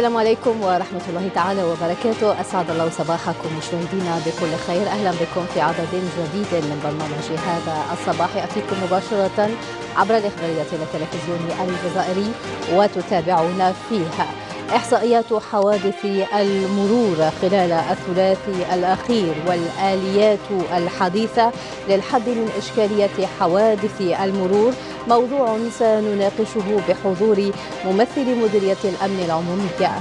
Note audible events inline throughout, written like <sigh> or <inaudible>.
السلام عليكم ورحمة الله تعالى وبركاته أسعد الله صباحكم مشاهدينا بكل خير أهلا بكم في عدد جديد من برنامج هذا الصباح يأتيكم مباشرة عبر الإخبارية التلفزيوني الجزائري وتتابعونا فيها إحصائيات حوادث المرور خلال الثلاثي الأخير والآليات الحديثة للحد من إشكالية حوادث المرور موضوع سنناقشه بحضور ممثل مديرية الأمن العمومية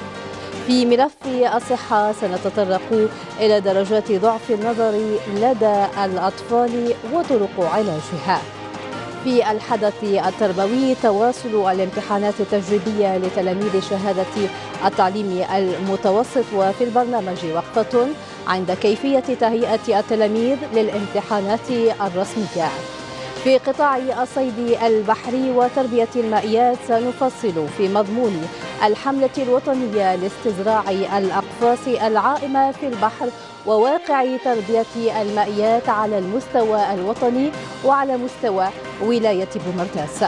في ملف الصحة سنتطرق إلى درجات ضعف النظر لدى الأطفال وطرق علاجها في الحدث التربوي تواصل الامتحانات التجريبية لتلاميذ شهادة التعليم المتوسط وفي البرنامج وقفة عند كيفية تهيئة التلاميذ للامتحانات الرسمية في قطاع الصيد البحري وتربية المائيات سنفصل في مضمون الحملة الوطنية لاستزراع الأقفاص العائمة في البحر وواقع تربية المائيات على المستوى الوطني وعلى مستوى ولاية بومرتاس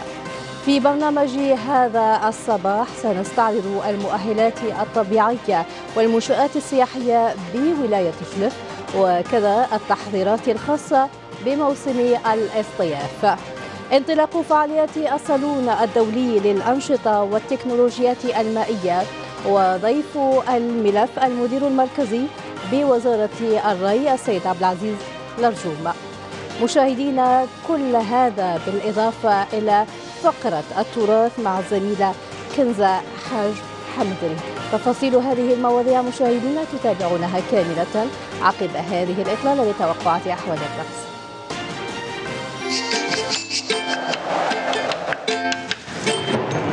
في برنامج هذا الصباح سنستعرض المؤهلات الطبيعية والمنشآت السياحية بولاية فلف وكذا التحضيرات الخاصة بموسم الاصطياف انطلاق فعاليات الصالون الدولي للأنشطة والتكنولوجيات المائية وضيف الملف المدير المركزي بوزارة الري السيد عبد العزيز لرجوم مشاهدينا كل هذا بالإضافة إلى فقرة التراث مع الزميلة كنزة حاج حمد تفاصيل هذه المواضيع مشاهدينا تتابعونها كاملة عقب هذه الإطلالة لتوقعات أحوال الرقص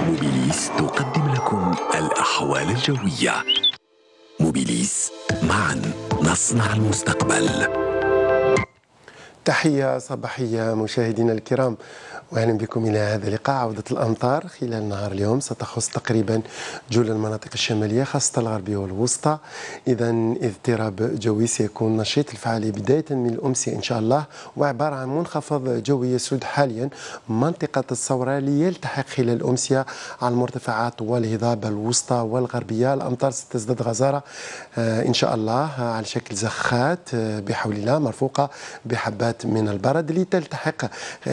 موبيليس تقدم لكم الأحوال الجوية موبيليس معا نصنع المستقبل تحية صباحية مشاهدينا الكرام واهلا بكم الى هذا اللقاء عوده الامطار خلال نهار اليوم ستخص تقريبا جل المناطق الشماليه خاصه الغربيه والوسطى اذا اضطراب جوي سيكون نشيط الفعاليه بدايه من الامس ان شاء الله وعباره عن منخفض جوي يسود حاليا منطقه الثوره ليلتحق خلال الامسيه على المرتفعات والهضاب الوسطى والغربيه الامطار ستزداد غزاره آه، ان شاء الله آه، على شكل زخات آه، بحول الله مرفوقه بحبات من البرد لتلتحق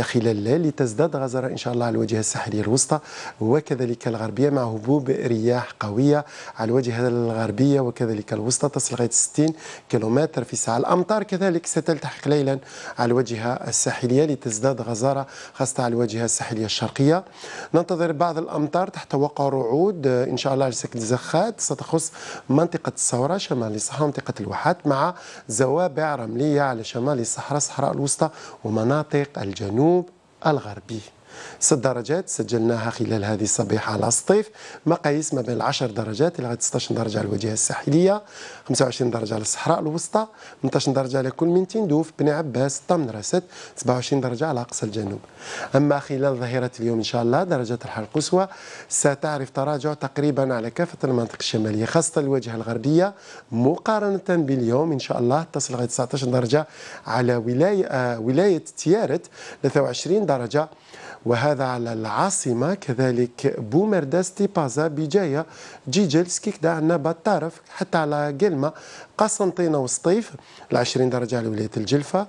خلال الليل تزداد غزارة إن شاء الله على الواجهة الساحلية الوسطى وكذلك الغربية مع هبوب رياح قوية على الواجهة الغربية وكذلك الوسطى تصل لغاية 60 كيلومتر في الساعة الأمطار كذلك ستلتحق ليلا على الواجهة الساحلية لتزداد غزارة خاصة على الواجهة الساحلية الشرقية ننتظر بعض الأمطار تحت توقع رعود إن شاء الله على سكن الزخات ستخص منطقة الثورة شمال الصحراء منطقة الواحات مع زوابع رملية على شمال الصحراء الصحراء الوسطى ومناطق الجنوب الغربي ست درجات سجلناها خلال هذه الصبيحة على الصيف مقاييس ما بين 10 درجات الى 16 درجة على الواجهة الساحلية 25 درجة على الصحراء الوسطى 18 درجة على كل من تندوف بني عباس طمن راست 27 درجة على أقصى الجنوب أما خلال ظهيرة اليوم إن شاء الله درجة الحرارة القصوى ستعرف تراجع تقريبا على كافة المناطق الشمالية خاصة الواجهة الغربية مقارنة باليوم إن شاء الله تصل الى 19 درجة على ولاية آه، ولاية تيارت 23 درجة وهذا على العاصمة كذلك بومرداستي بازا بجاية جيجل سكيكدا عندنا بطارف حتى على قلمة قسنطينة وسطيف العشرين درجة على ولاية الجلفة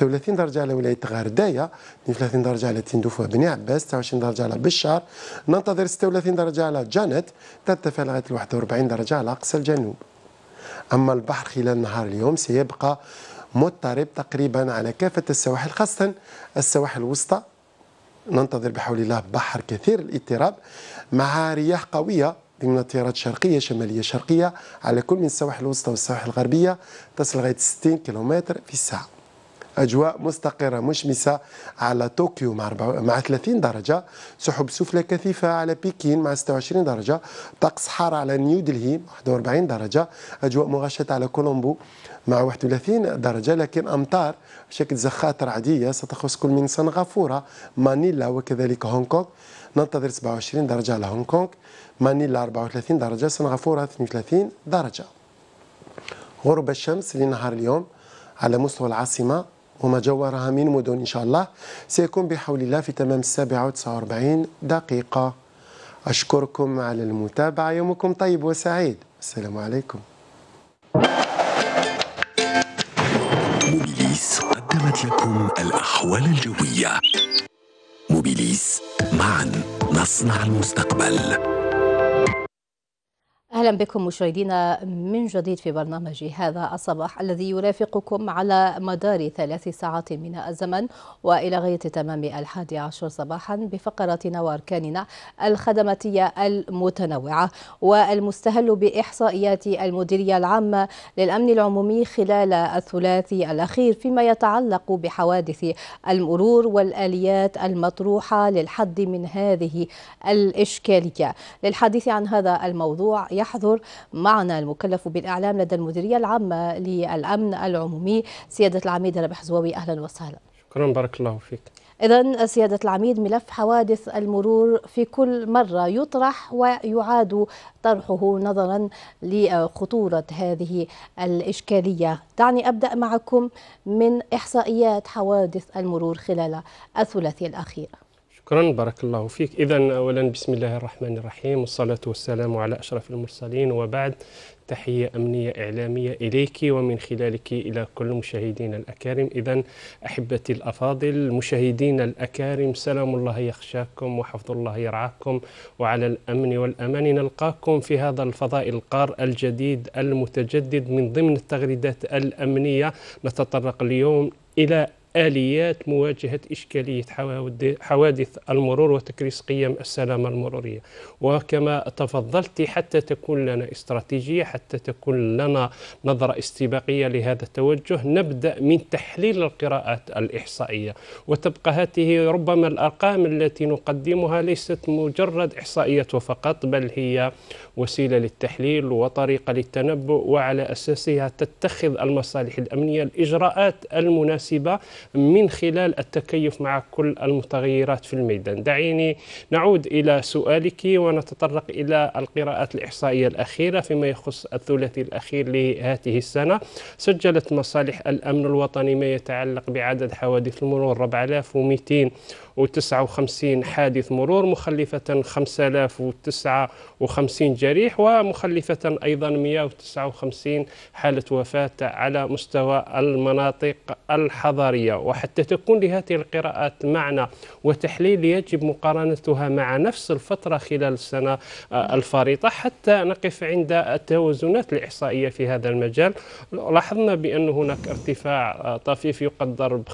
ل درجة على ولاية غرداية ثلاثين درجة على تندوفو بني عباس وعشرين درجة على بشار ننتظر ستولاثين درجة على جانت ترتفع لغاية واربعين درجة على أقصى الجنوب أما البحر خلال نهار اليوم سيبقى مضطرب تقريبا على كافة السواحل خاصة السواحل الوسطى ننتظر بحول الله بحر كثير الاضطراب مع رياح قوية ضمن تيارات شرقية شمالية شرقية على كل من السواحل الوسطى والسواحل الغربية تصل لغاية 60 كيلومتر في الساعة أجواء مستقرة مشمسة على طوكيو مع مع 30 درجة سحب سفلى كثيفة على بكين مع 26 درجة طقس حار على نيو دلهي 41 درجة أجواء مغشاة على كولومبو مع 31 درجة لكن أمطار بشكل زخاتر عادية ستخص كل من سنغافورة مانيلا وكذلك هونغ كونغ ننتظر 27 درجة على هونغ كونغ مانيلا 34 درجة سنغافورة 32 درجة غروب الشمس لنهار اليوم على مستوى العاصمة وما جوارها من مدن إن شاء الله سيكون بحول الله في تمام السابعة وتسعة دقيقة أشكركم على المتابعة يومكم طيب وسعيد السلام عليكم موبيليس قدمت لكم الأحوال الجوية موبيليس معا نصنع المستقبل أهلا بكم مشاهدينا من جديد في برنامج هذا الصباح الذي يرافقكم على مدار ثلاث ساعات من الزمن وإلى غاية تمام الحادي عشر صباحا بفقراتنا وأركاننا الخدماتية المتنوعة والمستهل بإحصائيات المديرية العامة للأمن العمومي خلال الثلاثي الأخير فيما يتعلق بحوادث المرور والآليات المطروحة للحد من هذه الإشكالية للحديث عن هذا الموضوع يحضر معنا المكلف بالإعلام لدى المديرية العامة للأمن العمومي سيادة العميد ربح زواوي أهلا وسهلا شكرا بارك الله فيك إذا سيادة العميد ملف حوادث المرور في كل مرة يطرح ويعاد طرحه نظرا لخطورة هذه الإشكالية دعني أبدأ معكم من إحصائيات حوادث المرور خلال الثلاثي الأخير شكرا بارك الله فيك إذا أولا بسم الله الرحمن الرحيم والصلاة والسلام على أشرف المرسلين وبعد تحية أمنية إعلامية إليك ومن خلالك إلى كل مشاهدين الأكارم إذا أحبتي الأفاضل مشاهدين الأكارم سلام الله يخشاكم وحفظ الله يرعاكم وعلى الأمن والأمان نلقاكم في هذا الفضاء القار الجديد المتجدد من ضمن التغريدات الأمنية نتطرق اليوم إلى آليات مواجهة إشكالية حوادث المرور وتكريس قيم السلامة المرورية وكما تفضلت حتى تكون لنا استراتيجية حتى تكون لنا نظرة استباقية لهذا التوجه نبدأ من تحليل القراءات الإحصائية وتبقى هذه ربما الأرقام التي نقدمها ليست مجرد إحصائيات فقط بل هي وسيلة للتحليل وطريقة للتنبؤ وعلى أساسها تتخذ المصالح الأمنية الإجراءات المناسبة من خلال التكيف مع كل المتغيرات في الميدان دعيني نعود إلى سؤالك ونتطرق إلى القراءات الإحصائية الأخيرة فيما يخص الثلاثي الأخير لهذه السنة سجلت مصالح الأمن الوطني ما يتعلق بعدد حوادث المرور 4200 59 حادث مرور مخلفة 5059 جريح ومخلفة أيضا 159 حالة وفاة على مستوى المناطق الحضرية وحتى تكون لهذه القراءات معنى وتحليل يجب مقارنتها مع نفس الفترة خلال السنة الفارطة حتى نقف عند التوازنات الإحصائية في هذا المجال لاحظنا بأن هناك ارتفاع طفيف يقدر ب 5%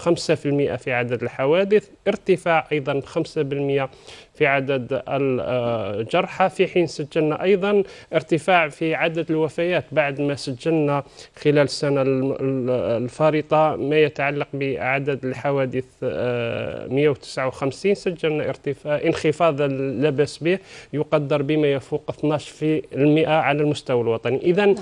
في عدد الحوادث ارتفاع أيضا 5% في عدد الجرحى في حين سجلنا أيضا ارتفاع في عدد الوفيات بعد ما سجلنا خلال السنة الفارطة ما يتعلق بعدد الحوادث 159 آه، سجلنا ارتفاع انخفاض لا بأس به يقدر بما يفوق 12% على المستوى الوطني إذا نعم.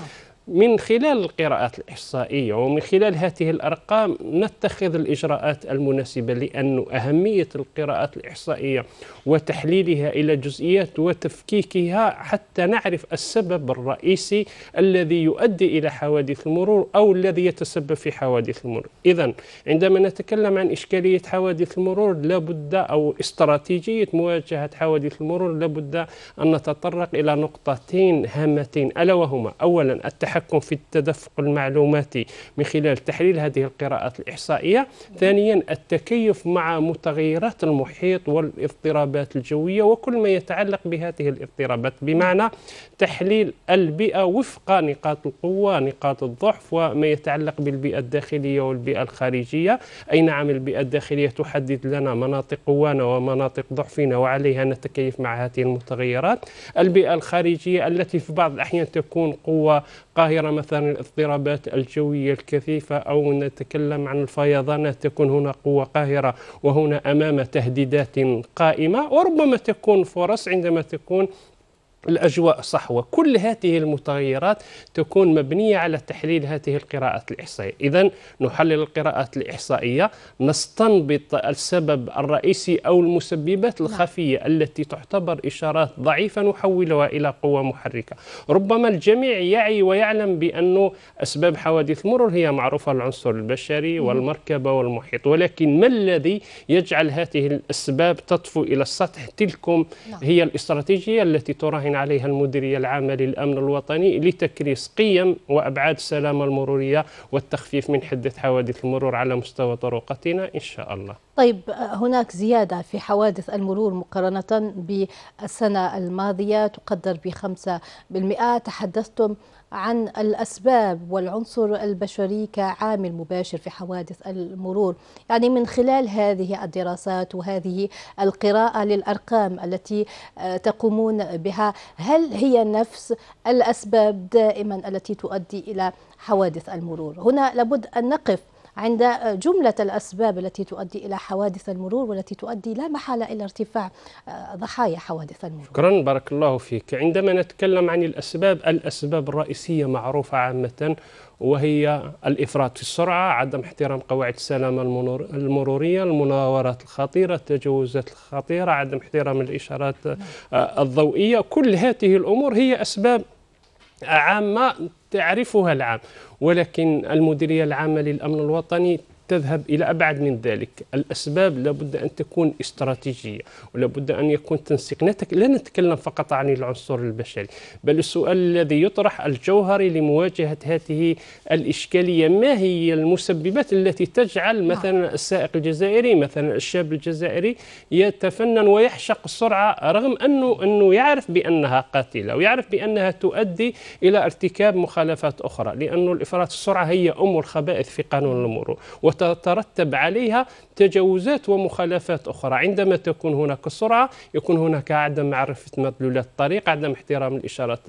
من خلال القراءات الإحصائية ومن خلال هذه الأرقام نتخذ الإجراءات المناسبة لأن أهمية القراءات الإحصائية وتحليلها إلى جزئيات وتفكيكها حتى نعرف السبب الرئيسي الذي يؤدي إلى حوادث المرور أو الذي يتسبب في حوادث المرور إذا عندما نتكلم عن إشكالية حوادث المرور لابد أو استراتيجية مواجهة حوادث المرور لابد أن نتطرق إلى نقطتين هامتين ألا وهما أولا التحليل التحكم في التدفق المعلوماتي من خلال تحليل هذه القراءات الإحصائية ثانيا التكيف مع متغيرات المحيط والاضطرابات الجوية وكل ما يتعلق بهذه الاضطرابات بمعنى تحليل البيئة وفق نقاط القوة نقاط الضعف وما يتعلق بالبيئة الداخلية والبيئة الخارجية أي نعم البيئة الداخلية تحدد لنا مناطق قوانا ومناطق ضعفنا وعليها نتكيف مع هذه المتغيرات البيئة الخارجية التي في بعض الأحيان تكون قوة القاهرة مثلا الاضطرابات الجوية الكثيفة أو نتكلم عن الفيضانات تكون هنا قوة قاهرة وهنا أمام تهديدات قائمة وربما تكون فرص عندما تكون الأجواء صحوة كل هذه المتغيرات تكون مبنية على تحليل هذه القراءات الإحصائية إذا نحلل القراءات الإحصائية نستنبط السبب الرئيسي أو المسببات نعم. الخفية التي تعتبر إشارات ضعيفة نحولها إلى قوة محركة ربما الجميع يعي ويعلم بأن أسباب حوادث المرور هي معروفة العنصر البشري والمركبة والمحيط ولكن ما الذي يجعل هذه الأسباب تطفو إلى السطح تلكم نعم. هي الاستراتيجية التي تراهن تعين عليها المديرية العامة للأمن الوطني لتكريس قيم وأبعاد السلامة المرورية والتخفيف من حدة حوادث المرور على مستوى طرقتنا إن شاء الله طيب هناك زيادة في حوادث المرور مقارنة بالسنة الماضية تقدر بخمسة بالمئة تحدثتم عن الأسباب والعنصر البشري كعامل مباشر في حوادث المرور يعني من خلال هذه الدراسات وهذه القراءة للأرقام التي آه، تقومون بها هل هي نفس الأسباب دائما التي تؤدي إلى حوادث المرور هنا لابد أن نقف عند جملة الأسباب التي تؤدي إلى حوادث المرور والتي تؤدي لا محالة إلى ارتفاع آه، ضحايا حوادث المرور شكرا بارك الله فيك عندما نتكلم عن الأسباب الأسباب الرئيسية معروفة عامة وهي الإفراط في السرعة عدم احترام قواعد السلامة المرورية المناورات الخطيرة التجاوزات الخطيرة عدم احترام الإشارات آه، الضوئية كل هذه الأمور هي أسباب عامة تعرفها العام ولكن المديرية العامة للأمن الوطني تذهب إلى أبعد من ذلك الأسباب لابد أن تكون استراتيجية ولابد أن يكون تنسيق لا نتكلم فقط عن العنصر البشري بل السؤال الذي يطرح الجوهري لمواجهة هذه الإشكالية ما هي المسببات التي تجعل نعم. مثلا السائق الجزائري مثلا الشاب الجزائري يتفنن ويحشق السرعة رغم أنه, أنه يعرف بأنها قاتلة ويعرف بأنها تؤدي إلى ارتكاب مخالفات أخرى لأن الإفراط السرعة هي أم الخبائث في قانون المرور تترتب عليها تجاوزات ومخالفات أخرى عندما تكون هناك سرعة يكون هناك عدم معرفة مدلولات الطريق عدم احترام الإشارات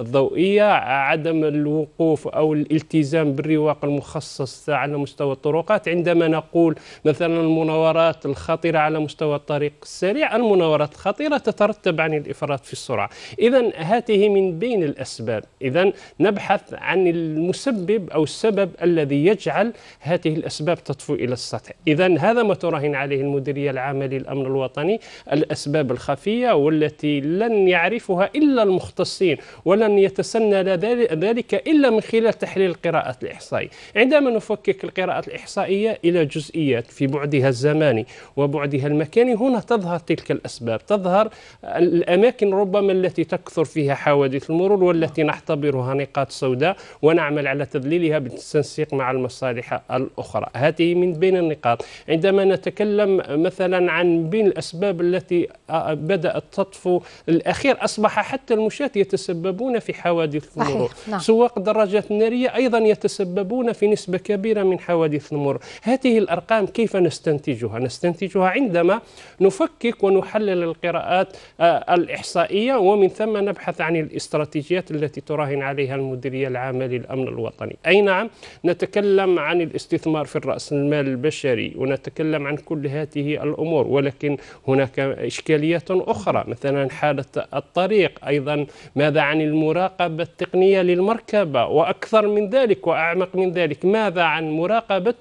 الضوئية عدم الوقوف أو الالتزام بالرواق المخصص على مستوى الطرقات عندما نقول مثلا المناورات الخطيرة على مستوى الطريق السريع المناورات الخطيرة تترتب عن الإفراط في السرعة إذا هذه من بين الأسباب إذا نبحث عن المسبب أو السبب الذي يجعل هذه الأسباب الأسباب تطفو إلى السطح إذا هذا ما تراهن عليه المديرية العامة للأمن الوطني الأسباب الخفية والتي لن يعرفها إلا المختصين ولن يتسنى ذلك إلا من خلال تحليل القراءات الإحصائية عندما نفكك القراءات الإحصائية إلى جزئيات في بعدها الزماني وبعدها المكاني هنا تظهر تلك الأسباب تظهر الأماكن ربما التي تكثر فيها حوادث المرور والتي نعتبرها نقاط سوداء ونعمل على تذليلها بالتنسيق مع المصالح الأخرى هذه من بين النقاط عندما نتكلم مثلا عن بين الأسباب التي آه، بدأت تطفو الأخير أصبح حتى المشاة يتسببون في حوادث المرور نعم. سواق دراجات نارية أيضا يتسببون في نسبة كبيرة من حوادث المرور هذه الأرقام كيف نستنتجها نستنتجها عندما نفكك ونحلل القراءات آه، الإحصائية ومن ثم نبحث عن الاستراتيجيات التي تراهن عليها المديرية العامة للأمن الوطني أي نعم نتكلم عن الاستثمار في الرأس رأس المال البشري ونتكلم عن كل هذه الأمور ولكن هناك إشكاليات أخرى مثلا حالة الطريق أيضا ماذا عن المراقبة التقنية للمركبة وأكثر من ذلك وأعمق من ذلك ماذا عن مراقبة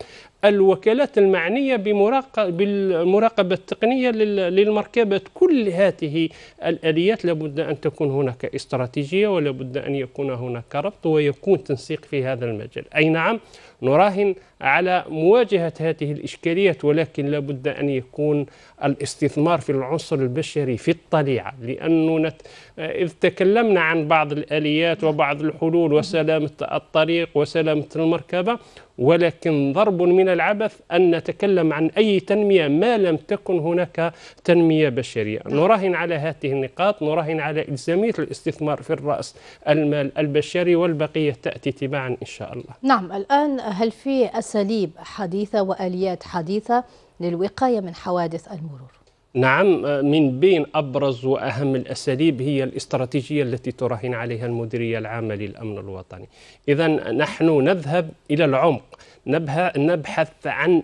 الوكالات المعنية بالمراقبة التقنية للمركبة كل هذه الآليات لابد أن تكون هناك استراتيجية ولابد أن يكون هناك ربط ويكون تنسيق في هذا المجال أي نعم نراهن على مواجهة هذه الإشكاليات ولكن لابد أن يكون الاستثمار في العنصر البشري في الطليعة لأنه إذ تكلمنا عن بعض الآليات وبعض الحلول وسلامة الطريق وسلامة المركبة ولكن ضرب من العبث أن نتكلم عن أي تنمية ما لم تكن هناك تنمية بشرية نعم. نراهن على هذه النقاط نراهن على إلزامية الاستثمار في الرأس المال البشري والبقية تأتي تباعا إن شاء الله نعم الآن هل في أساليب حديثة وآليات حديثة للوقاية من حوادث المرور؟ نعم من بين أبرز وأهم الأساليب هي الاستراتيجية التي تراهن عليها المديرية العامة للأمن الوطني إذا نحن نذهب إلى العمق نبحث عن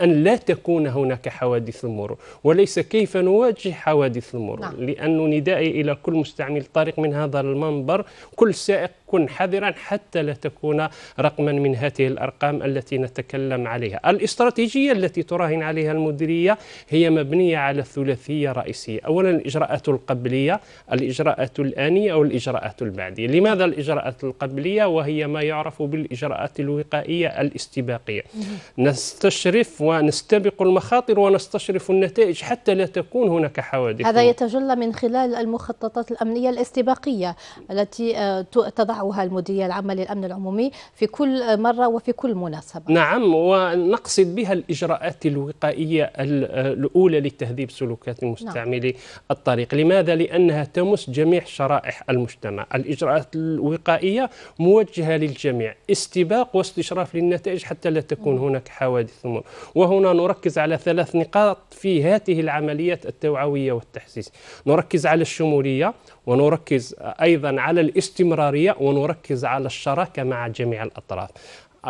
أن لا تكون هناك حوادث المرور وليس كيف نواجه حوادث المرور نعم. لأن ندائي إلى كل مستعمل طريق من هذا المنبر كل سائق كن حذرا حتى لا تكون رقما من هذه الأرقام التي نتكلم عليها الاستراتيجية التي تراهن عليها المديرية هي مبنية على ثلاثية رئيسية أولا الإجراءات القبلية الإجراءات الآنية أو الإجراءات البعدية لماذا الإجراءات القبلية وهي ما يعرف بالإجراءات الوقائية الاستباقية نستشرف ونستبق المخاطر ونستشرف النتائج حتى لا تكون هناك حوادث هذا يتجلى من خلال المخططات الأمنية الاستباقية التي آه، تضع تدعها المديرية العامة للأمن العمومي في كل مرة وفي كل مناسبة نعم ونقصد بها الإجراءات الوقائية الأولى لتهذيب سلوكات مستعملي نعم. الطريق لماذا؟ لأنها تمس جميع شرائح المجتمع الإجراءات الوقائية موجهة للجميع استباق واستشراف للنتائج حتى لا تكون هناك حوادث أمور وهنا نركز على ثلاث نقاط في هذه العمليات التوعوية والتحسيس نركز على الشمولية ونركز أيضا على الاستمرارية ونركز على الشراكة مع جميع الأطراف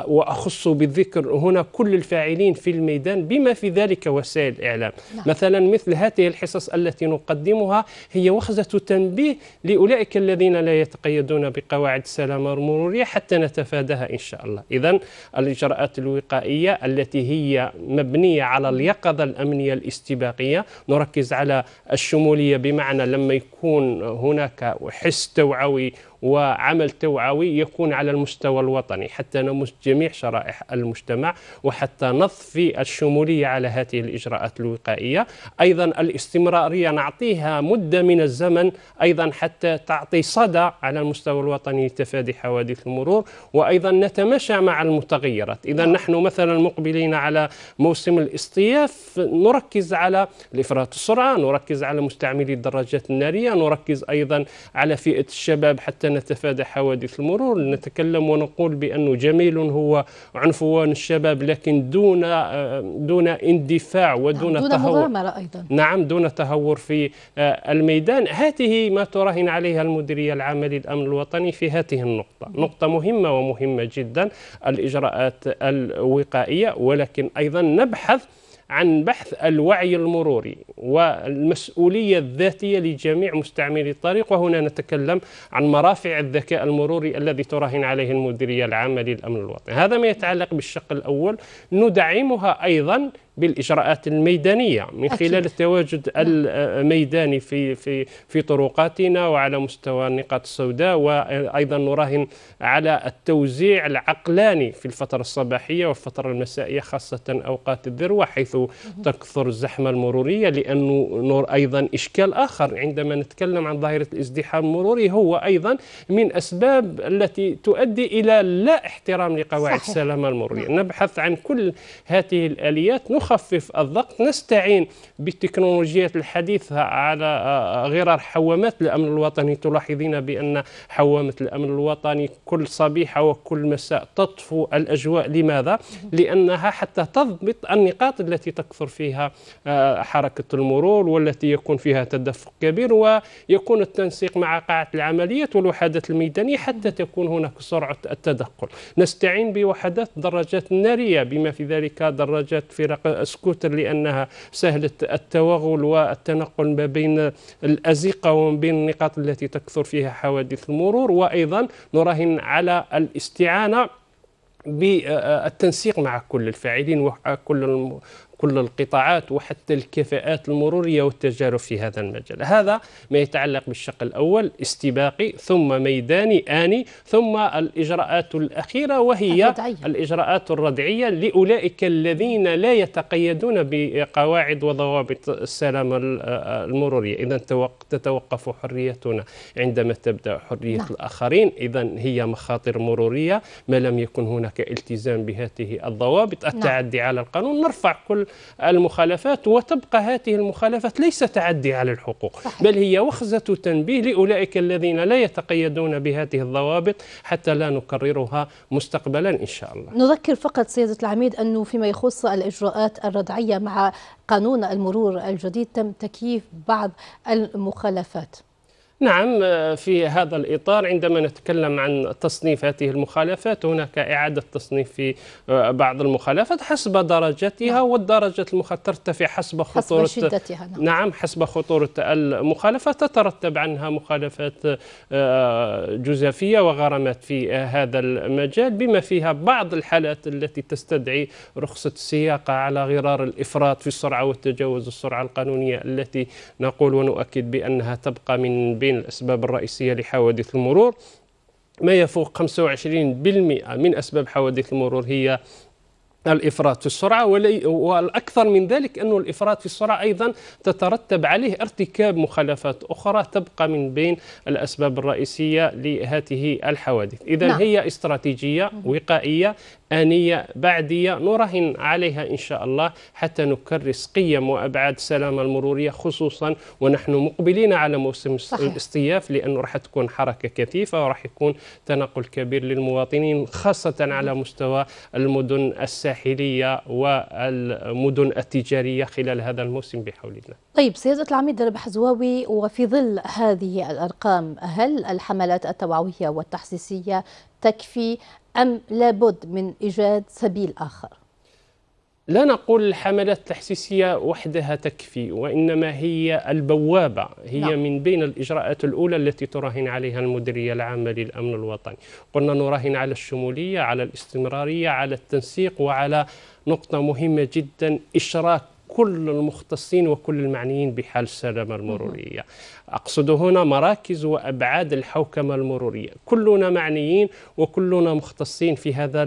وأخص بالذكر هنا كل الفاعلين في الميدان بما في ذلك وسائل الإعلام لا. نعم. مثلا مثل هذه الحصص التي نقدمها هي وخزة تنبيه لأولئك الذين لا يتقيدون بقواعد السلامة المرورية حتى نتفاداها إن شاء الله إذا الإجراءات الوقائية التي هي مبنية على اليقظة الأمنية الاستباقية نركز على الشمولية بمعنى لما يكون هناك حس توعوي وعمل توعوي يكون على المستوى الوطني حتى نمس جميع شرائح المجتمع وحتى نضفي الشمولية على هذه الإجراءات الوقائية أيضا الاستمرارية نعطيها مدة من الزمن أيضا حتى تعطي صدى على المستوى الوطني لتفادي حوادث المرور وأيضا نتمشى مع المتغيرات إذا نعم. نحن مثلا مقبلين على موسم الاصطياف نركز على الإفراط السرعة نركز على مستعملي الدراجات النارية نركز أيضا على فئة الشباب حتى نتفادى حوادث المرور نتكلم ونقول بأنه جميل هو عنفوان الشباب لكن دون آه، دون اندفاع ودون دون تهور مغامرة أيضا نعم دون تهور في آه، الميدان هذه ما تراهن عليها المديرية العامة للأمن الوطني في هذه النقطة نقطة مهمة ومهمة جدا الإجراءات الوقائية ولكن أيضا نبحث عن بحث الوعي المروري والمسؤولية الذاتية لجميع مستعملي الطريق وهنا نتكلم عن مرافع الذكاء المروري الذي تراهن عليه المديرية العامة للأمن الوطني هذا ما يتعلق بالشق الأول ندعمها أيضا بالإجراءات الميدانية من خلال أكيد. التواجد نعم. الميداني في في في طرقاتنا وعلى مستوى النقاط السوداء وأيضا نراهن على التوزيع العقلاني في الفترة الصباحية والفترة المسائية خاصة أوقات الذروة حيث تكثر الزحمة المرورية لأنه نور أيضا إشكال آخر عندما نتكلم عن ظاهرة الازدحام المروري هو أيضا من أسباب التي تؤدي إلى لا احترام لقواعد السلامة المرورية نعم. نبحث عن كل هذه الآليات نخ نخفف الضغط نستعين بالتكنولوجيات الحديثة على آه، آه، غرار حوامات الأمن الوطني تلاحظين بأن حوامة الأمن الوطني كل صبيحة وكل مساء تطفو الأجواء لماذا؟ لأنها حتى تضبط النقاط التي تكثر فيها آه، حركة المرور والتي يكون فيها تدفق كبير ويكون التنسيق مع قاعة العمليات والوحدات الميدانية حتى تكون هناك سرعة التدخل نستعين بوحدات دراجات نارية بما في ذلك دراجات فرق السكوتر لأنها سهلة التوغل والتنقل ما بين الأزقة وما بين النقاط التي تكثر فيها حوادث المرور وأيضا نراهن على الاستعانة بالتنسيق مع كل الفاعلين وكل كل القطاعات وحتى الكفاءات المرورية والتجارب في هذا المجال هذا ما يتعلق بالشق الأول استباقي ثم ميداني آني ثم الإجراءات الأخيرة وهي الردعية. الإجراءات الردعية لأولئك الذين لا يتقيدون بقواعد وضوابط السلامة المرورية إذا تتوقف حريتنا عندما تبدأ حرية لا. نعم. الآخرين إذا هي مخاطر مرورية ما لم يكن هناك التزام بهذه الضوابط نعم. التعدي لا. على القانون نرفع كل المخالفات وتبقى هذه المخالفات ليس تعدي على الحقوق بل هي وخزة تنبيه لأولئك الذين لا يتقيدون بهذه الضوابط حتى لا نكررها مستقبلا إن شاء الله نذكر فقط سيادة العميد أنه فيما يخص الإجراءات الردعية مع قانون المرور الجديد تم تكييف بعض المخالفات نعم آه، في هذا الإطار عندما نتكلم عن تصنيف هذه المخالفات هناك إعادة تصنيف في آه، بعض المخالفات حسب درجتها نعم. والدرجة المخالفة ترتفع حسب خطورة حسب شدتها نعم. نعم حسب خطورة المخالفة تترتب عنها مخالفات آه، جزافية وغرامات في هذا المجال بما فيها بعض الحالات التي تستدعي رخصة السياقة على غرار الإفراط في السرعة والتجاوز السرعة القانونية التي نقول ونؤكد بأنها تبقى من بين بين الأسباب الرئيسية لحوادث المرور ما يفوق 25% من أسباب حوادث المرور هي الافراط في السرعه والاكثر من ذلك انه الافراط في السرعه ايضا تترتب عليه ارتكاب مخالفات اخرى تبقى من بين الاسباب الرئيسيه لهذه الحوادث اذا نعم. هي استراتيجيه وقائيه آنية بعدية نراهن عليها إن شاء الله حتى نكرس قيم وأبعاد السلامة المرورية خصوصا ونحن مقبلين على موسم صحيح. الاصطياف لأنه راح تكون حركة كثيفة وراح يكون تنقل كبير للمواطنين خاصة على مستوى المدن الساحلية الساحلية والمدن التجارية خلال هذا الموسم بحول الله طيب سيادة العميد ربح زواوي وفي ظل هذه الأرقام هل الحملات التوعوية والتحسيسية تكفي أم لابد من إيجاد سبيل آخر؟ لا نقول الحملات التحسيسية وحدها تكفي وإنما هي البوابة هي لا. نعم. من بين الإجراءات الأولى التي تراهن عليها المديرية العامة للأمن الوطني قلنا نراهن على الشمولية على الاستمرارية على التنسيق وعلى نقطة مهمة جدا إشراك كل المختصين وكل المعنيين بحال السلامة المرورية نعم. أقصد هنا مراكز وأبعاد الحوكمة المرورية كلنا معنيين وكلنا مختصين في هذا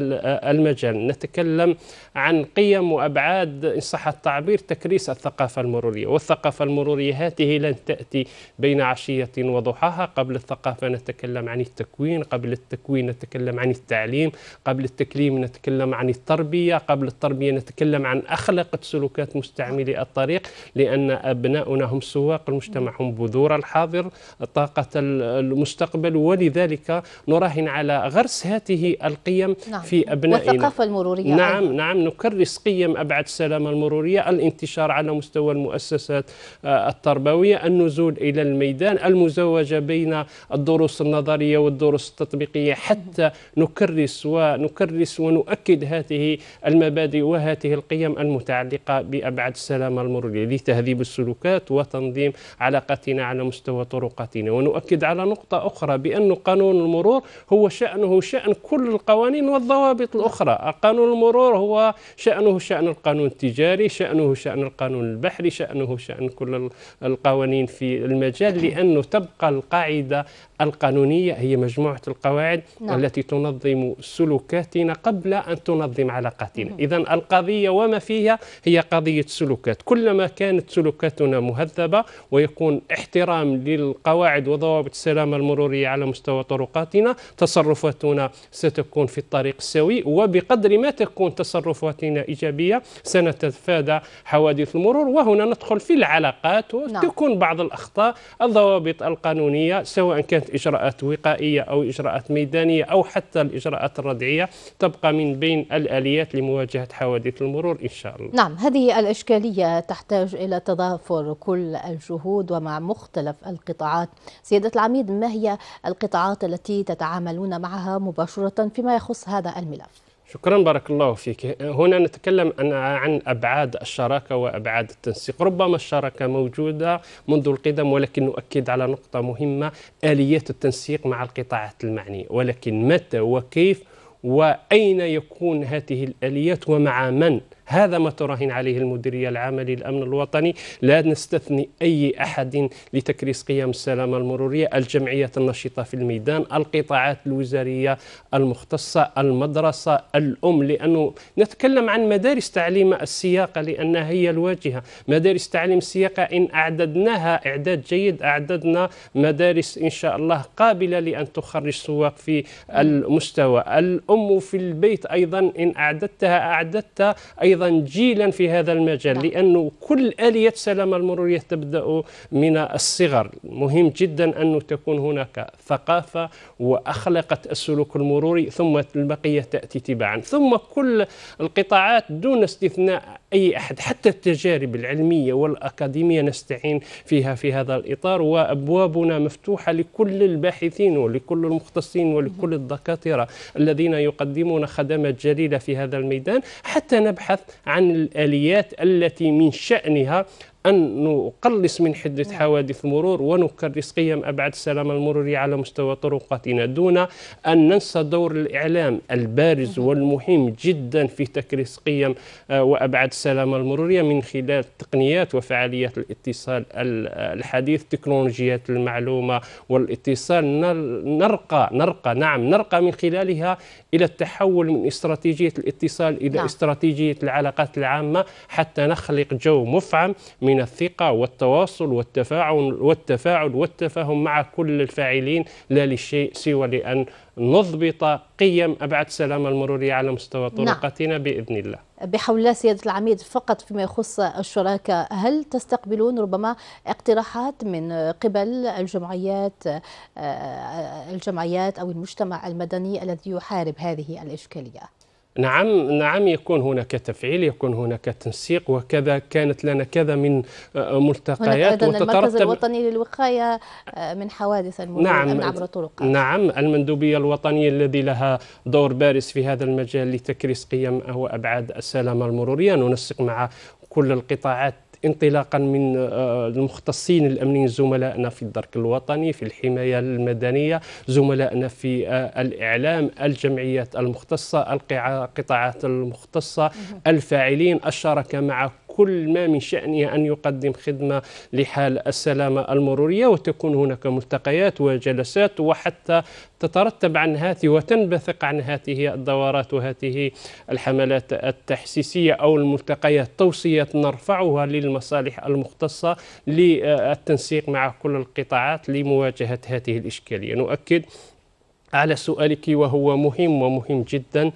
المجال نتكلم عن قيم وأبعاد إن صح التعبير تكريس الثقافة المرورية والثقافة المرورية هذه لن تأتي بين عشية وضحاها قبل الثقافة نتكلم عن التكوين قبل التكوين نتكلم عن التعليم قبل التكليم نتكلم عن التربية قبل التربية نتكلم عن أخلاق سلوكات مستعملي الطريق لأن أبناؤنا هم سواق المجتمع هم بذور الدور الحاضر طاقة المستقبل ولذلك نراهن على غرس هذه القيم نعم. في أبنائنا والثقافة المرورية نعم أيضا. نعم نكرس قيم أبعد السلامة المرورية الانتشار على مستوى المؤسسات آه، التربوية النزول إلى الميدان المزوجة بين الدروس النظرية والدروس التطبيقية حتى نكرس ونكرس ونؤكد هذه المبادئ وهذه القيم المتعلقة بأبعد السلامة المرورية لتهذيب السلوكات وتنظيم علاقتنا على على مستوى طرقاتنا ونؤكد على نقطة أخرى بأن قانون المرور هو شأنه شأن كل القوانين والضوابط الأخرى قانون المرور هو شأنه شأن القانون التجاري شأنه شأن القانون البحري شأنه شأن كل القوانين في المجال لأنه تبقى القاعدة القانونية هي مجموعة القواعد نعم. التي تنظم سلوكاتنا قبل أن تنظم علاقاتنا إذا القضية وما فيها هي قضية سلوكات كلما كانت سلوكاتنا مهذبة ويكون احترام للقواعد وضوابط السلامة المرورية على مستوى طرقاتنا تصرفاتنا ستكون في الطريق السوي وبقدر ما تكون تصرفاتنا إيجابية سنتفادى حوادث المرور وهنا ندخل في العلاقات نعم. وتكون نعم. بعض الأخطاء الضوابط القانونية سواء كانت إجراءات وقائية أو إجراءات ميدانية أو حتى الإجراءات الردعية تبقى من بين الآليات لمواجهة حوادث المرور إن شاء الله نعم هذه الإشكالية تحتاج إلى تضافر كل الجهود ومع مختلف القطاعات سيادة العميد ما هي القطاعات التي تتعاملون معها مباشرة فيما يخص هذا الملف شكرا بارك الله فيك هنا نتكلم عن أبعاد الشراكة وأبعاد التنسيق ربما الشراكة موجودة منذ القدم ولكن نؤكد على نقطة مهمة آليات التنسيق مع القطاعات المعنية ولكن متى وكيف وأين يكون هذه الآليات ومع من هذا ما تراهن عليه المديرية العامة للأمن الوطني لا نستثني أي أحد لتكريس قيام السلامة المرورية الجمعيات النشطة في الميدان القطاعات الوزارية المختصة المدرسة الأم لأنه نتكلم عن مدارس تعليم السياقة لأنها هي الواجهة مدارس تعليم السياقة إن أعددناها إعداد جيد أعددنا مدارس إن شاء الله قابلة لأن تخرج السواق في المستوى الأم في البيت أيضا إن أعددتها أعددت أيضا أيضا جيلا في هذا المجال نعم. لأنه كل آلية السلامة المرورية تبدأ من الصغر مهم جدا أن تكون هناك ثقافة وأخلقت السلوك المروري ثم البقية تأتي تباعا ثم كل القطاعات دون استثناء أي أحد حتى التجارب العلمية والأكاديمية نستعين فيها في هذا الإطار وأبوابنا مفتوحة لكل الباحثين ولكل المختصين ولكل الدكاترة الذين يقدمون خدمات جليلة في هذا الميدان حتى نبحث عن الآليات التي من شأنها أن نقلص من حدة حوادث المرور ونكرس قيم أبعد السلام المروري على مستوى طرقاتنا دون أن ننسى دور الإعلام البارز والمهم جدا في تكريس قيم آه، وأبعد السلامة المرورية من خلال تقنيات وفعاليات الاتصال آه، الحديث تكنولوجيات المعلومة والاتصال نرقى نرقى نعم نرقى من خلالها إلى التحول من استراتيجية الاتصال إلى نعم. استراتيجية العلاقات العامة حتى نخلق جو مفعم من من الثقة والتواصل والتفاعل والتفاعل والتفاهم مع كل الفاعلين لا للشيء سوى لأن نضبط قيم أبعد سلام المرورية على مستوى نعم. طرقتنا نعم. بإذن الله بحول الله سيادة العميد فقط فيما يخص الشراكة هل تستقبلون ربما اقتراحات من قبل الجمعيات آه، آه، الجمعيات أو المجتمع المدني الذي يحارب هذه الإشكالية؟ نعم نعم يكون هناك تفعيل يكون هناك تنسيق وكذا كانت لنا كذا من آه، ملتقيات هناك أيضا المركز الوطني للوقاية آه، من حوادث المرور نعم عبر الطرقات نعم المندوبية الوطنية الذي لها دور بارز في هذا المجال لتكريس قيم وأبعاد السلامة المرورية ننسق مع كل القطاعات انطلاقا من آه، المختصين الامنيين زملائنا في الدرك الوطني في الحمايه المدنيه زملائنا في آه، الاعلام الجمعيات المختصه القطاعات المختصه الفاعلين الشراكه مع كل ما من شأنها أن يقدم خدمة لحال السلامة المرورية وتكون هناك ملتقيات وجلسات وحتى تترتب عن هذه وتنبثق عن هذه الدورات وهذه الحملات التحسيسية أو الملتقيات توصية نرفعها للمصالح المختصة للتنسيق مع كل القطاعات لمواجهة هذه الإشكالية نؤكد على سؤالك وهو مهم ومهم جدا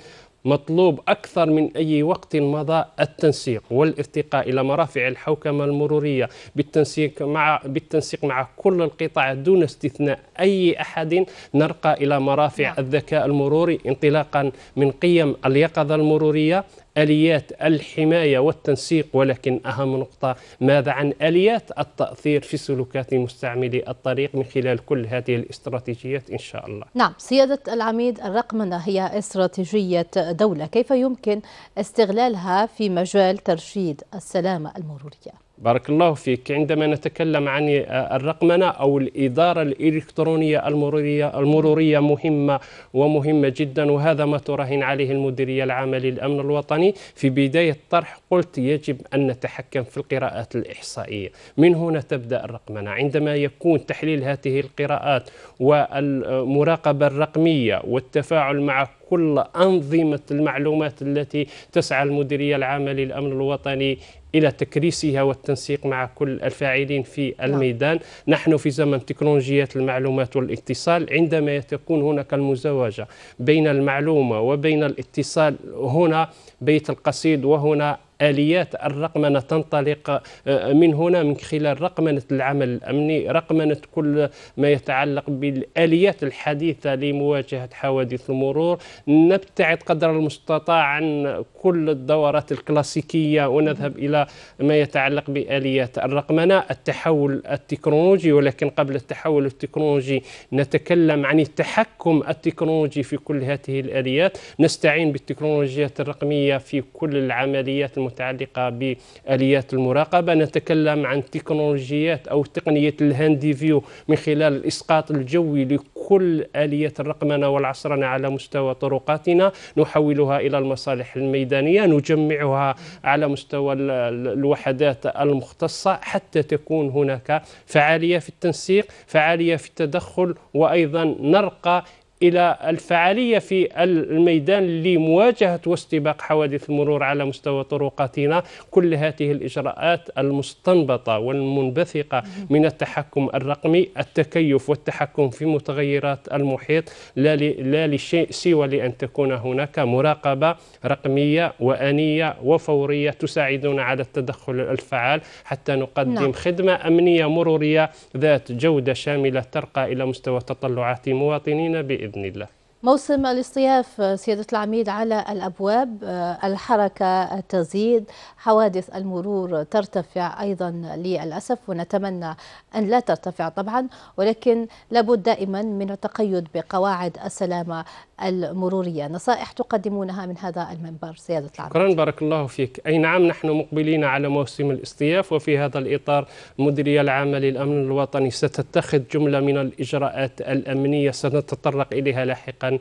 مطلوب أكثر من أي وقت مضى التنسيق والارتقاء إلى مرافع الحوكمة المرورية بالتنسيق مع بالتنسيق مع كل القطاع دون استثناء أي أحد نرقى إلى مرافع نعم. الذكاء المروري انطلاقا من قيم اليقظة المرورية اليات الحمايه والتنسيق ولكن اهم نقطه ماذا عن اليات التاثير في سلوكات مستعملي الطريق من خلال كل هذه الاستراتيجيات ان شاء الله. نعم سياده العميد الرقمنه هي استراتيجيه دوله كيف يمكن استغلالها في مجال ترشيد السلامه المروريه؟ بارك الله فيك عندما نتكلم عن الرقمنة أو الإدارة الإلكترونية المرورية, المرورية مهمة ومهمة جدا وهذا ما تراهن عليه المديرية العامة للأمن الوطني في بداية الطرح قلت يجب أن نتحكم في القراءات الإحصائية من هنا تبدأ الرقمنة عندما يكون تحليل هذه القراءات والمراقبة الرقمية والتفاعل مع كل أنظمة المعلومات التي تسعى المديرية العامة للأمن الوطني إلى تكريسها والتنسيق مع كل الفاعلين في نعم. الميدان نحن في زمن تكنولوجيات المعلومات والاتصال عندما تكون هناك المزاوجة بين المعلومة وبين الاتصال هنا بيت القصيد وهنا اليات الرقمنه تنطلق آه، من هنا من خلال رقمنه العمل الامني رقمنه كل ما يتعلق بالاليات الحديثه لمواجهه حوادث المرور نبتعد قدر المستطاع عن كل الدورات الكلاسيكيه ونذهب الى ما يتعلق باليات الرقمنه التحول التكنولوجي ولكن قبل التحول التكنولوجي نتكلم عن التحكم التكنولوجي في كل هذه الاليات نستعين بالتكنولوجيات الرقميه في كل العمليات المتعلقة بآليات المراقبة نتكلم عن تكنولوجيات أو تقنية الهاندي فيو من خلال الإسقاط الجوي لكل آلية الرقمنة والعصرنة على مستوى طرقاتنا نحولها إلى المصالح الميدانية نجمعها على مستوى الوحدات المختصة حتى تكون هناك فعالية في التنسيق فعالية في التدخل وأيضا نرقى الى الفعاليه في الميدان لمواجهه واستباق حوادث المرور على مستوى طرقاتنا كل هذه الاجراءات المستنبطه والمنبثقه من التحكم الرقمي التكيف والتحكم في متغيرات المحيط لا لا لشيء سوى لان تكون هناك مراقبه رقميه وانيه وفوريه تساعدنا على التدخل الفعال حتى نقدم نعم. خدمه امنيه مروريه ذات جوده شامله ترقى الى مستوى تطلعات مواطنينا بإذن باذن الله موسم الاصطياف آه، سيادة العميد على الأبواب آه، الحركة تزيد حوادث المرور ترتفع أيضا للأسف ونتمنى أن لا ترتفع طبعا ولكن لابد دائما من التقيد بقواعد السلامة المرورية نصائح تقدمونها من هذا المنبر سيادة العرب شكرا بارك الله فيك أي نعم نحن مقبلين على موسم الاصطياف وفي هذا الإطار المديرية العامة للأمن الوطني ستتخذ جملة من الإجراءات الأمنية سنتطرق إليها لاحقا آه،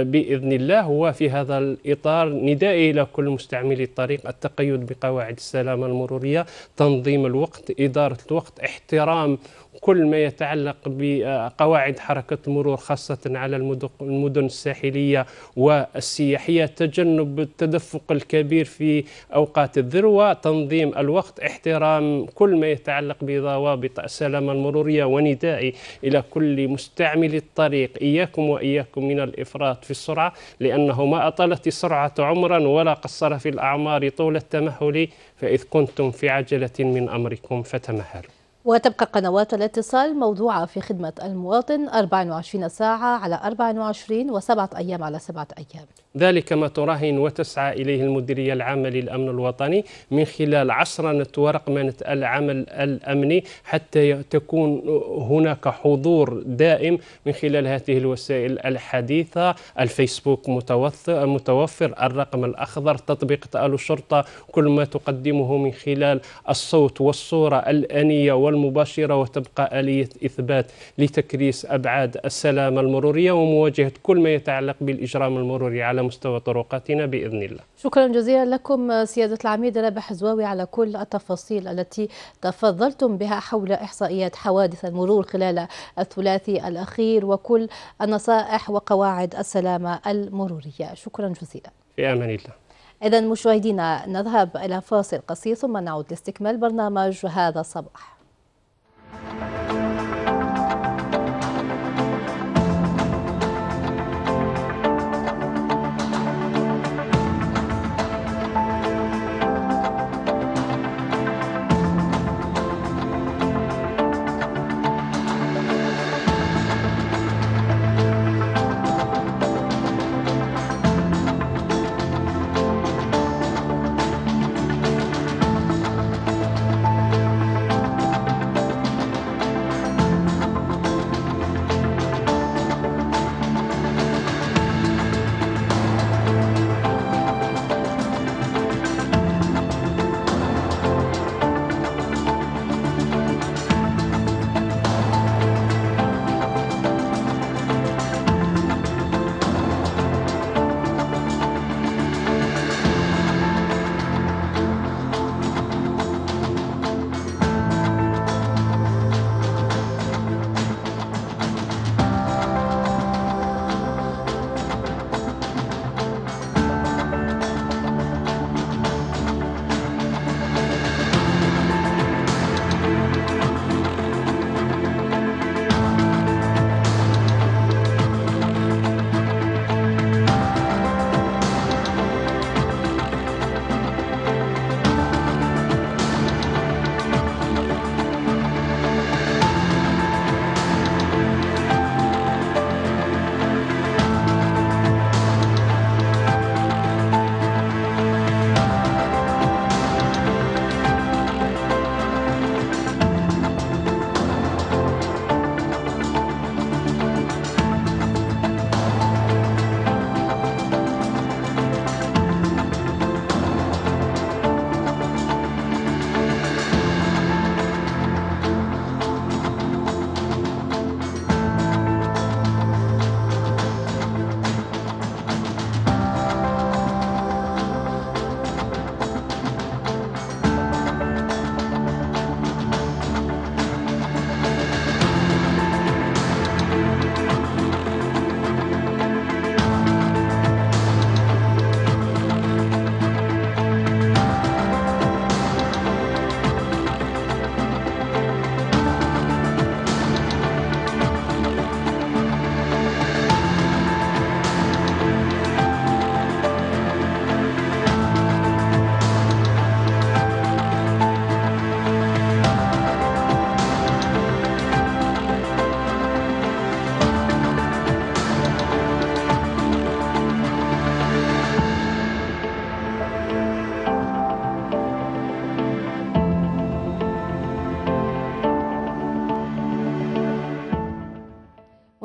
آه، بإذن الله وفي هذا الإطار ندائي إلى كل مستعملي الطريق التقيد بقواعد السلامة المرورية تنظيم الوقت إدارة الوقت احترام كل ما يتعلق بقواعد حركة المرور خاصة على المدن الساحلية والسياحية تجنب التدفق الكبير في أوقات الذروة تنظيم الوقت احترام كل ما يتعلق بضوابط السلامة المرورية وندائي إلى كل مستعمل الطريق إياكم وإياكم من الإفراط في السرعة لأنه ما أطلت السرعة عمرا ولا قصر في الأعمار طول التمهل فإذ كنتم في عجلة من أمركم فتمهلوا وتبقى قنوات الاتصال موضوعة في خدمة المواطن 24 ساعة على 24 وسبعة أيام على سبعة أيام ذلك ما تراهن وتسعى إليه المديرية العامة للأمن الوطني من خلال عصرنة ورقمنة العمل الأمني حتى تكون هناك حضور دائم من خلال هذه الوسائل الحديثة الفيسبوك متوفر الرقم الأخضر تطبيق تأل الشرطة كل ما تقدمه من خلال الصوت والصورة الأنية والمباشرة وتبقى آلية إثبات لتكريس أبعاد السلامة المرورية ومواجهة كل ما يتعلق بالإجرام المروري على مستوى طرقاتنا بإذن الله شكرا جزيلا لكم سيادة العميد رابح زواوي على كل التفاصيل التي تفضلتم بها حول إحصائيات حوادث المرور خلال الثلاثي الأخير وكل النصائح وقواعد السلامة المرورية شكرا جزيلا في أمان الله إذا مشاهدينا نذهب إلى فاصل قصير ثم نعود لاستكمال برنامج هذا الصباح Thank you.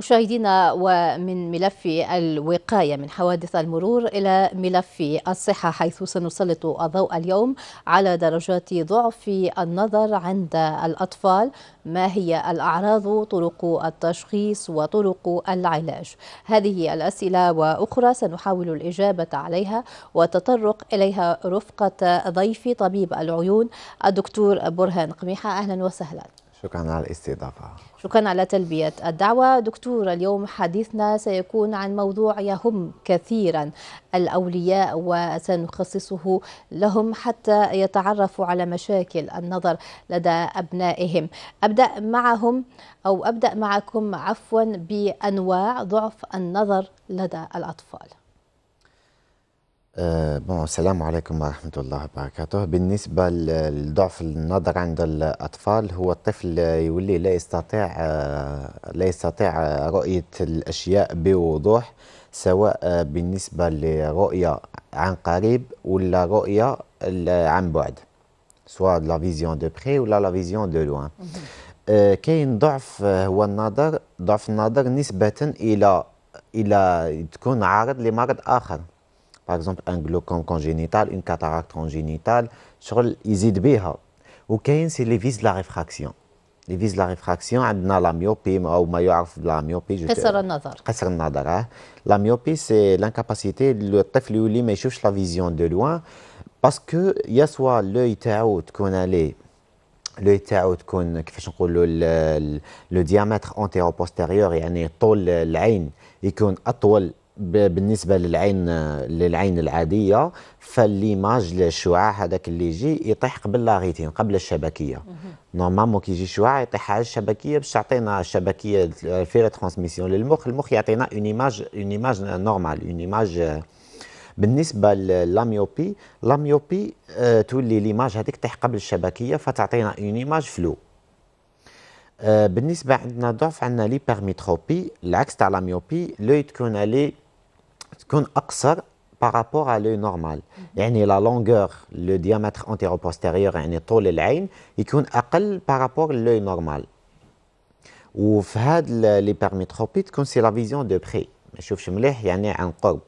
مشاهدينا ومن ملف الوقاية من حوادث المرور إلى ملف الصحة حيث سنسلط الضوء اليوم على درجات ضعف النظر عند الأطفال ما هي الأعراض طرق التشخيص وطرق العلاج هذه الأسئلة وأخرى سنحاول الإجابة عليها وتطرق إليها رفقة ضيفي طبيب العيون الدكتور برهان قميحة أهلا وسهلا شكرا على الاستضافة شكرا على تلبية الدعوة دكتور اليوم حديثنا سيكون عن موضوع يهم كثيرا الأولياء وسنخصصه لهم حتى يتعرفوا على مشاكل النظر لدى أبنائهم أبدأ معهم أو أبدأ معكم عفوا بأنواع ضعف النظر لدى الأطفال آه، بون السلام عليكم ورحمة الله وبركاته بالنسبة لضعف النظر عند الأطفال هو الطفل يولي لا يستطيع آه، لا يستطيع رؤية الأشياء بوضوح سواء بالنسبة لرؤية عن قريب ولا رؤية عن بعد سواء لا فيزيون دو بخي ولا لا فيزيون دو لوان كاين ضعف آه، هو النظر ضعف النظر نسبة إلى إلى تكون عارض لمرض آخر par exemple un glaucome congénital, une cataracte congénitale, sur l'izidbiha. Ou qu'est-ce c'est les vis de la réfraction. Les vis de la réfraction, on a la myopie, ou ma la myopie. قصر النظر. قصر nazar La myopie, c'est l'incapacité, le طفل يولي ما يشوفش la vision de loin parce que il y a soit l'œil تاعو تكون عليه لو تاعو تكون كيفاش نقولوا لو ديامتر انتيرو بوستيريور يعني طول العين يكون اطول بالنسبه للعين للعين العاديه فالليماج الشعاع هذاك اللي يجي يطيح قبل لا قبل الشبكيه نورمالمون كي يجي الشعاع يطيح على الشبكيه باش تعطينا الشبكيه في ترانسميسيون للمخ المخ يعطينا اون ايماج اون ايماج نورمال اون ايماج بالنسبه للاميوبي آه، لاميوبي تولي ليماج هذيك تطيح قبل الشبكيه فتعطينا اون ايماج فلو بالنسبه عندنا ضعف عندنا ليبرميتروبي العكس تاع لاميوبي لو تكون عليه c'est qu'on est par rapport à l'œil normal. Mhm. La longueur, le diamètre antéropostérieur, c'est-à-dire la taille de l'œil, est élevé par rapport à l'œil normal. Et dans cette hypermétropie, c'est la vision de près. Je ne sais pas si vous le voyez, mais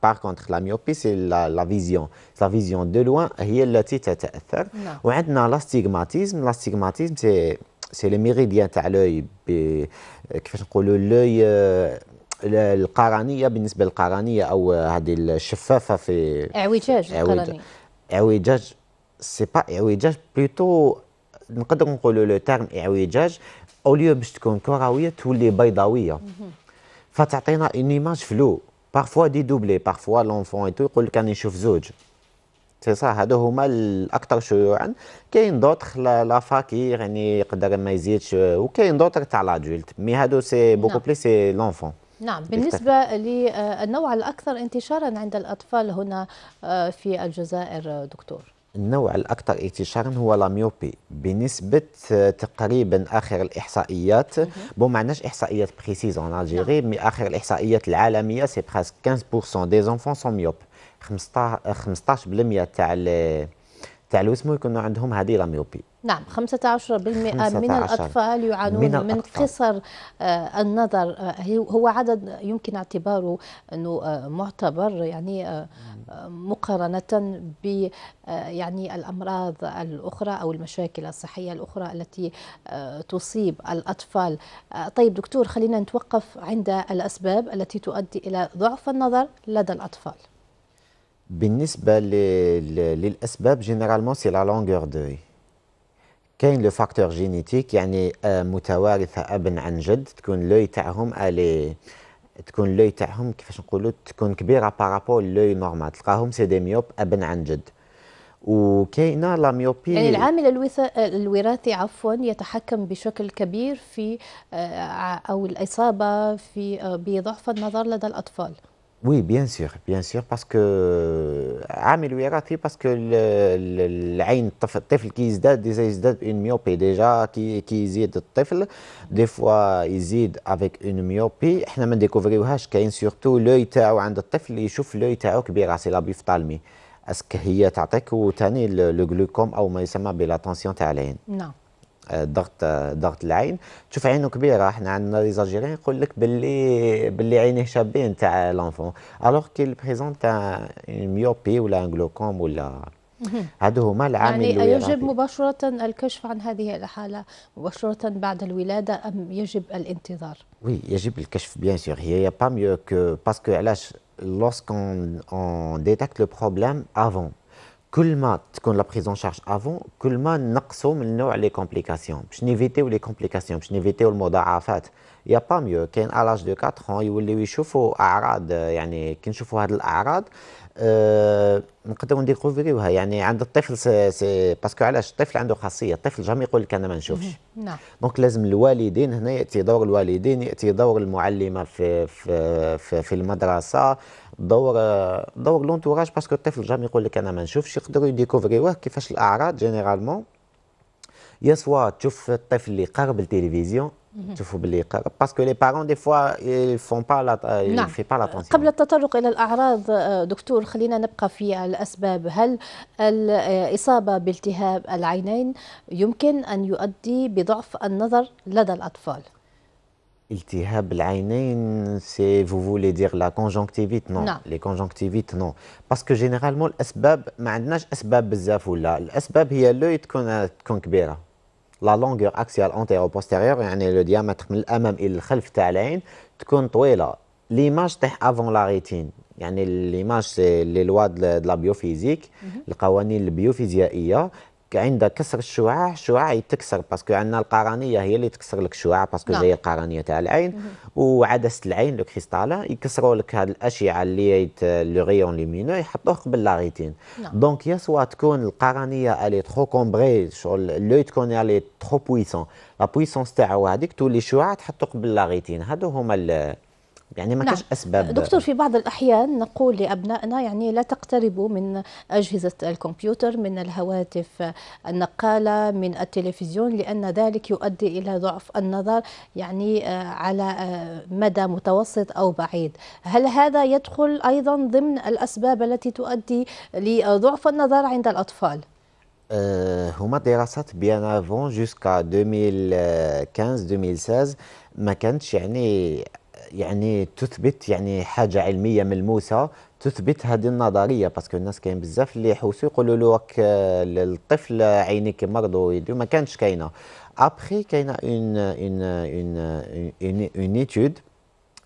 par contre, la myopie, c'est la vision. C'est la vision de loin qui s'affiche. Et on a aussi l'astigmatisme. L'astigmatisme, c'est le méridien de l'œil. C'est-à-dire euh, l'œil euh, القرنيه بالنسبه للقرنيه او هذه الشفافه في اعوجاج القرنيه اعوجاج سي با اعوجاج بلوتو نقدر نقولوا لو تيرم اعوجاج ليو باش تكون كرويه تولي بيضاويه فتعطينا اون ايماج فلو بارفوا دي دوبلي بارفوا لونفون تو يقول لك انا نشوف زوج سي صا هادو هما الاكثر شيوعا كاين دوطخ لا فاكير يعني يقدر ما يزيدش وكاين دوطخ تاع لادولت مي هادو سي بوكو بلي سي لونفون نعم بالنسبة للنوع الأكثر انتشارا عند الأطفال هنا آه، في الجزائر دكتور النوع الأكثر انتشارا هو لاميوبي بنسبة آه، تقريبا آخر الإحصائيات بون معناش إحصائيات بريسيز ان الجيري مي آخر الإحصائيات العالمية سي بريسك 15% دي زونفون سون ميوب 15% تاع تاع الوسمو يكونوا عندهم هذه لاميوبي نعم 15%, 15 من الأطفال يعانون من, من قصر آه، النظر آه، هو عدد يمكن اعتباره أنه آه، معتبر يعني مقارنة ب يعني الأمراض الأخرى أو المشاكل الصحية الأخرى التي تصيب الأطفال طيب دكتور خلينا نتوقف عند الأسباب التي تؤدي إلى ضعف النظر لدى الأطفال بالنسبة للأسباب جينيرالمون سي لا لونغور دوي كاين لو فاكتور جينيتيك يعني آه، متوارثه ابا عن جد تكون لوي تاعهم الي تكون لوي تاعهم كيفاش نقولوا تكون كبيره بارابول لوي نورمال تلقاهم سي دي ميوب ابا عن جد وكاينه لا ميوبي يعني العامل الوثا... الوراثي عفوا يتحكم بشكل كبير في آه، او الاصابه في آه، بضعف النظر لدى الاطفال Oui, bien sûr, bien sûr, باسكو عامل وراثي باسكو العين الطفل الطفل كي يزداد ديجا يزداد بإون ميوبي ديجا كي كي يزيد الطفل دي فوا يزيد افيك اون ميوبي احنا ما نديكوفريوهاش كاين سورتو لوي تاعو عند الطفل يشوف لوي تاعو كبيره سي لابيفتالمي اسك هي تعطيك وثاني لو جلوكوم او ما يسمى بلا تونسيون تاع العين نعم ضغط ضغط العين تشوف عينه كبيره احنا عندنا ليزاجيريان يقول لك باللي باللي عينيه شابين تاع لونفون الوغ كي بريزونت ميوبي ولا انغلوكوم ولا هذا هما العامل يعني يجب مباشرة الكشف عن هذه الحالة مباشرة بعد الولادة أم يجب الانتظار؟ وي يجب الكشف بيان سور هي با ميو كو باسكو علاش لوسكون اون ديتاكت لو بروبليم افون Toutes les la prise en charge avant, elles n'ont pas complications. Pour éviter les complications, pour éviter les mode. il n'y a pas mieux. À l'âge de 4 ans, il ont pu آه، نقدروا نديكوفريوها يعني عند الطفل سي سي باسكو علاش الطفل عنده خاصيه الطفل جامي يقول لك انا ما نشوفش نعم دونك لازم الوالدين هنا ياتي دور الوالدين ياتي دور المعلمه في في في, في المدرسه دور دور لونتوراج باسكو الطفل جامي يقول لك انا ما نشوفش يقدروا يديكوفريوه كيفاش الاعراض جينيرالمون يا سوا تشوف الطفل اللي قرب التلفزيون تشوفوا باللي باسكو لي بارون دي فوا فون با لا في با لاتونسيون قبل التطرق الى الاعراض آه، دكتور خلينا نبقى في الاسباب هل الاصابه بالتهاب العينين يمكن ان يؤدي بضعف النظر لدى الاطفال التهاب العينين سي فو فولي دير لا كونجونكتيفيت نو لي كونجونكتيفيت نو باسكو جينيرالمون الاسباب ما عندناش اسباب بزاف ولا الاسباب هي لو تكون تكون كبيره لا لونغور اكسيال او بوستيريور يعني لو ديامتر من الامام الى الخلف تاع العين تكون طويله ليماج طيح افون لا ريتين يعني ليماج لي لوا دو لا بيوفيزيك القوانين البيوفيزيائيه عند كسر الشعاع الشعاع يتكسر باسكو عندنا القرنيه هي اللي تكسر لك الشعاع باسكو جايه نعم. القرنيه تاع العين وعدسه العين لو كريستالا يكسروا لك هذه الاشعه اللي لو غيون لومينو يحطوه قبل لا ريتين دونك يا سوا تكون القرنيه الي ترو كومبري شغل لو تكون الي ترو بويسون لا بويسونس تاعو هذيك تولي شعاع تحطو قبل لا ريتين هادو هما يعني ما نعم. كاش اسباب دكتور في بعض الاحيان نقول لابنائنا يعني لا تقتربوا من اجهزه الكمبيوتر من الهواتف النقاله من التلفزيون لان ذلك يؤدي الى ضعف النظر يعني آه، على آه، مدى متوسط او بعيد هل هذا يدخل ايضا ضمن الاسباب التي تؤدي لضعف النظر عند الاطفال آه، هما دراسات بيان افون جوسكا 2015 2016 ما كانتش يعني يعني تثبت يعني حاجه علميه ملموسه تثبت هذه النظريه باسكو الناس كاين بزاف اللي يحوسوا يقولوا لك الطفل عينيك مرضوا يدو ما كانش كاينه ابخي كاينه اون اون اون اون ايتود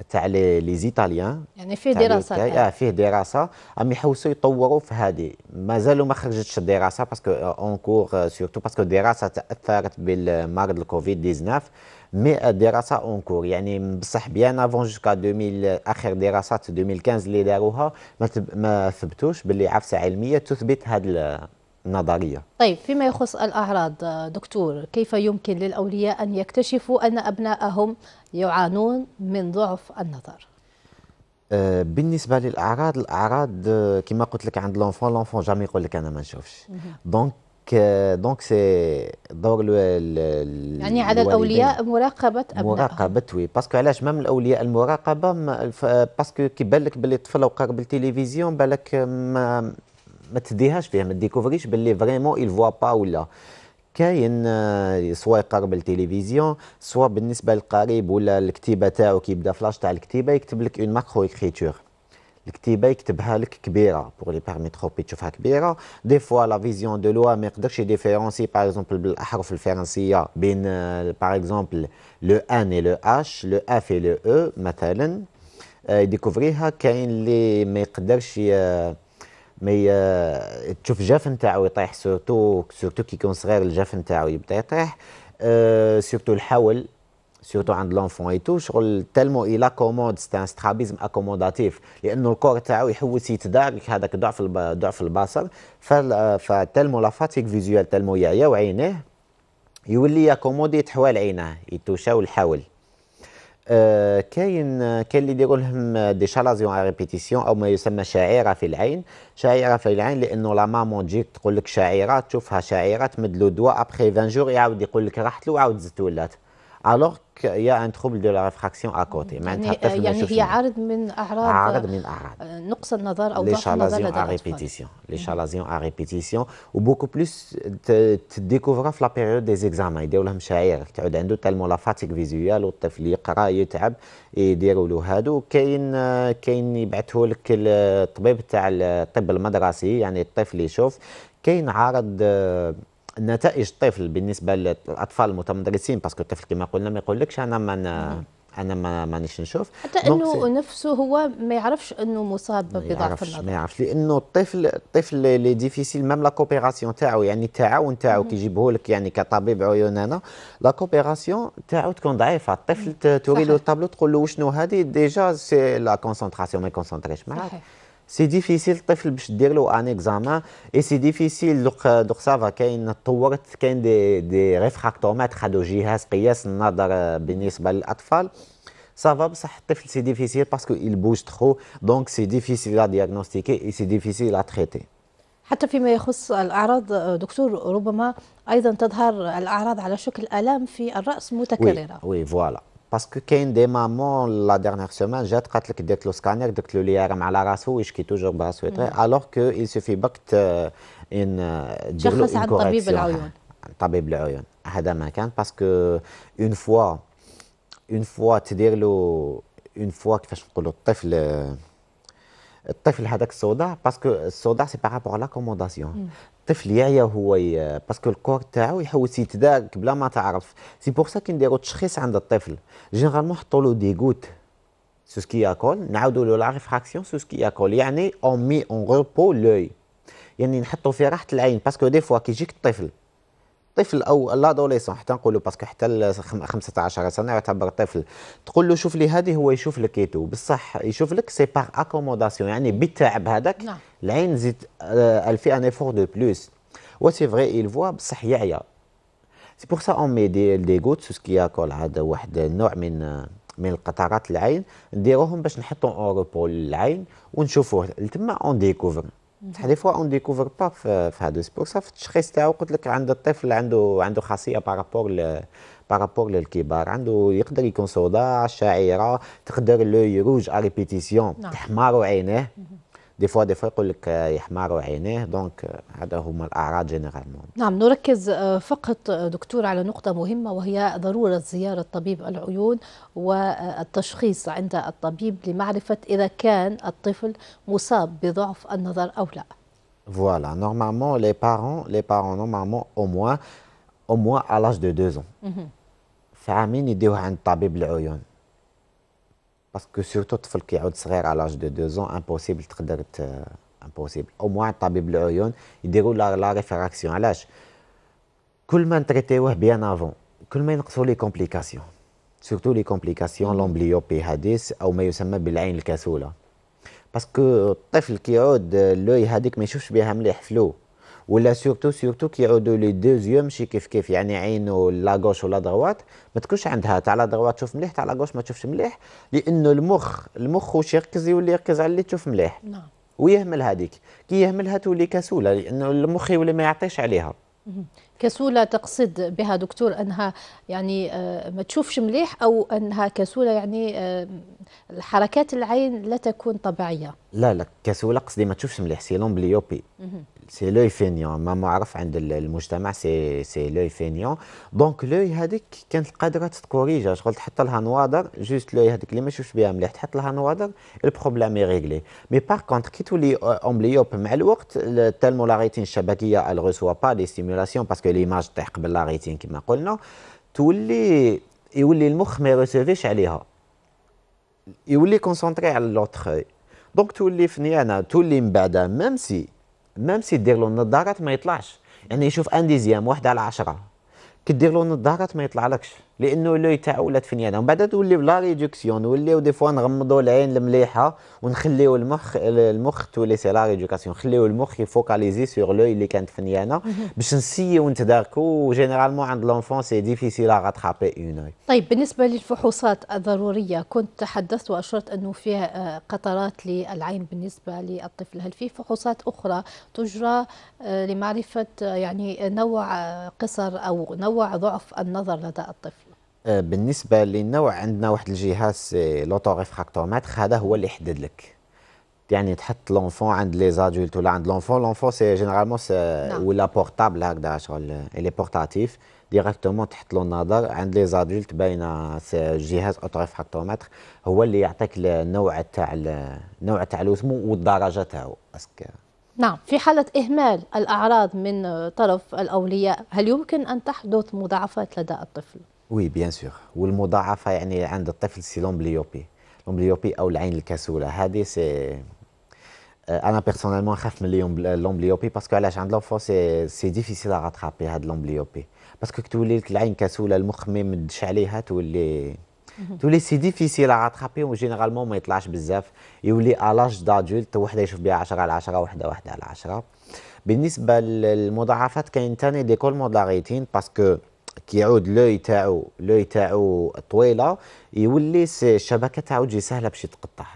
تاع لي زيتاليان يعني فيه دراسه اه فيه دراسه عم يحوسوا يطوروا في هذه مازالوا ما خرجتش الدراسه باسكو اون كور سورتو باسكو الدراسه تاثرت بالمرض الكوفيد 19 100 دراسه اون كور يعني بصح بيان افون جوكا 2000 اخر دراسات 2015 اللي داروها ما, ما ثبتوش باللي عفسه علميه تثبت هذه النظريه. طيب فيما يخص الاعراض دكتور كيف يمكن للاولياء ان يكتشفوا ان ابنائهم يعانون من ضعف النظر؟ أه، بالنسبه للاعراض الاعراض كما قلت لك عند لونفون لونفون جامي يقول لك انا ما نشوفش دونك دونك سي دور يعني على الاولياء مراقبه ابنائهم مراقبه وي باسكو علاش مام الاولياء المراقبه باسكو كيبان لك باللي الطفل لو قرب التلفزيون بالك ما ما تديهاش فيه ما ديكوفريش باللي فريمون يل فوا با ولا كاين آه، سوا يقرب التلفزيون سوا بالنسبه للقريب ولا الكتيبه تاعو كيبدا فلاش تاع الكتيبه يكتب لك اون ماكرو اكريتور الكتيبه يكتبها لك كبيره بوغ لي بارميتروبي تشوفها كبيره دي فوا لا فيزيون دو لوا ما يقدرش يديفيرونسي باغ اكزومبل بالاحرف الفرنسيه بين باغ اكزومبل لو ان اي لو اش لو اف اي لو او مثلا يديكوفريها كاين اللي ما يقدرش ما تشوف جاف نتاعو يطيح سورتو سورتو كي كون صغير الجاف نتاعو يبدا يطيح سورتو الحول سيرتو عند لونفون اي تو شغل تالمو الى كومود سترابيزم اكوموداتيف لانه الكور تاعو يحوس يتدارك هذاك ضعف ضعف البصر فتلمو لا فاتيك فيزيوال تالمو يعيا وعينيه يولي ياكومودي تحوال عينيه يتوشاو الحول أه كاين كاين اللي يديروا لهم دي شالازيون ا ريبيتيسيون او ما يسمى شعيره في العين شعيره في العين لانه لا مامون تجيك تقول لك شعيره تشوفها شعيره تمد له دواء ابخي 20 جور يعاود يقول لك راحت له وعاود زدت ولات الوغ كيا ان تروبل دو لا ريفراكسيون ا كوتي ما يعني هي عرض من اعراض عرض من اعراض نقص النظر او ضعف النظر لدى à لي شالازيون ا ريبيتيسيون répétition وبوكو بلوس تديكوفرا في لا بيريود دي زيكزامان يديروا لهم شعير تعود عنده تالمون لا فاتيك فيزيوال والطفل يقرا يتعب يديروا له هادو كاين كاين يبعثوا لك الطبيب تاع الطب المدرسي يعني الطفل يشوف كاين عارض نتائج الطفل بالنسبه للاطفال المتمدرسين باسكو الطفل كما قلنا ما يقولكش انا ما انا ما مانيش نشوف حتى انه نفسه هو ما يعرفش انه مصاب بضعف النظر ما يعرفش لانه الطفل الطفل لي ديفيسيل ميم لا كوبيراسيون تاعو يعني التعاون تاعو كي يجيبه لك يعني كطبيب عيون انا لا كوبيراسيون تاعو تكون ضعيفه الطفل توري له الطابلو تقول له شنو هذه ديجا سي لا ما يكونسونطريش معاك صحيح. سي ديفيسيل الطفل باش دير له ان اكزامان اي سي ديفيسيل دوك دوك سافا كاين تطورت كاين دي دي ريفراكتومات خدو جهاز قياس النظر بالنسبه للاطفال سافا بصح الطفل سي ديفيسيل باسكو il bouge تخو دونك سي ديفيسيل لا دياغنوستيكي اي سي ديفيسيل لا تريتي حتى فيما يخص الأعراض دكتور ربما أيضا تظهر الأعراض على شكل آلام في الرأس متكررة وي, وي فوالا باسكو كاين دي مامون لا ديرنيير سومان جات قالت لك ديك لو سكانير ديك لو لي ام على راسو ويشكي توجور براسو الوغ كو يل سوفي بك ان تشخص عند طبيب العيون طبيب العيون هذا ما كان باسكو اون فوا اون فوا تدير له اون فوا كيفاش نقولوا الطفل الطفل هذاك الصداع باسكو الصداع سي بارابور لا كومونداسيون الطفل يعيا وهو باسكو الكور تاعو يحوس يتدارك بلا ما تعرف سي بور سا كي نديرو تشخيص عند الطفل جينيرالمون نحطو له دي غوت سو سكي ياكل نعاودو له لا ريفراكسيون سو سكي ياكل يعني اون مي اون روبو لوي يعني نحطو في راحه العين باسكو دي فوا كي يجيك الطفل طفل او لادوليسون حتى نقولوا باسكو حتى 15 سنه يعتبر طفل تقول له شوف لي هذه هو يشوف لك ايتو بصح يشوف لك سي باغ اكوموداسيون يعني بالتعب هذاك نعم. العين زيد الفي ان افور دو بلوس و سي فغي يل فوا بصح يعيا سي بور سا اون مي دي دي غوت سو سكي اكول هذا واحد النوع من آه، من القطرات العين نديروهم باش نحطوا اون روبو للعين ونشوفوه تما اون ديكوفر بصح دي فوا اون ديكوفر با في هذا سبور صافي التشخيص تاعو قلت لك عند الطفل عنده عنده خاصيه بارابور بارابور للكبار عنده يقدر يكون صداع شعيره تقدر لو يروج ا ريبيتيسيون تحمر عينيه دي فوا دي فوا يقول لك يحمروا عينيه دونك هذا هما الاعراض جينيرالمون نعم نركز آه، فقط آه، دكتور على نقطة مهمة وهي ضرورة زيارة طبيب العيون والتشخيص عند الطبيب لمعرفة إذا كان الطفل مصاب بضعف النظر أو لا فوالا نورمالمون لي بارون لي بارون نورمالمون او موان au moins à l'âge دو 2 في عامين يديوها عند طبيب العيون Parce que surtout le fil qui est à l'âge de 2 ans impossible de euh, impossible au moins les euh, il déroule la la réflexion à l'âge. Quel main traiter traite bien avant sur les complications surtout les complications mm-hmm. l'ombiliopehades euh, au ou moment de le parce que le qui est il a dit ولا سورتو سورتو كيعودوا لي دوزيوم شي كيف كيف يعني عينه لا غوش ولا دروات ما تكونش عندها تاع لا دروات تشوف مليح تاع لا غوش ما تشوفش مليح لانه المخ المخ واش يركز يولي يركز على اللي تشوف مليح نعم ويهمل هذيك كي يهملها تولي كسوله لانه المخ يولي ما يعطيش عليها كسولة تقصد بها دكتور أنها يعني آه، ما تشوفش مليح أو أنها كسولة يعني آه، حركات العين لا تكون طبيعية لا لا كسولة قصدي ما تشوفش مليح سي لومبليوبي سي لوي فينيون ما معروف عند المجتمع سي سي لوي فينيون دونك لوي هذيك كانت قادره تتكوريجا شغل تحط لها نوادر جوست لوي هذيك اللي ما شوفش بها مليح تحط لها نوادر البروبليم ريغلي مي باغ كونتر كي تولي اومليوب مع الوقت تالمو لا ريتين الشبكيه ال ريسوا با لي ستيمولاسيون باسكو ليماج طيح قبل لا ريتين كما قلنا تولي يولي المخ ما يرسيفيش عليها يولي كونسونتري على لوتر دونك تولي فنيانه تولي من بعدها ميم سي ميم سي دير له النظارات ما يطلعش يعني يشوف ان ديزيام واحد على عشرة كي دير له النظارات ما يطلعلكش لانه لو يتعولت ومن بعد تولي لا ريدوكسيون نوليو دي فوا نغمضوا العين المليحه ونخليو المخ المخ تولي سي لا ريدوكاسيون نخليو المخ يفوكاليزي سور لوي اللي كانت فنيانه باش نسيي ونتداركو جينيرالمون عند لونفون سي ديفيسيل غاتخابي اون طيب بالنسبه للفحوصات الضروريه كنت تحدثت واشرت انه فيه آه، قطرات للعين بالنسبه للطفل هل في فحوصات اخرى تجرى آه، لمعرفه آه، يعني نوع قصر او نوع ضعف النظر لدى الطفل آه، بالنسبه للنوع عندنا واحد الجهاز آه، لوطو ريفراكتومتر هذا هو اللي يحدد لك يعني تحط لونفون عند لي زادولت ولا عند لونفون لونفون سي جينيرالمون ولا بورتابل هكذا شغل الي بورتاتيف ديريكتومون تحط له النظر عند لي زادولت باينه جهاز اوتو ريفراكتومتر هو اللي يعطيك النوع تاع النوع تاع الوسمو والدرجه تاعو اسك نعم في حالة إهمال الأعراض من طرف الأولياء هل يمكن أن تحدث مضاعفات لدى الطفل؟ وي بيان سور والمضاعفه يعني عند الطفل سي لومبليوبي لومبليوبي او العين الكسوله هذه سي آه، انا بيرسونيلمون نخاف من لومبليوبي باسكو علاش عند لونفون سي سي ديفيسيل غاترابي هاد لومبليوبي باسكو تولي لك العين كسوله المخ ما يمدش عليها تولي تولي سي ديفيسيل غاترابي وجينيرالمون ما يطلعش بزاف يولي الاج دادولت وحده يشوف بها 10 على 10 وحده وحده على 10 بالنسبه للمضاعفات كاين ثاني ديكول مودلاريتين باسكو كيعود لوي تاعو لوي تاعو طويله يولي الشبكه تاعو تجي سهله باش يتقطع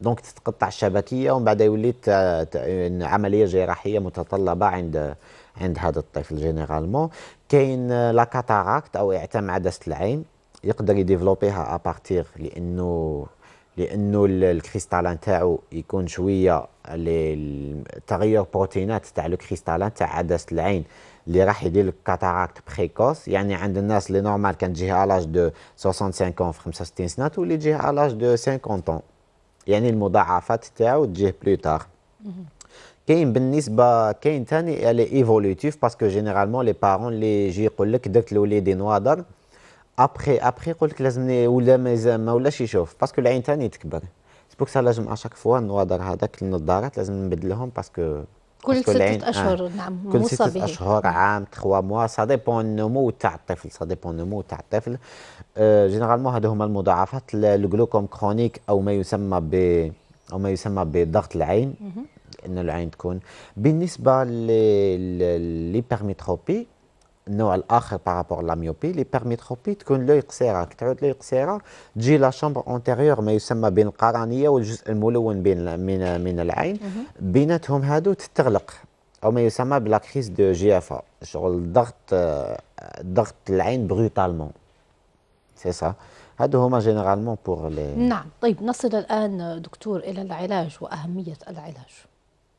دونك تتقطع الشبكيه ومن بعد يولي عمليه جراحيه متطلبه عند عند هذا الطفل جينيرالمون كاين لا كاتاراكت او اعتام عدسه العين يقدر يديفلوبيها ابارتيغ لانه لانه الكريستالان تاعو يكون شويه تغير بروتينات تاع الكريستالان تاع عدسه العين اللي راح يدير لك كاتاراكت بريكوس يعني عند الناس اللي نورمال كانت تجيها الاج دو 65 اون في 65 سنه تولي تجيها الاج دو 50 اون يعني المضاعفات تاعو تجيه بلو تار كاين بالنسبه كاين ثاني الي ايفولوتيف باسكو جينيرالمون لي بارون اللي يجي يقول لك درت لوليدي نوادر ابخي ابخي يقول لك لازمني ولا ما ولاش يشوف باسكو العين ثاني تكبر سبوك سا لازم اشاك فوا نوادر هذاك النظارات لازم نبدلهم باسكو كل ستة آه. أشهر آه. نعم كل ستة أشهر عام تخوا موا سا ديبون النمو تاع الطفل سا ديبون النمو تاع الطفل جينيرالمون آه، هادو هما المضاعفات الجلوكوم كرونيك أو ما يسمى ب أو ما يسمى بضغط العين إن العين تكون بالنسبة للي النوع الاخر بارابور لا ميوبي لي بيرميتروبي تكون لوي قصيره كتعود لوي قصيره تجي لا شامبر اونتيريور ما يسمى بين القرنيه والجزء الملون بين من من العين بيناتهم هادو تتغلق او ما يسمى بلا كريس دو جيافا شغل ضغط ضغط العين بروتالمون سي سا هادو هما جينيرالمون بور لي نعم طيب نصل الان دكتور الى العلاج واهميه العلاج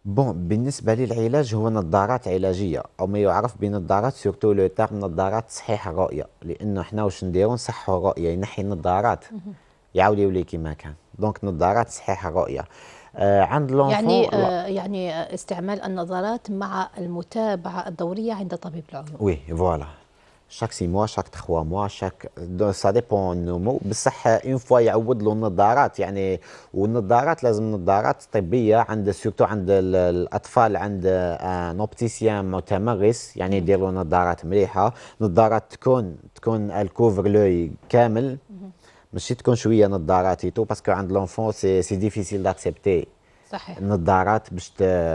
بون بالنسبه للعلاج هو نظارات علاجيه او ما يعرف بنظارات سورتو لو تاغ نظارات صحيحه الرؤيه لانه حنا واش نديرو نصحو الرؤيه ينحي النظارات يعاود يولي كما كان دونك نظارات صحيحه الرؤيه آه عند لونفون يعني آه يعني آه، استعمال النظارات مع المتابعه الدوريه عند طبيب العيون وي فوالا شاك سي موا شاك تخوا موا شاك سا ديبون النمو بصح اون فوا يعود له النظارات يعني والنظارات لازم نظارات طبيه عند سورتو عند الاطفال عند ان اوبتيسيان متمرس يعني يدير له نظارات مليحه نظارات تكون تكون الكوفر لوي كامل ماشي تكون شويه نظارات تو باسكو عند لونفون سي سي ديفيسيل داكسبتي صحيح النظارات باش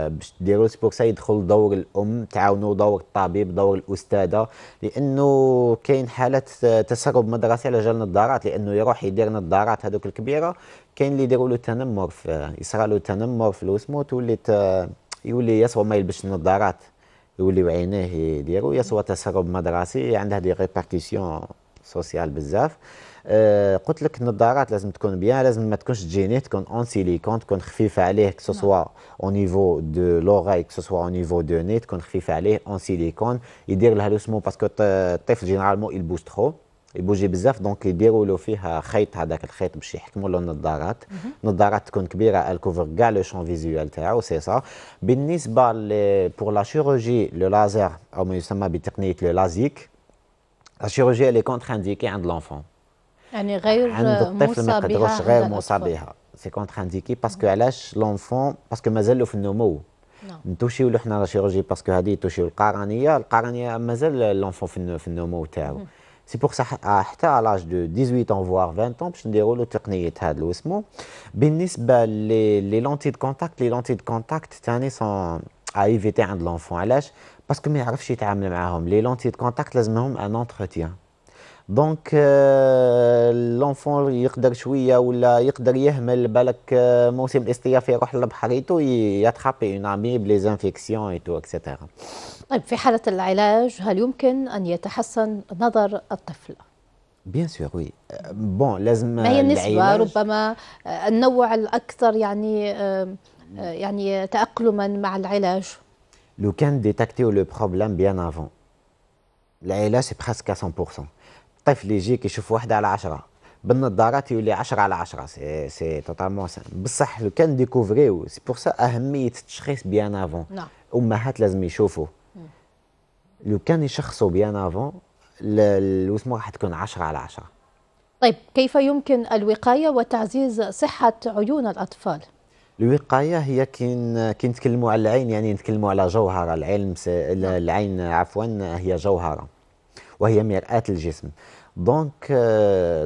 باش ديروا سبور سا يدخل دور الام تعاونوا دور الطبيب دور الاستاذه لانه كاين حالات تسرب مدرسي على جال النظارات لانه يروح يدير نظارات هذوك الكبيره كاين اللي يديروا له تنمر في يصرى له تنمر في الوسمو تولي يولي يسوى ما يلبسش النظارات يوليو عينيه يديروا يسوى تسرب مدرسي عندها دي ريبارتيسيون سوسيال بزاف آه، قلت لك النظارات لازم تكون بيان لازم ما تكونش تجيني تكون اون سيليكون تكون خفيفه عليه كو سوا او نيفو دو لوغاي كو سوا او نيفو دو ني تكون خفيفه عليه اون سيليكون يدير لها لو سمو باسكو الطفل جينيرالمون يلبوس تخو يبوجي بزاف دونك يديروا له فيها خيط هذاك الخيط باش يحكموا له النظارات النظارات تكون كبيره الكوفر كاع لو شون فيزيوال تاعو سي سا بالنسبه بور لا شيروجي لو لازر او ما يسمى بتقنيه لو لازيك لا شيروجي اللي كونتر انديكي عند لونفون يعني غير عند الطفل ما نقدروش غير موصى بها سي كونتر انديكي باسكو علاش لونفون باسكو مازال في النمو نعم. نتوشيو له حنا لا شيروجي باسكو هذه توشيو القرنيه القرنيه مازال لونفون في النمو تاعو سي بور سا حتى على لاج دو 18 فوار 20 ans باش نديروا له تقنيه هذا الوسمو بالنسبه لي لي لونتي دو كونتاكت لي لونتي دو كونتاكت ثاني سون ا ايفيتي عند لونفون علاش باسكو ما يعرفش يتعامل معاهم لي لونتي دو كونتاكت لازمهم ان انتروتيان دونك لونفون euh, يقدر شويه ولا يقدر يهمل بالك آه، موسم الاصطياف يروح لبحريته يتخابي اون امي بليزانفيكسيون اي تو اكسيتيرا طيب في حاله العلاج هل يمكن ان يتحسن نظر الطفل؟ بيان سور وي بون لازم ما هي النسبه ربما آه، النوع الاكثر يعني آه، يعني تاقلما مع العلاج لو كان ديتاكتيو لو بروبليم بيان افون العلاج سي بريسك 100% الطفل يجيك يشوف واحدة على عشرة بالنظارات يولي 10 على 10 سي سي توتالمون بصح لو كان ديكوفريو سي بور سا اهميه التشخيص بيان نعم. افون امهات لازم يشوفوا لو كان يشخصوا بيان افون الوسمه راح تكون 10 على 10 طيب كيف يمكن الوقايه وتعزيز صحه عيون الاطفال الوقايه هي كي كي نتكلموا على العين يعني نتكلموا على جوهره العلم نعم. العين عفوا هي جوهره وهي مرآة الجسم دونك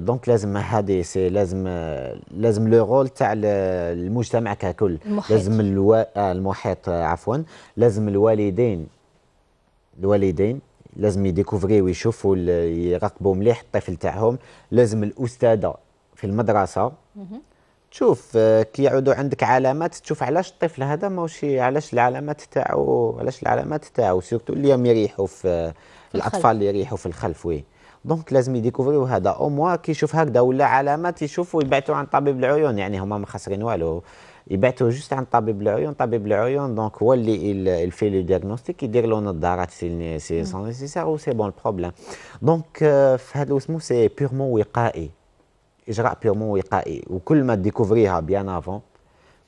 دونك euh, لازم سي لازم آه، لازم لو رول تاع المجتمع ككل المحيط. لازم الو... آه، المحيط آه، عفوا لازم الوالدين الوالدين لازم يديكوفري ويشوفوا يراقبوا مليح الطفل تاعهم لازم الاستاذه في المدرسه تشوف كي يعودوا عندك علامات تشوف علاش الطفل هذا ماشي علاش العلامات تاعو علاش العلامات تاعو سيرتو اللي يريحوا في الاطفال اللي يريحوا في الخلف وي دونك لازم يديكوفريو هذا او موا كي يشوف هكذا ولا علامات يشوفوا يبعثوا عند طبيب العيون يعني هما ما خاسرين والو يبعثوا جوست عند طبيب العيون طبيب العيون دونك هو اللي الفي لو دياغنوستيك يدير له نظارات سي سي سون نيسيسير و سي بون البروبليم دونك آه، في هذا اسمه سي بيغمون وقائي اجراء بيغمون وقائي وكل ما ديكوفريها بيان افون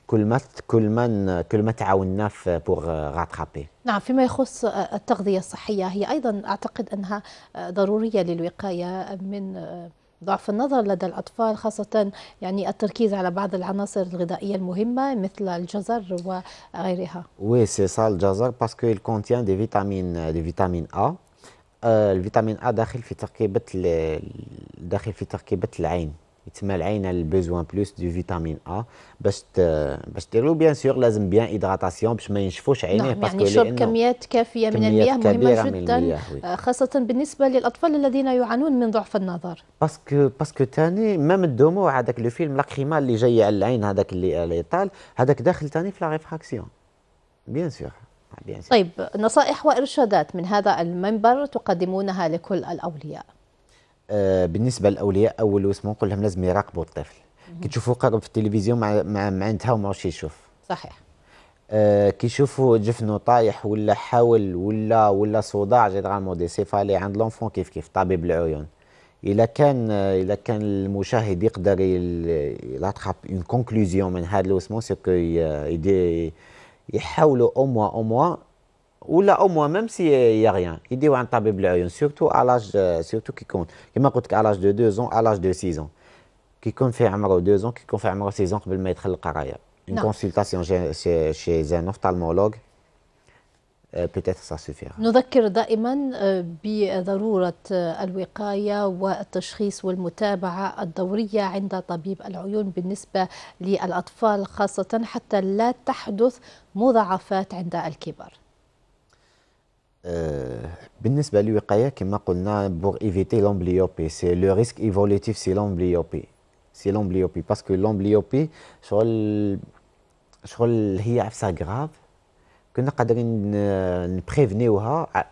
كلمات كلمان كلمات عاوناه بور راترابي نعم فيما يخص آه، التغذيه الصحيه هي ايضا اعتقد انها آه، ضروريه للوقايه من آه، ضعف النظر لدى الأطفال خاصة يعني التركيز على بعض العناصر الغذائية المهمة مثل الجزر وغيرها. وي سي ça الجزر باسكو يل كونتيان دي فيتامين دي فيتامين ا الفيتامين ا داخل في تركيبة داخل في تركيبة العين. يتسمى العين البيزوان بلوس دو فيتامين ا باش باش ديرلو بيان سور لازم بيان ايدغاتاسيون باش ما ينشفوش عينيه نعم يعني شرب كميات كافيه من المياه مهمه جدا آه، خاصه بالنسبه للاطفال الذين يعانون من ضعف النظر باسكو باسكو ثاني مام الدموع هذاك لو فيلم لاكريمال اللي جاي على العين هذاك اللي طال هذاك داخل ثاني في لا ريفراكسيون بيان سور طيب نصائح وارشادات من هذا المنبر تقدمونها لكل الاولياء آه، بالنسبه للاولياء اول الوسم نقول لهم لازم يراقبوا الطفل كي تشوفوا قرب في التلفزيون مع مع, عندها وما عرفش يشوف صحيح آه كي يشوفوا جفنه طايح ولا حول ولا ولا صداع جينيرالمون دي سيفالي عند لونفون كيف كيف طبيب العيون الا كان الا كان المشاهد يقدر يلاتخاب اون كونكلوزيون من هذا الوسمون سكو يحاولوا او موا او موا ولا او موا ميم سي يا غيان يديو عند طبيب العيون سورتو الاج سورتو كي يكون كيما قلت لك الاج دو دو زون الاج دو سي زون كي يكون في عمره دو زون كي يكون في عمره سي زون قبل ما يدخل القرايه اون كونسلتاسيون شي ان اوفطالمولوج بيتيتر نذكر دائما آه، بضروره آه، الوقايه والتشخيص والمتابعه الدوريه عند طبيب العيون بالنسبه للاطفال خاصه حتى لا تحدث مضاعفات عند الكبار Euh, بالنسبه للوقايه كما قلنا بور ايفيتي لومبليوبي سي لو ريسك ايفوليتيف سي لومبليوبي سي لومبليوبي باسكو لومبليوبي شغل شغل هي عفسه غراف كنا قادرين نبريفنيوها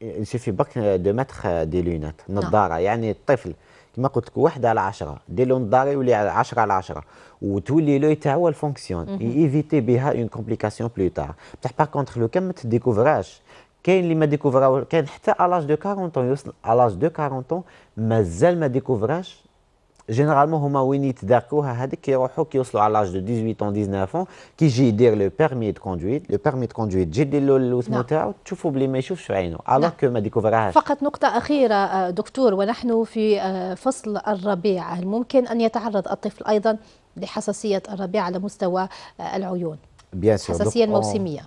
يسيفي باك دو ماتر دي لونات نظاره يعني الطفل كما قلت لك واحد على عشره دي له نظاره يولي على 10 على 10 وتولي لوي هو الفونكسيون ايفيتي بها اون كومبليكاسيون بلو تار بصح باغ كونتخ لو كان ما تديكوفراش كاين اللي ما ديكوفراو كاين حتى الاج دو 40 طون يوصل الاج دو 40 طون مازال ما ديكوفراش جينيرالمون هما وين يتداركوها هذيك كيروحوا كيوصلوا على لاج دو 18 طون 19 طون كيجي يدير لو بيرمي دو كوندويت لو بيرمي دو كوندويت تجي دير له الوثمه نعم. تاعو تشوفوا بلي ما يشوفش عينه الوغ كو ما ديكوفراهاش فقط نقطه اخيره آه، دكتور ونحن في آه، فصل الربيع هل ممكن ان يتعرض الطفل ايضا لحساسيه الربيع على مستوى آه، العيون بيان حساسيه موسميه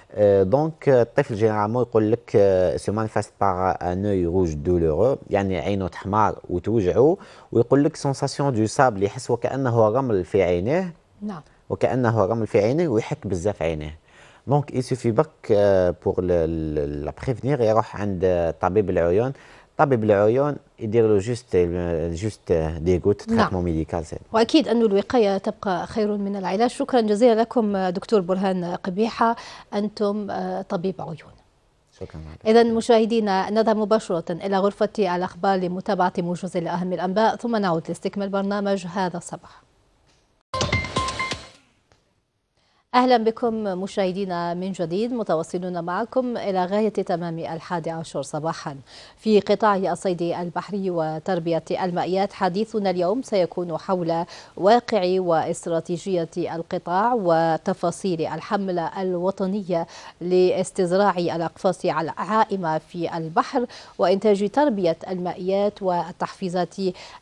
دونك الطفل جينيرالمون يقول لك سي مانيفاست باغ ان اوي روج دولورو يعني عينه تحمر وتوجعه ويقول لك سونساسيون دو اللي يحس وكانه رمل في عينيه نعم وكانه رمل في عينيه ويحك بزاف عينيه دونك سوفي برك بور لا بريفينير يروح عند طبيب العيون طبيب العيون يدير له جوست جوست دي غوت نعم. تريتمون ميديكال واكيد انه الوقايه تبقى خير من العلاج شكرا جزيلا لكم دكتور برهان قبيحه انتم طبيب عيون شكرا اذا مشاهدينا نذهب مباشره الى غرفه الاخبار لمتابعه موجز لاهم الانباء ثم نعود لاستكمال برنامج هذا الصباح أهلا بكم مشاهدينا من جديد متواصلون معكم إلى غاية تمام الحادي عشر صباحا في قطاع الصيد البحري وتربية المائيات حديثنا اليوم سيكون حول واقع واستراتيجية القطاع وتفاصيل الحملة الوطنية لاستزراع الأقفاص العائمة في البحر وإنتاج تربية المائيات والتحفيزات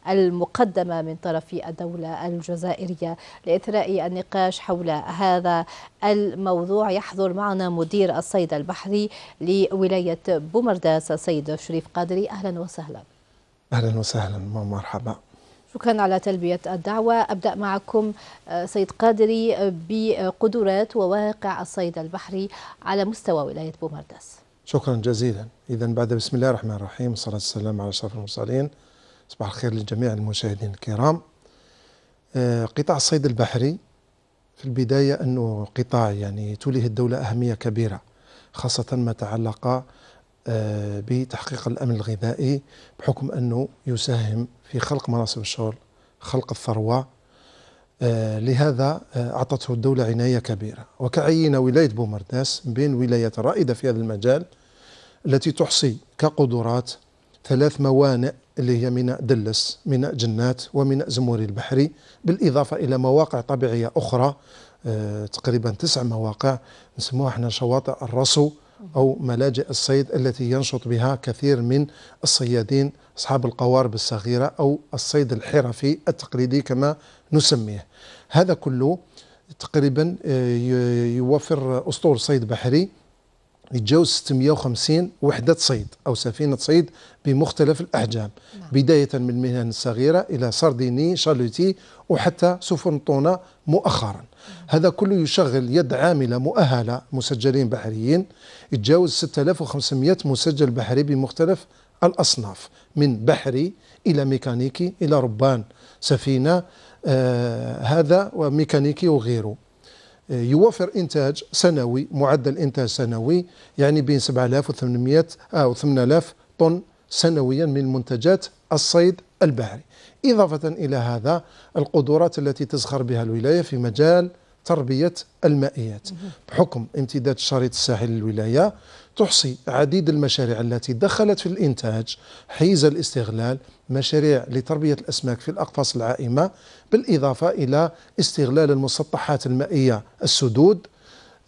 المقدمة من طرف الدولة الجزائرية لإثراء النقاش حول هذا الموضوع يحضر معنا مدير الصيد البحري لولاية بومرداس السيد شريف قادري أهلا وسهلا أهلا وسهلا ومرحبا شكرا على تلبية الدعوة أبدأ معكم آه، سيد قادري آه، بقدرات وواقع الصيد البحري على مستوى ولاية بومرداس شكرا جزيلا إذا بعد بسم الله الرحمن الرحيم والصلاة والسلام على أشرف المرسلين صباح الخير لجميع المشاهدين الكرام آه، قطاع الصيد البحري في البداية أنه قطاع يعني توليه الدولة أهمية كبيرة خاصة ما تعلق آه، بتحقيق الأمن الغذائي بحكم أنه يساهم في خلق مناصب الشغل خلق الثروة آه، لهذا آه، أعطته الدولة عناية كبيرة وكعينة ولاية بومرداس من بين ولايات رائدة في هذا المجال التي تحصي كقدرات ثلاث موانئ اللي هي ميناء دلس ميناء جنات وميناء زموري البحري بالإضافة إلى مواقع طبيعية أخرى آه، تقريبا تسع مواقع نسموها احنا شواطئ الرسو أو ملاجئ الصيد التي ينشط بها كثير من الصيادين أصحاب القوارب الصغيرة أو الصيد الحرفي التقليدي كما نسميه هذا كله تقريبا آه، يوفر أسطول صيد بحري يتجاوز 650 وحدة صيد أو سفينة صيد بمختلف الأحجام نعم. بداية من المهن الصغيرة إلى سارديني شالوتي وحتى سفن طونة مؤخرا نعم. هذا كله يشغل يد عاملة مؤهلة مسجلين بحريين يتجاوز 6500 مسجل بحري بمختلف الأصناف من بحري إلى ميكانيكي إلى ربان سفينة آه هذا وميكانيكي وغيره آه، يوفر إنتاج سنوي معدل إنتاج سنوي يعني بين 7800 أو 8000 طن سنويا من منتجات الصيد البحري إضافة إلى هذا القدرات التي تزخر بها الولاية في مجال تربية المائيات بحكم امتداد الشريط الساحلي للولاية تحصي عديد المشاريع التي دخلت في الإنتاج حيز الاستغلال مشاريع لتربية الأسماك في الأقفاص العائمة بالإضافة إلى استغلال المسطحات المائية السدود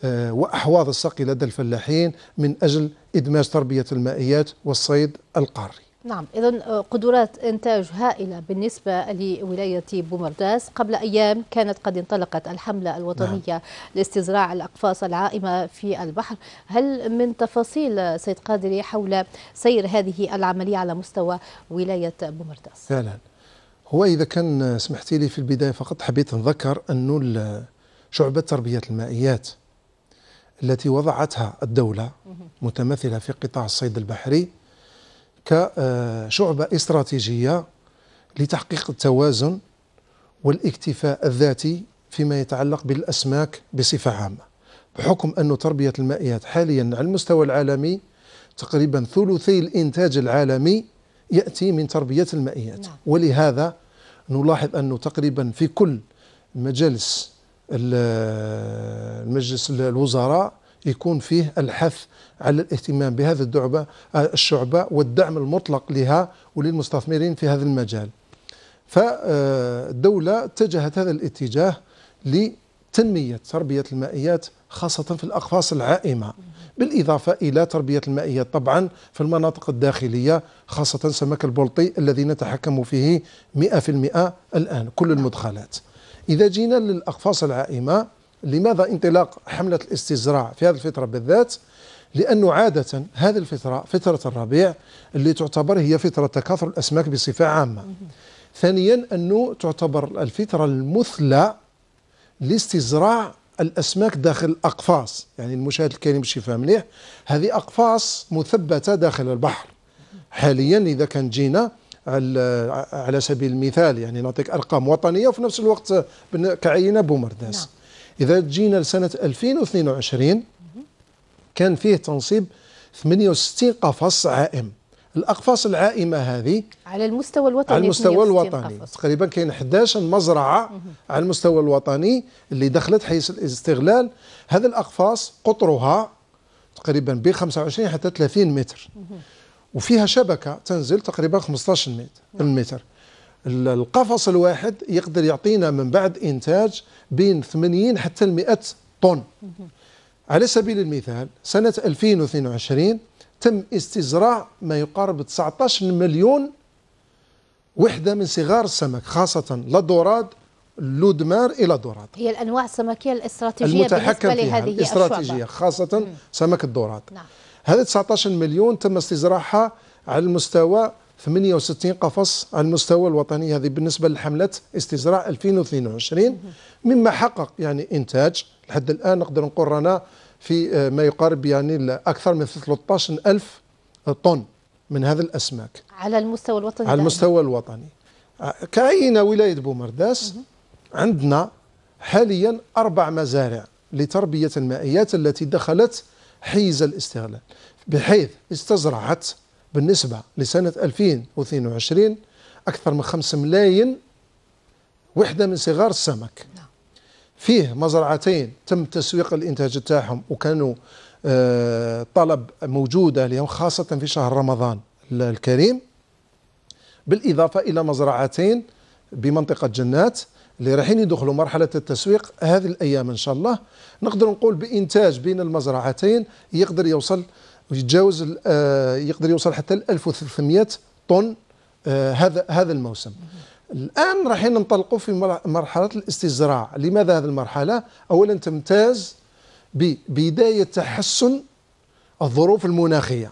آه، وأحواض السقي لدى الفلاحين من أجل إدماج تربية المائيات والصيد القاري نعم إذا آه، قدرات إنتاج هائلة بالنسبة لولاية بومرداس قبل أيام كانت قد انطلقت الحملة الوطنية نعم. لاستزراع الأقفاص العائمة في البحر هل من تفاصيل سيد قادري حول سير هذه العملية على مستوى ولاية بومرداس فعلا هو إذا كان سمحتي لي في البداية فقط حبيت نذكر أنه شعبة تربية المائيات التي وضعتها الدولة متمثلة في قطاع الصيد البحري كشعبة استراتيجية لتحقيق التوازن والاكتفاء الذاتي فيما يتعلق بالأسماك بصفة عامة بحكم أن تربية المائيات حاليا على المستوى العالمي تقريبا ثلثي الإنتاج العالمي يأتي من تربية المائيات نعم. ولهذا نلاحظ أنه تقريبا في كل مجالس المجلس الوزراء يكون فيه الحث على الاهتمام بهذه الدعبة الشعبة والدعم المطلق لها وللمستثمرين في هذا المجال فالدولة اتجهت هذا الاتجاه لتنمية تربية المائيات خاصة في الأقفاص العائمة بالإضافة إلى تربية المائيات طبعا في المناطق الداخلية خاصة سمك البلطي الذي نتحكم فيه 100% الآن كل المدخلات إذا جينا للأقفاص العائمة لماذا انطلاق حملة الاستزراع في هذه الفترة بالذات لأنه عادة هذه الفترة فترة الربيع اللي تعتبر هي فترة تكاثر الأسماك بصفة عامة ثانيا أنه تعتبر الفترة المثلى لاستزراع الأسماك داخل الأقفاص يعني المشاهد الكريم باش يفهم مليح هذه أقفاص مثبتة داخل البحر حاليا إذا كان جينا على سبيل المثال يعني نعطيك أرقام وطنية وفي نفس الوقت كعينة بومرداس نعم. إذا جينا لسنة 2022 كان فيه تنصيب 68 قفص عائم الأقفاص العائمة هذه على المستوى الوطني على المستوى الوطني قفص. تقريبا كاين 11 مزرعة مه. على المستوى الوطني اللي دخلت حيث الاستغلال هذا الأقفاص قطرها تقريبا ب 25 حتى 30 متر مه. وفيها شبكة تنزل تقريبا 15 نعم. متر المتر القفص الواحد يقدر يعطينا من بعد إنتاج بين 80 حتى 100 طن على سبيل المثال سنة 2022 تم استزراع ما يقارب 19 مليون وحدة من صغار السمك خاصة لدوراد لودمار إلى دوراد هي الأنواع السمكية الاستراتيجية بالنسبة لهذه الاستراتيجية خاصة مم. سمك الدوراد نعم. هذه 19 مليون تم استزراعها على المستوى 68 قفص على المستوى الوطني هذه بالنسبة لحملة استزراع 2022 مما حقق يعني إنتاج لحد الآن نقدر نقول رانا في آه، ما يقارب يعني أكثر من 13 ألف طن من هذا الأسماك على المستوى الوطني على يعني؟ المستوى الوطني آه، كعينة ولاية بومرداس عندنا حاليا أربع مزارع لتربية المائيات التي دخلت حيز الاستغلال بحيث استزرعت بالنسبة لسنة 2022 أكثر من 5 ملايين وحدة من صغار السمك نعم. فيه مزرعتين تم تسويق الإنتاج تاعهم وكانوا آه، طلب موجودة لهم خاصة في شهر رمضان الكريم بالإضافة إلى مزرعتين بمنطقة جنات اللي رايحين يدخلوا مرحلة التسويق هذه الأيام إن شاء الله نقدر نقول بإنتاج بين المزرعتين يقدر يوصل ويتجاوز آه، يقدر يوصل حتى ل 1300 طن آه، هذا هذا الموسم الان رايحين ننطلقوا في مرحله الاستزراع لماذا هذه المرحله اولا تمتاز ببدايه تحسن الظروف المناخيه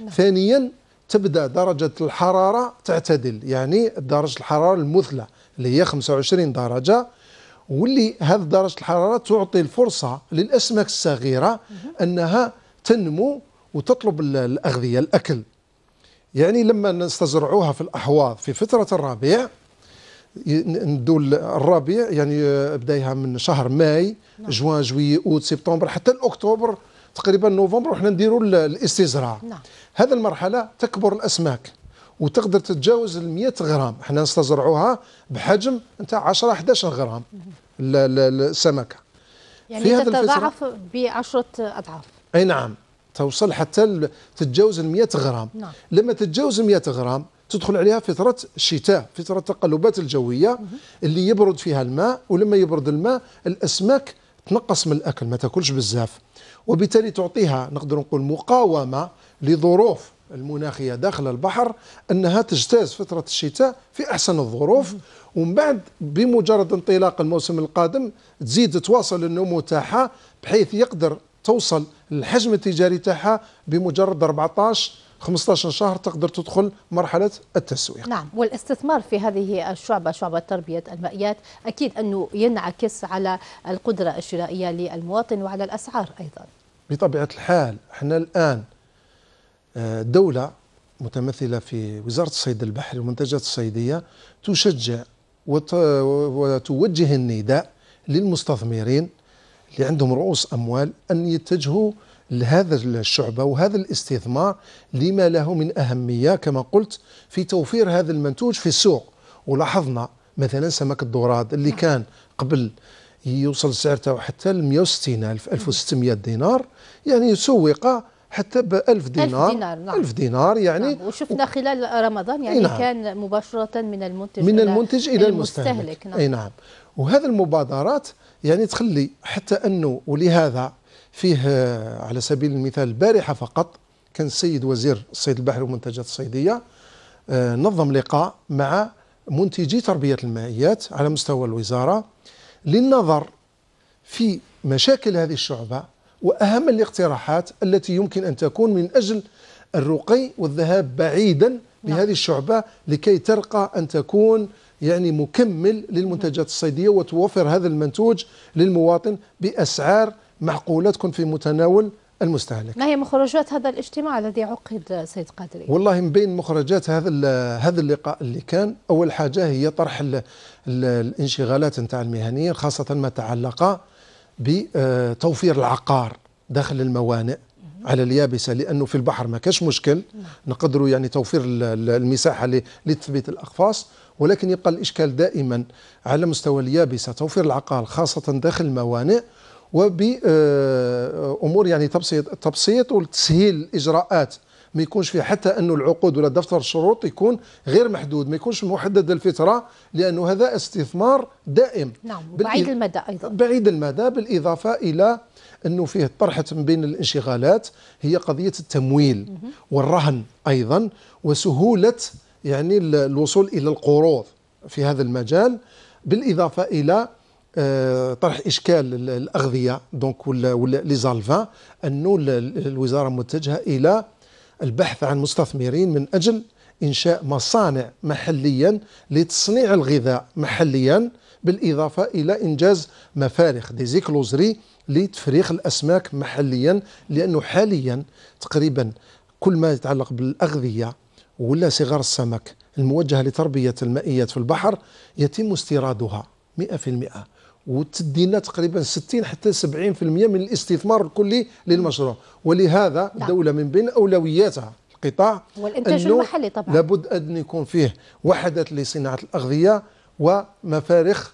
نعم. ثانيا تبدا درجه الحراره تعتدل يعني درجه الحراره المثلى اللي هي 25 درجه واللي هذه درجه الحراره تعطي الفرصه للاسماك الصغيره انها تنمو وتطلب الأغذية الأكل يعني لما نستزرعوها في الأحواض في فترة الربيع ندول الربيع يعني آه، بدايها من شهر ماي نعم. جوان جويي اوت سبتمبر حتى اكتوبر تقريبا نوفمبر وحنا نديروا الاستزراع نعم. هذا المرحله تكبر الاسماك وتقدر تتجاوز ال 100 غرام حنا نستزرعوها بحجم نتاع 10 11 غرام السمكه يعني في تتضاعف بعشرة اضعاف اي نعم توصل حتى تتجاوز ال 100 غرام نعم. لما تتجاوز 100 غرام تدخل عليها فترة الشتاء فترة التقلبات الجوية مه. اللي يبرد فيها الماء ولما يبرد الماء الأسماك تنقص من الأكل ما تاكلش بزاف وبالتالي تعطيها نقدر نقول مقاومة لظروف المناخية داخل البحر أنها تجتاز فترة الشتاء في أحسن الظروف ومن بعد بمجرد انطلاق الموسم القادم تزيد تواصل النمو تاعها بحيث يقدر توصل للحجم التجاري تاعها بمجرد 14 15 شهر تقدر تدخل مرحلة التسويق نعم والاستثمار في هذه الشعبة شعبة تربية المائيات أكيد أنه ينعكس على القدرة الشرائية للمواطن وعلى الأسعار أيضا بطبيعة الحال احنا الآن آه، دولة متمثلة في وزارة الصيد البحري والمنتجات الصيدية تشجع وتوجه النداء للمستثمرين اللي عندهم رؤوس أموال أن يتجهوا لهذا الشعبة وهذا الاستثمار لما له من أهمية كما قلت في توفير هذا المنتوج في السوق ولاحظنا مثلا سمك الدوراد اللي نعم. كان قبل يوصل سعرته تاعو حتى ل 160 ألف 1600 دينار يعني يسوق حتى ب 1000 دينار 1000 دينار, نعم. دينار يعني نعم. وشفنا خلال رمضان يعني نعم. كان مباشرة من المنتج من المنتج إلى المستهلك, المستهلك. نعم. أي نعم وهذه المبادرات يعني تخلي حتى أنه ولهذا فيه آه، على سبيل المثال البارحة فقط كان السيد وزير الصيد البحري والمنتجات الصيدية آه، نظم لقاء مع منتجي تربية المائيات على مستوى الوزارة للنظر في مشاكل هذه الشعبة وأهم الاقتراحات التي يمكن أن تكون من أجل الرقي والذهاب بعيدا نعم. بهذه الشعبة لكي ترقى أن تكون يعني مكمل للمنتجات الصيدية وتوفر هذا المنتوج للمواطن بأسعار معقولة تكون في متناول المستهلك ما هي مخرجات هذا الاجتماع الذي عقد سيد قادري والله من بين مخرجات هذا هذا اللقاء اللي كان اول حاجه هي طرح الـ الـ الانشغالات نتاع المهنيين خاصه ما تعلق بتوفير العقار داخل الموانئ على اليابسة لأنه في البحر ما كاش مشكل نقدروا يعني توفير المساحة لتثبيت الأقفاص ولكن يبقى الإشكال دائما على مستوى اليابسة توفير العقار خاصة داخل الموانئ وبأمور آه، يعني تبسيط التبسيط وتسهيل الإجراءات ما يكونش فيه حتى انه العقود ولا دفتر الشروط يكون غير محدود ما يكونش محدد الفتره لانه هذا استثمار دائم نعم بعيد المدى ايضا بعيد المدى بالاضافه الى انه فيه طرحت من بين الانشغالات هي قضيه التمويل والرهن ايضا وسهوله يعني الوصول إلى القروض في هذا المجال بالإضافة إلى آه، طرح إشكال الأغذية دونك ولي زالفان أنه الوزارة متجهة إلى البحث عن مستثمرين من أجل إنشاء مصانع محليا لتصنيع الغذاء محليا بالإضافة إلى إنجاز مفارخ ديزيكلوزري لتفريخ الأسماك محليا لأنه حاليا تقريبا كل ما يتعلق بالأغذية ولا صغار السمك الموجهة لتربية المائيات في البحر يتم استيرادها 100% وتدينا تقريبا 60 حتى 70% من الاستثمار الكلي للمشروع ولهذا الدولة نعم. من بين أولوياتها القطاع والإنتاج المحلي طبعا لابد أن يكون فيه وحدات لصناعة الأغذية ومفارخ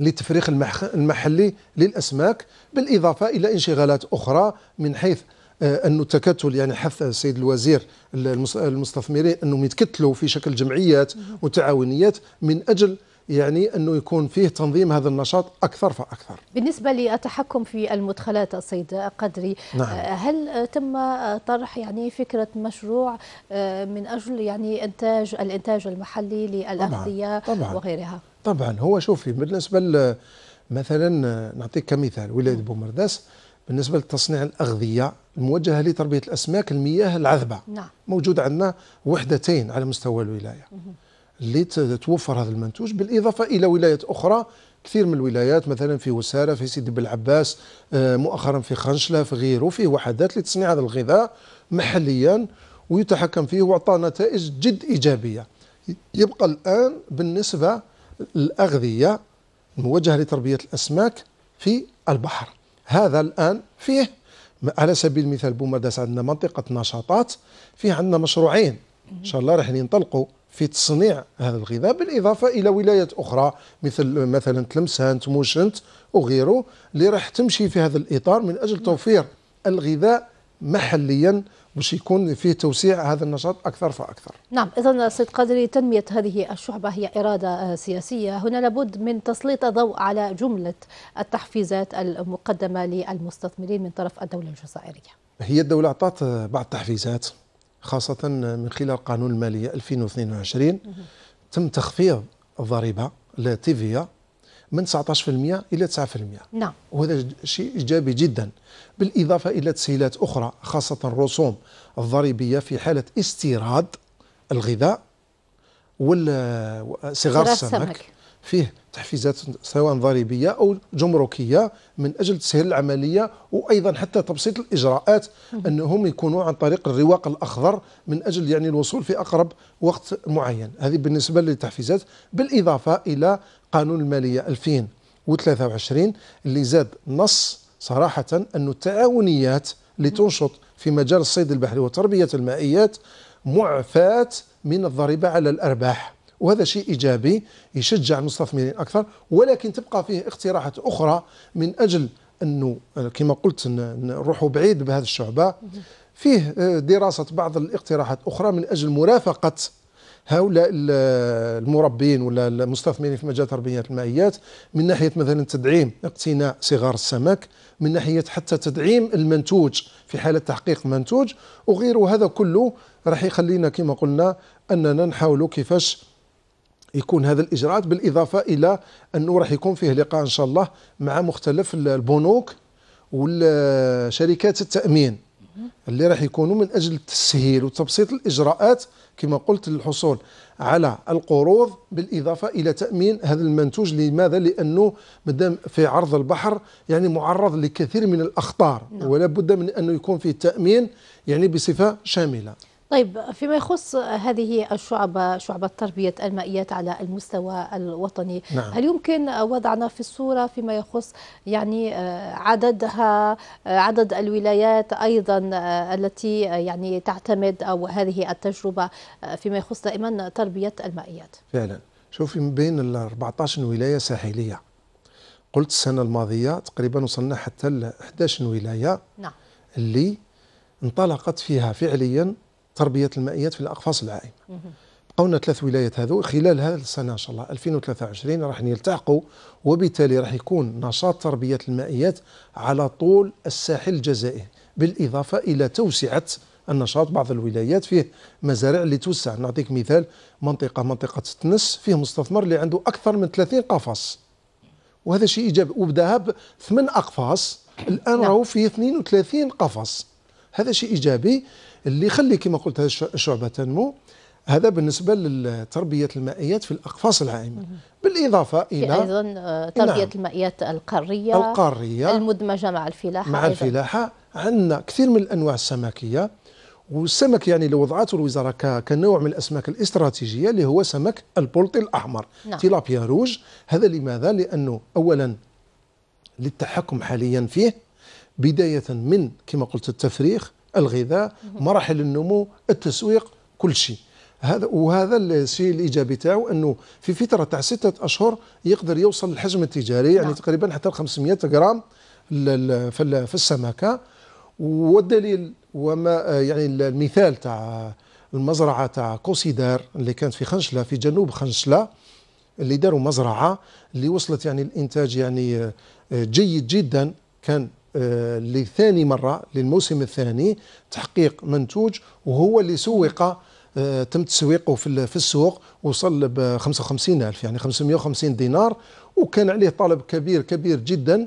للتفريخ المحلي للأسماك بالإضافة إلى انشغالات أخرى من حيث آه، أن التكتل يعني حث السيد الوزير المستثمرين انهم يتكتلوا في شكل جمعيات وتعاونيات من اجل يعني انه يكون فيه تنظيم هذا النشاط اكثر فاكثر. بالنسبه للتحكم في المدخلات السيد قدري نعم. آه، هل تم طرح يعني فكره مشروع آه، من اجل يعني انتاج الانتاج المحلي للاغذيه طبعاً. وغيرها؟ طبعا هو شوفي بالنسبه مثلا نعطيك كمثال ولايه نعم. بومرداس بالنسبة لتصنيع الأغذية الموجهة لتربية الأسماك المياه العذبة نعم. موجود عندنا وحدتين على مستوى الولاية اللي توفر هذا المنتوج بالإضافة إلى ولايات أخرى كثير من الولايات مثلا في وسارة في سيدي بلعباس آه، مؤخرا في خنشلة في غيره فيه وحدات لتصنيع هذا الغذاء محليا ويتحكم فيه واعطى نتائج جد إيجابية يبقى الآن بالنسبة للأغذية الموجهة لتربية الأسماك في البحر هذا الآن فيه على سبيل المثال بومداس عندنا منطقة نشاطات فيه عندنا مشروعين إن شاء الله راح ينطلقوا في تصنيع هذا الغذاء بالإضافة إلى ولايات أخرى مثل مثلا تلمسان تموشنت وغيره اللي راح تمشي في هذا الإطار من أجل توفير الغذاء محليا باش يكون فيه توسيع هذا النشاط اكثر فاكثر. نعم اذا سيد قادري تنميه هذه الشعبه هي اراده سياسيه، هنا لابد من تسليط ضوء على جمله التحفيزات المقدمه للمستثمرين من طرف الدوله الجزائريه. هي الدوله اعطت بعض التحفيزات خاصه من خلال قانون الماليه 2022 تم تخفيض الضريبه التيفيا من 19% الى 9% نعم وهذا شيء ايجابي جدا بالاضافه الى تسهيلات اخرى خاصه الرسوم الضريبيه في حاله استيراد الغذاء وصغار السمك فيه تحفيزات سواء ضريبية أو جمركية من أجل تسهيل العملية وأيضا حتى تبسيط الإجراءات أنهم يكونوا عن طريق الرواق الأخضر من أجل يعني الوصول في أقرب وقت معين هذه بالنسبة للتحفيزات بالإضافة إلى قانون المالية 2023 اللي زاد نص صراحة أن التعاونيات اللي تنشط في مجال الصيد البحري وتربية المائيات معفاة من الضريبة على الأرباح وهذا شيء إيجابي يشجع المستثمرين أكثر ولكن تبقى فيه اقتراحات أخرى من أجل أنه كما قلت نروحوا بعيد بهذه الشعبة فيه آه، دراسة بعض الاقتراحات أخرى من أجل مرافقة هؤلاء المربين ولا المستثمرين في مجال تربية المائيات من ناحية مثلا تدعيم اقتناء صغار السمك من ناحية حتى تدعيم المنتوج في حالة تحقيق المنتوج وغيره هذا كله راح يخلينا كما قلنا أننا نحاولوا كيفاش يكون هذا الاجراءات بالاضافه الى انه راح يكون فيه لقاء ان شاء الله مع مختلف البنوك والشركات التامين اللي راح يكونوا من اجل التسهيل وتبسيط الاجراءات كما قلت للحصول على القروض بالاضافه الى تامين هذا المنتوج لماذا لانه مدام في عرض البحر يعني معرض لكثير من الاخطار نعم. ولا بد من انه يكون فيه تامين يعني بصفه شامله طيب فيما يخص هذه الشعبة شعبة تربية المائيات على المستوى الوطني نعم. هل يمكن وضعنا في الصورة فيما يخص يعني آه، عددها آه، عدد الولايات أيضا آه، التي يعني تعتمد أو هذه التجربة فيما يخص دائما تربية المائيات فعلا شوفي من بين ال 14 ولاية ساحلية قلت السنة الماضية تقريبا وصلنا حتى ال 11 ولاية نعم. اللي انطلقت فيها فعليا تربية المائيات في الأقفاص العائمة بقونا ثلاث ولايات هذو خلال هذه السنة إن شاء الله 2023 راح يلتحقوا وبالتالي راح يكون نشاط تربية المائيات على طول الساحل الجزائري بالإضافة إلى توسعة النشاط بعض الولايات فيه مزارع اللي توسع نعطيك مثال منطقة منطقة تنس فيه مستثمر اللي عنده أكثر من 30 قفص وهذا شيء إيجابي وبداها بثمان أقفاص الآن نعم. راهو فيه 32 قفص هذا شيء إيجابي اللي يخلي كما قلت الشعبة تنمو هذا بالنسبة للتربية المائيات في الأقفاص العائمة بالإضافة إلى أيضا آه، نعم. تربية نعم المائيات القارية القارية المدمجة مع الفلاحة مع الفلاحة عندنا كثير من الأنواع السمكية والسمك يعني اللي وضعته الوزاره كنوع من الاسماك الاستراتيجيه اللي هو سمك البلطي الاحمر نعم. تيلابيا روج هذا لماذا؟ لانه اولا للتحكم حاليا فيه بدايه من كما قلت التفريخ الغذاء مراحل النمو التسويق كل شيء هذا وهذا الشيء الايجابي تاعو انه في فتره تاع سته اشهر يقدر يوصل للحجم التجاري يعني نعم. تقريبا حتى 500 جرام في السمكه والدليل وما يعني المثال تاع المزرعه تاع كوسيدار اللي كانت في خنشله في جنوب خنشله اللي داروا مزرعه اللي وصلت يعني الانتاج يعني آه، جيد جدا كان آه، لثاني مرة للموسم الثاني تحقيق منتوج وهو اللي سوق آه، تم تسويقه في السوق وصل ب 55 ألف يعني 550 دينار وكان عليه طلب كبير كبير جدا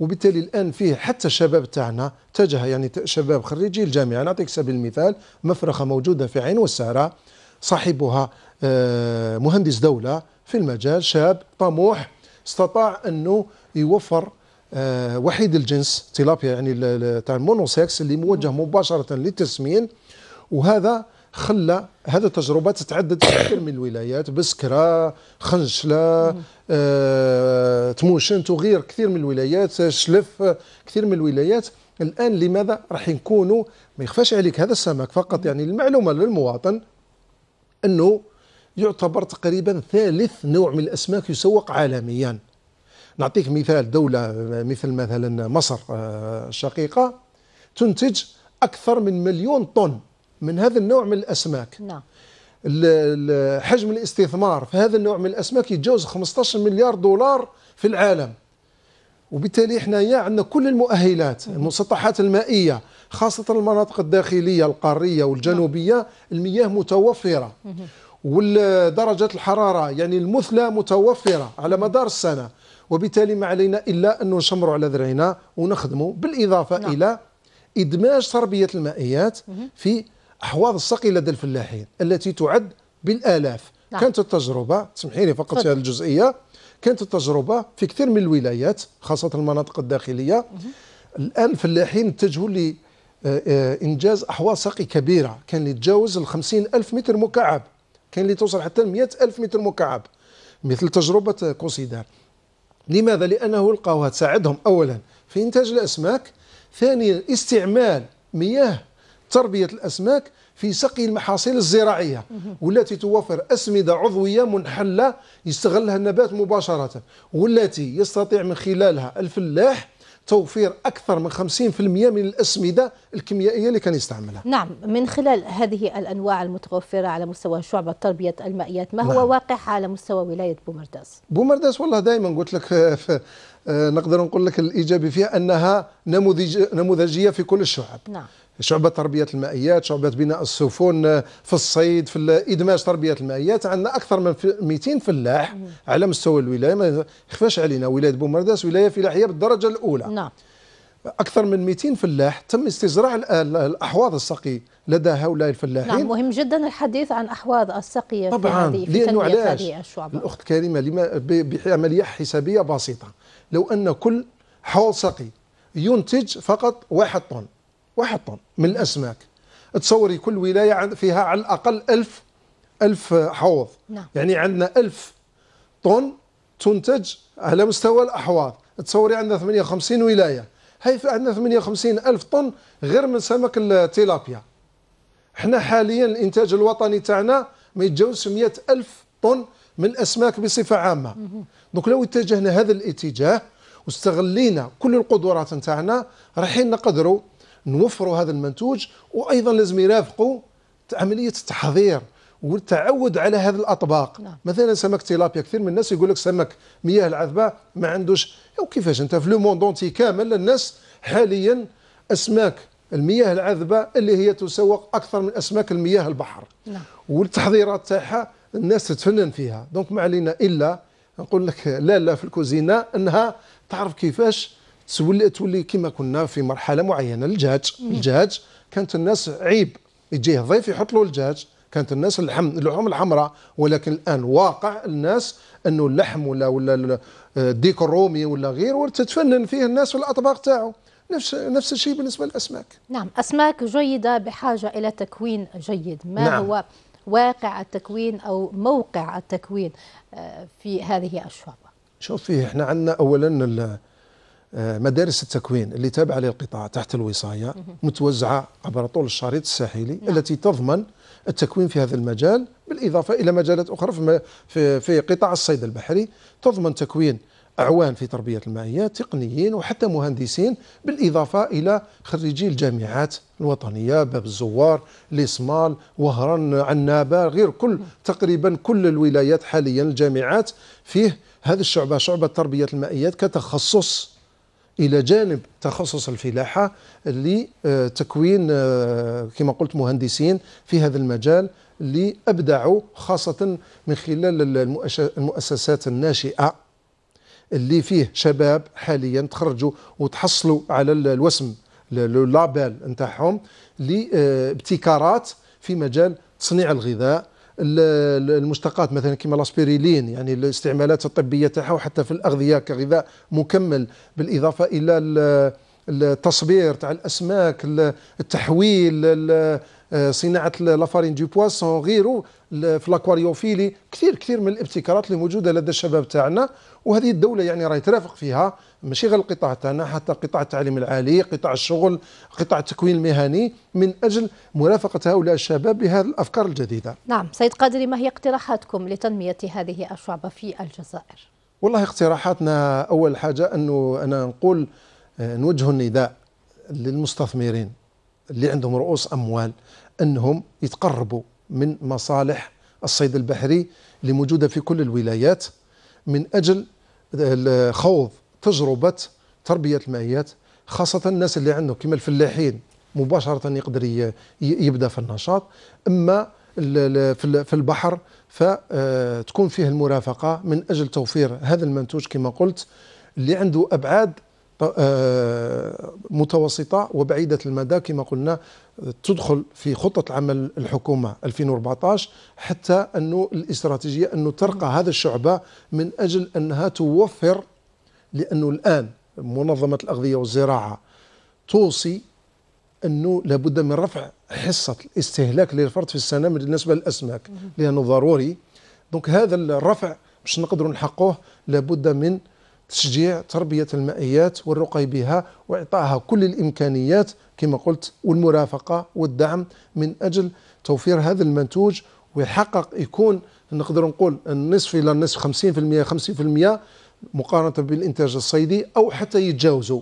وبالتالي الآن فيه حتى الشباب تاعنا اتجه يعني شباب خريجي الجامعة نعطيك سبيل المثال مفرخة موجودة في عين والسارة صاحبها آه، مهندس دولة في المجال شاب طموح استطاع أنه يوفر آه، وحيد الجنس تيلابيا يعني تاع المونوسيكس اللي موجه مباشره للتسمين وهذا خلى هذه التجربه تتعدد في كثير من الولايات بسكره خنشله آه، تموشنت وغير كثير من الولايات شلف كثير من الولايات الان لماذا راح نكونوا ما يخفاش عليك هذا السمك فقط يعني المعلومه للمواطن انه يعتبر تقريبا ثالث نوع من الاسماك يسوق عالميا نعطيك مثال دولة مثل مثلا مصر آه، الشقيقة تنتج أكثر من مليون طن من هذا النوع من الأسماك نعم حجم الاستثمار في هذا النوع من الأسماك يتجاوز 15 مليار دولار في العالم وبالتالي حنايا عندنا كل المؤهلات المسطحات المائيه خاصه المناطق الداخليه القاريه والجنوبيه نعم. المياه متوفره والدرجة الحراره يعني المثلى متوفره على مدار السنه وبالتالي ما علينا إلا أن نشمروا على ذرعنا ونخدموا بالإضافة نعم. إلى إدماج تربية المائيات في أحواض السقي لدى الفلاحين التي تعد بالآلاف نعم. كانت التجربة تسمحي لي فقط في هذه الجزئية كانت التجربة في كثير من الولايات خاصة المناطق الداخلية الآن الفلاحين اتجهوا لإنجاز آه، آه، أحواض سقي كبيرة كان اللي تجاوز ال ألف متر مكعب كان اللي توصل حتى ل ألف متر مكعب مثل تجربة كوسيدار لماذا؟ لأنه القهوة تساعدهم أولا في إنتاج الأسماك ثانيا استعمال مياه تربية الأسماك في سقي المحاصيل الزراعية والتي توفر أسمدة عضوية منحلة يستغلها النبات مباشرة والتي يستطيع من خلالها الفلاح توفير أكثر من 50% من الأسمدة الكيميائية اللي كان يستعملها نعم من خلال هذه الأنواع المتوفرة على مستوى شعبة تربية المائيات ما هو نعم. واقعها على مستوى ولاية بومرداس بومرداس والله دائما قلت لك آه، آه، نقدر نقول لك الإيجابي فيها أنها نموذجية في كل الشعب نعم شعبة تربية المائيات شعبة بناء السفن آه، في الصيد في إدماج تربية المائيات عندنا أكثر من 200 فلاح على مستوى الولاية ما خفاش علينا ولاية بومرداس ولاية فلاحية بالدرجة الأولى نعم أكثر من 200 فلاح تم استزراع الأحواض السقي لدى هؤلاء الفلاحين نعم مهم جدا الحديث عن أحواض في طبعا هذه في لأنه علاش الشعبة. الأخت كريمة لما بعملية حسابية بسيطة لو أن كل حوض سقي ينتج فقط واحد طن واحد طن من الأسماك تصوري كل ولاية فيها على الأقل 1000 1000 حوض نعم. يعني عندنا 1000 طن تنتج على مستوى الأحواض تصوري عندنا 58 ولاية حيث عندنا 58 ألف طن غير من سمك التيلابيا احنا حاليا الإنتاج الوطني تاعنا ما يتجاوزش 100 ألف طن من الأسماك بصفة عامة دونك لو اتجهنا هذا الاتجاه واستغلينا كل القدرات تاعنا رايحين نقدروا نوفروا هذا المنتوج وايضا لازم يرافقوا عمليه التحضير والتعود على هذه الاطباق نعم. مثلا سمك تيلابيا كثير من الناس يقول لك سمك مياه العذبه ما عندوش وكيفاش انت في لو كامل الناس حاليا اسماك المياه العذبه اللي هي تسوق اكثر من اسماك المياه البحر نعم. والتحضيرات تاعها الناس تتفنن فيها دونك ما علينا الا نقول لك لا لا في الكوزينه انها تعرف كيفاش تولي تولي كما كنا في مرحله معينه الجاج الجاج كانت الناس عيب يجيه ضيف يحط له الجاج كانت الناس اللحم اللحوم الحمراء ولكن الان واقع الناس انه اللحم ولا ولا آه، الديك الرومي ولا غيره تتفنن فيه الناس في الاطباق تاعو نفس نفس الشيء بالنسبه للاسماك نعم اسماك جيده بحاجه الى تكوين جيد ما نعم. هو واقع التكوين او موقع التكوين آه، في هذه الشعبه شوف فيه احنا عندنا اولا آه، مدارس التكوين اللي تابعة للقطاع تحت الوصاية متوزعة عبر طول الشريط الساحلي نعم. التي تضمن التكوين في هذا المجال بالإضافة إلى مجالات أخرى في, في قطاع الصيد البحري تضمن تكوين أعوان في تربية المائية تقنيين وحتى مهندسين بالإضافة إلى خريجي الجامعات الوطنية باب الزوار ليسمال وهران عنابة غير كل تقريبا كل الولايات حاليا الجامعات فيه هذه الشعبة شعبة تربية المائيات كتخصص الى جانب تخصص الفلاحه لتكوين آه، كما قلت مهندسين في هذا المجال اللي ابدعوا خاصه من خلال المؤسسات الناشئه اللي فيه شباب حاليا تخرجوا وتحصلوا على الوسم لابال نتاعهم لابتكارات في مجال تصنيع الغذاء المشتقات مثلا كما لاسبيريلين يعني الاستعمالات الطبيه تاعها وحتى في الاغذيه كغذاء مكمل بالاضافه الى التصبير تاع الاسماك التحويل آه، صناعه لافارين دو بواسون غيره في الاكواريوفيلي كثير كثير من الابتكارات اللي موجوده لدى الشباب تاعنا وهذه الدوله يعني راهي ترافق فيها ماشي غير القطاع تاعنا حتى قطاع التعليم العالي قطاع الشغل قطاع التكوين المهني من اجل مرافقه هؤلاء الشباب بهذه الافكار الجديده نعم سيد قادري ما هي اقتراحاتكم لتنميه هذه الشعبه في الجزائر والله اقتراحاتنا اول حاجه انه انا نقول آه، نوجه النداء للمستثمرين اللي عندهم رؤوس اموال أنهم يتقربوا من مصالح الصيد البحري اللي موجودة في كل الولايات من أجل خوض تجربة تربية المائيات خاصة الناس اللي عندهم كما الفلاحين مباشرة يقدر يبدأ في النشاط أما في البحر فتكون آه، فيه المرافقة من أجل توفير هذا المنتوج كما قلت اللي عنده أبعاد آه، متوسطة وبعيدة المدى كما قلنا تدخل في خطة عمل الحكومة 2014 حتى أنه الاستراتيجية أنه ترقى هذا الشعبة من أجل أنها توفر لأنه الآن منظمة الأغذية والزراعة توصي أنه لابد من رفع حصة الاستهلاك للفرد في السنة بالنسبة للأسماك لأنه ضروري دونك هذا الرفع باش نقدروا نحقوه لابد من تشجيع تربية المائيات والرقي بها وإعطائها كل الإمكانيات كما قلت والمرافقة والدعم من أجل توفير هذا المنتوج ويحقق يكون نقدر نقول النصف إلى النصف 50% 50% مقارنة بالإنتاج الصيدي أو حتى يتجاوزوا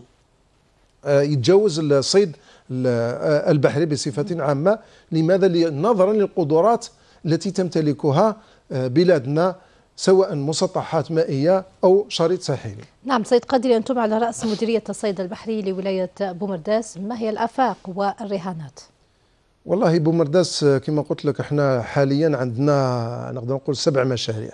آه، يتجاوز الصيد آه، البحري بصفة عامة لماذا؟ نظرا للقدرات التي تمتلكها آه، بلادنا سواء مسطحات مائية أو شريط ساحلي نعم سيد قادري أنتم على رأس مديرية الصيد البحري لولاية بومرداس ما هي الآفاق والرهانات؟ والله بومرداس كما قلت لك احنا حاليا عندنا نقدر نقول سبع مشاريع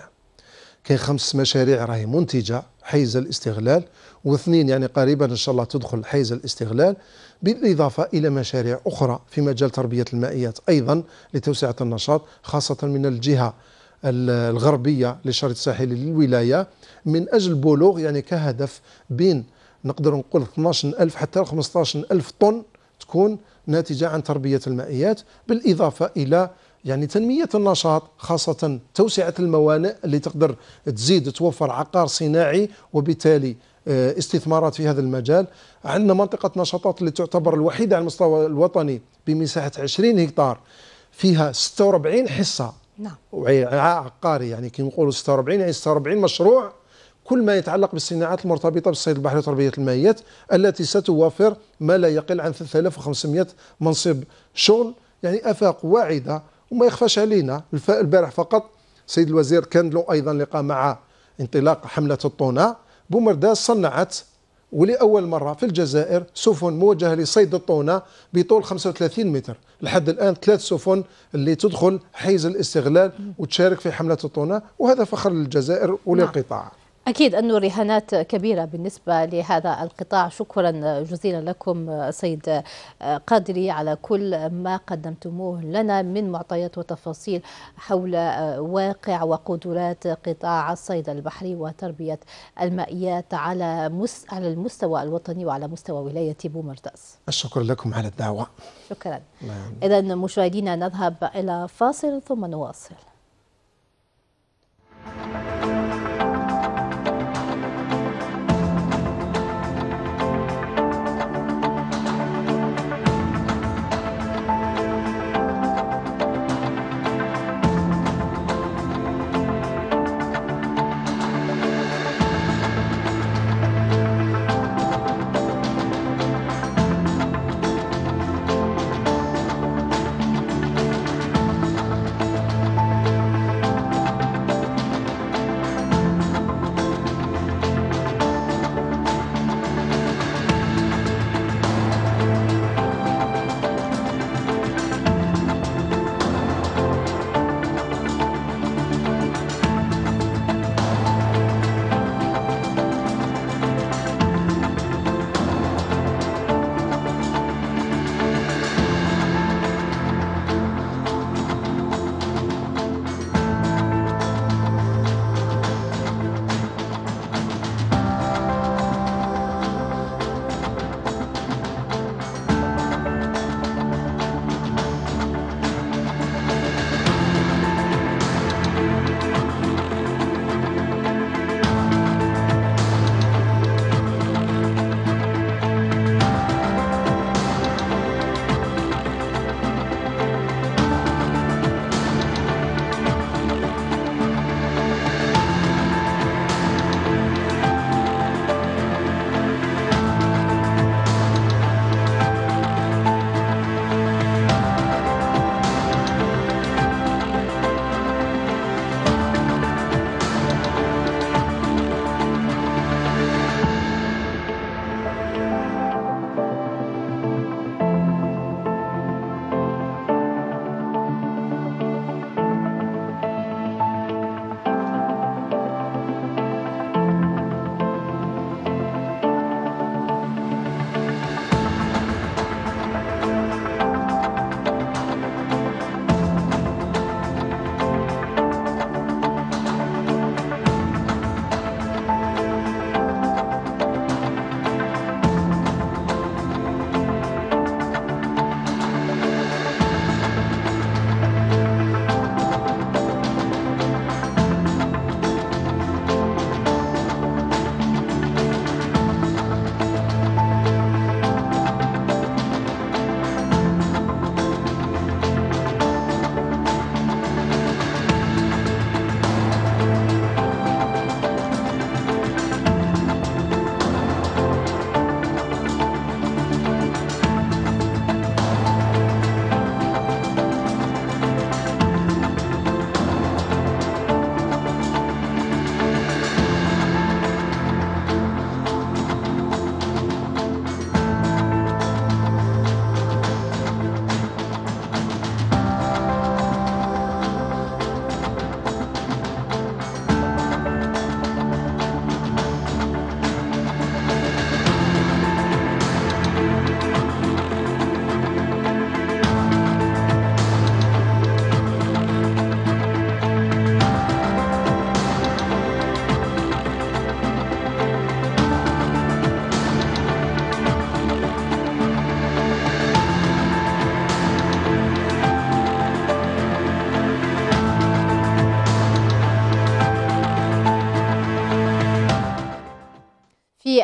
كاين خمس مشاريع راهي منتجه حيز الاستغلال واثنين يعني قريبا ان شاء الله تدخل حيز الاستغلال بالاضافه الى مشاريع اخرى في مجال تربيه المائيات ايضا لتوسعه النشاط خاصه من الجهه الغربية للشريط الساحلي للولاية من أجل بلوغ يعني كهدف بين نقدر نقول 12000 حتى 15000 طن تكون ناتجة عن تربية المائيات بالإضافة إلى يعني تنمية النشاط خاصة توسعة الموانئ اللي تقدر تزيد توفر عقار صناعي وبالتالي آه، استثمارات في هذا المجال عندنا منطقة نشاطات اللي تعتبر الوحيدة على المستوى الوطني بمساحة 20 هكتار فيها 46 حصة نعم عقاري يعني كي نقولوا 46 يعني 46 مشروع كل ما يتعلق بالصناعات المرتبطة بالصيد البحري وتربية الميات التي ستوفر ما لا يقل عن 3500 منصب شغل يعني أفاق واعدة وما يخفاش علينا البارح فقط سيد الوزير كان له أيضا لقاء مع انطلاق حملة الطونة بومرداس صنعت ولأول مرة في الجزائر سفن موجهة لصيد الطونة بطول 35 متر لحد الآن ثلاث سفن اللي تدخل حيز الاستغلال وتشارك في حملة الطونة وهذا فخر للجزائر وللقطاع أكيد أنه رهانات كبيرة بالنسبة لهذا القطاع شكرا جزيلا لكم سيد قادري على كل ما قدمتموه لنا من معطيات وتفاصيل حول واقع وقدرات قطاع الصيد البحري وتربية المائيات على على المستوى الوطني وعلى مستوى ولاية بومرداس الشكر لكم على الدعوة شكرا إذا مشاهدينا نذهب إلى فاصل ثم نواصل Thank you.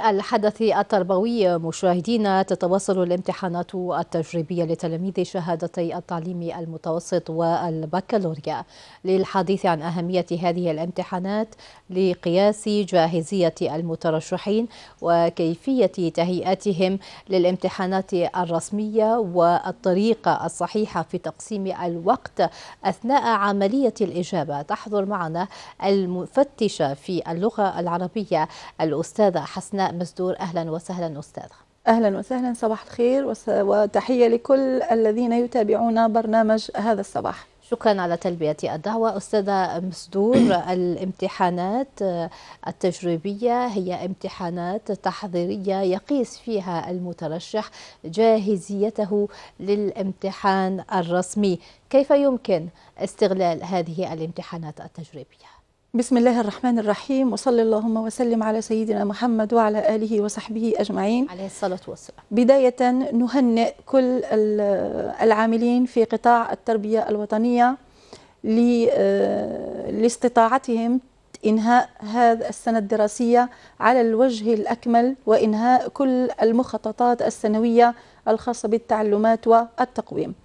الحدث التربوي مشاهدينا تتواصل الامتحانات التجريبية لتلاميذ شهادتي التعليم المتوسط والبكالوريا للحديث عن أهمية هذه الامتحانات لقياس جاهزية المترشحين وكيفية تهيئتهم للامتحانات الرسمية والطريقة الصحيحة في تقسيم الوقت أثناء عملية الإجابة تحضر معنا المفتشة في اللغة العربية الأستاذة حسناء مسدور أهلا وسهلا أستاذة أهلا وسهلا صباح الخير وتحية لكل الذين يتابعون برنامج هذا الصباح شكرا على تلبية الدعوة أستاذة مسدور <clears throat> الامتحانات آه، التجريبية هي امتحانات تحضيرية يقيس فيها المترشح جاهزيته للامتحان الرسمي كيف يمكن استغلال هذه الامتحانات التجريبية؟ بسم الله الرحمن الرحيم وصلى اللهم وسلم على سيدنا محمد وعلى آله وصحبه أجمعين عليه الصلاة والسلام بداية نهنئ كل العاملين في قطاع التربية الوطنية لاستطاعتهم إنهاء هذا السنة الدراسية على الوجه الأكمل وإنهاء كل المخططات السنوية الخاصة بالتعلمات والتقويم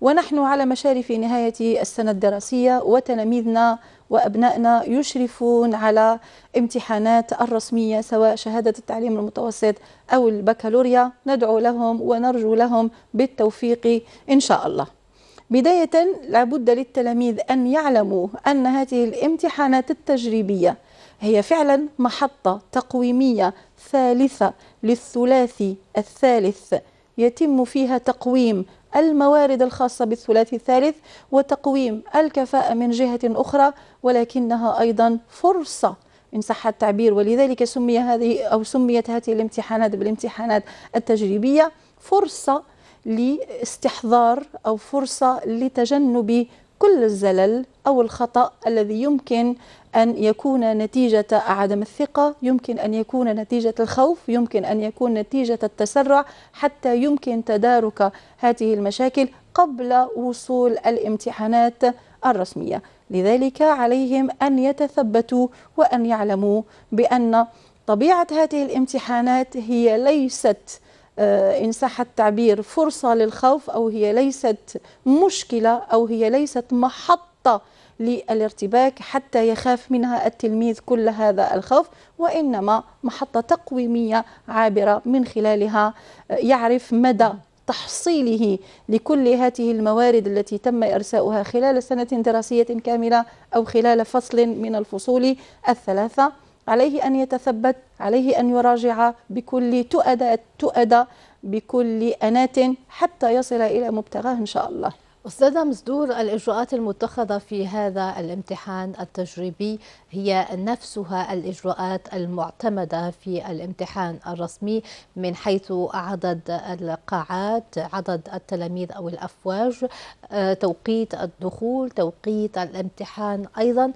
ونحن على مشارف نهاية السنة الدراسية وتلاميذنا وأبنائنا يشرفون على امتحانات الرسمية سواء شهادة التعليم المتوسط أو البكالوريا ندعو لهم ونرجو لهم بالتوفيق إن شاء الله بداية لابد للتلاميذ أن يعلموا أن هذه الامتحانات التجريبية هي فعلا محطة تقويمية ثالثة للثلاثي الثالث يتم فيها تقويم الموارد الخاصة بالثلاثي الثالث وتقويم الكفاءة من جهة أخرى ولكنها أيضا فرصة إن صح التعبير ولذلك سمي هذه أو سميت هذه الامتحانات بالامتحانات التجريبية فرصة لاستحضار أو فرصة لتجنب كل الزلل أو الخطأ الذي يمكن أن يكون نتيجة عدم الثقة يمكن أن يكون نتيجة الخوف يمكن أن يكون نتيجة التسرع حتى يمكن تدارك هذه المشاكل قبل وصول الامتحانات الرسمية لذلك عليهم أن يتثبتوا وأن يعلموا بأن طبيعة هذه الامتحانات هي ليست آه، إن صح التعبير فرصة للخوف أو هي ليست مشكلة أو هي ليست محطة للارتباك حتى يخاف منها التلميذ كل هذا الخوف وإنما محطة تقويمية عابرة من خلالها آه، يعرف مدى تحصيله لكل هذه الموارد التي تم إرساؤها خلال سنة دراسية كاملة أو خلال فصل من الفصول الثلاثة عليه أن يتثبت عليه أن يراجع بكل تؤدى تؤدى بكل أنات حتى يصل إلى مبتغاه إن شاء الله أستاذة مصدور الإجراءات المتخذة في هذا الامتحان التجريبي هي نفسها الإجراءات المعتمدة في الامتحان الرسمي من حيث عدد القاعات عدد التلاميذ أو الأفواج آه، توقيت الدخول توقيت الامتحان أيضا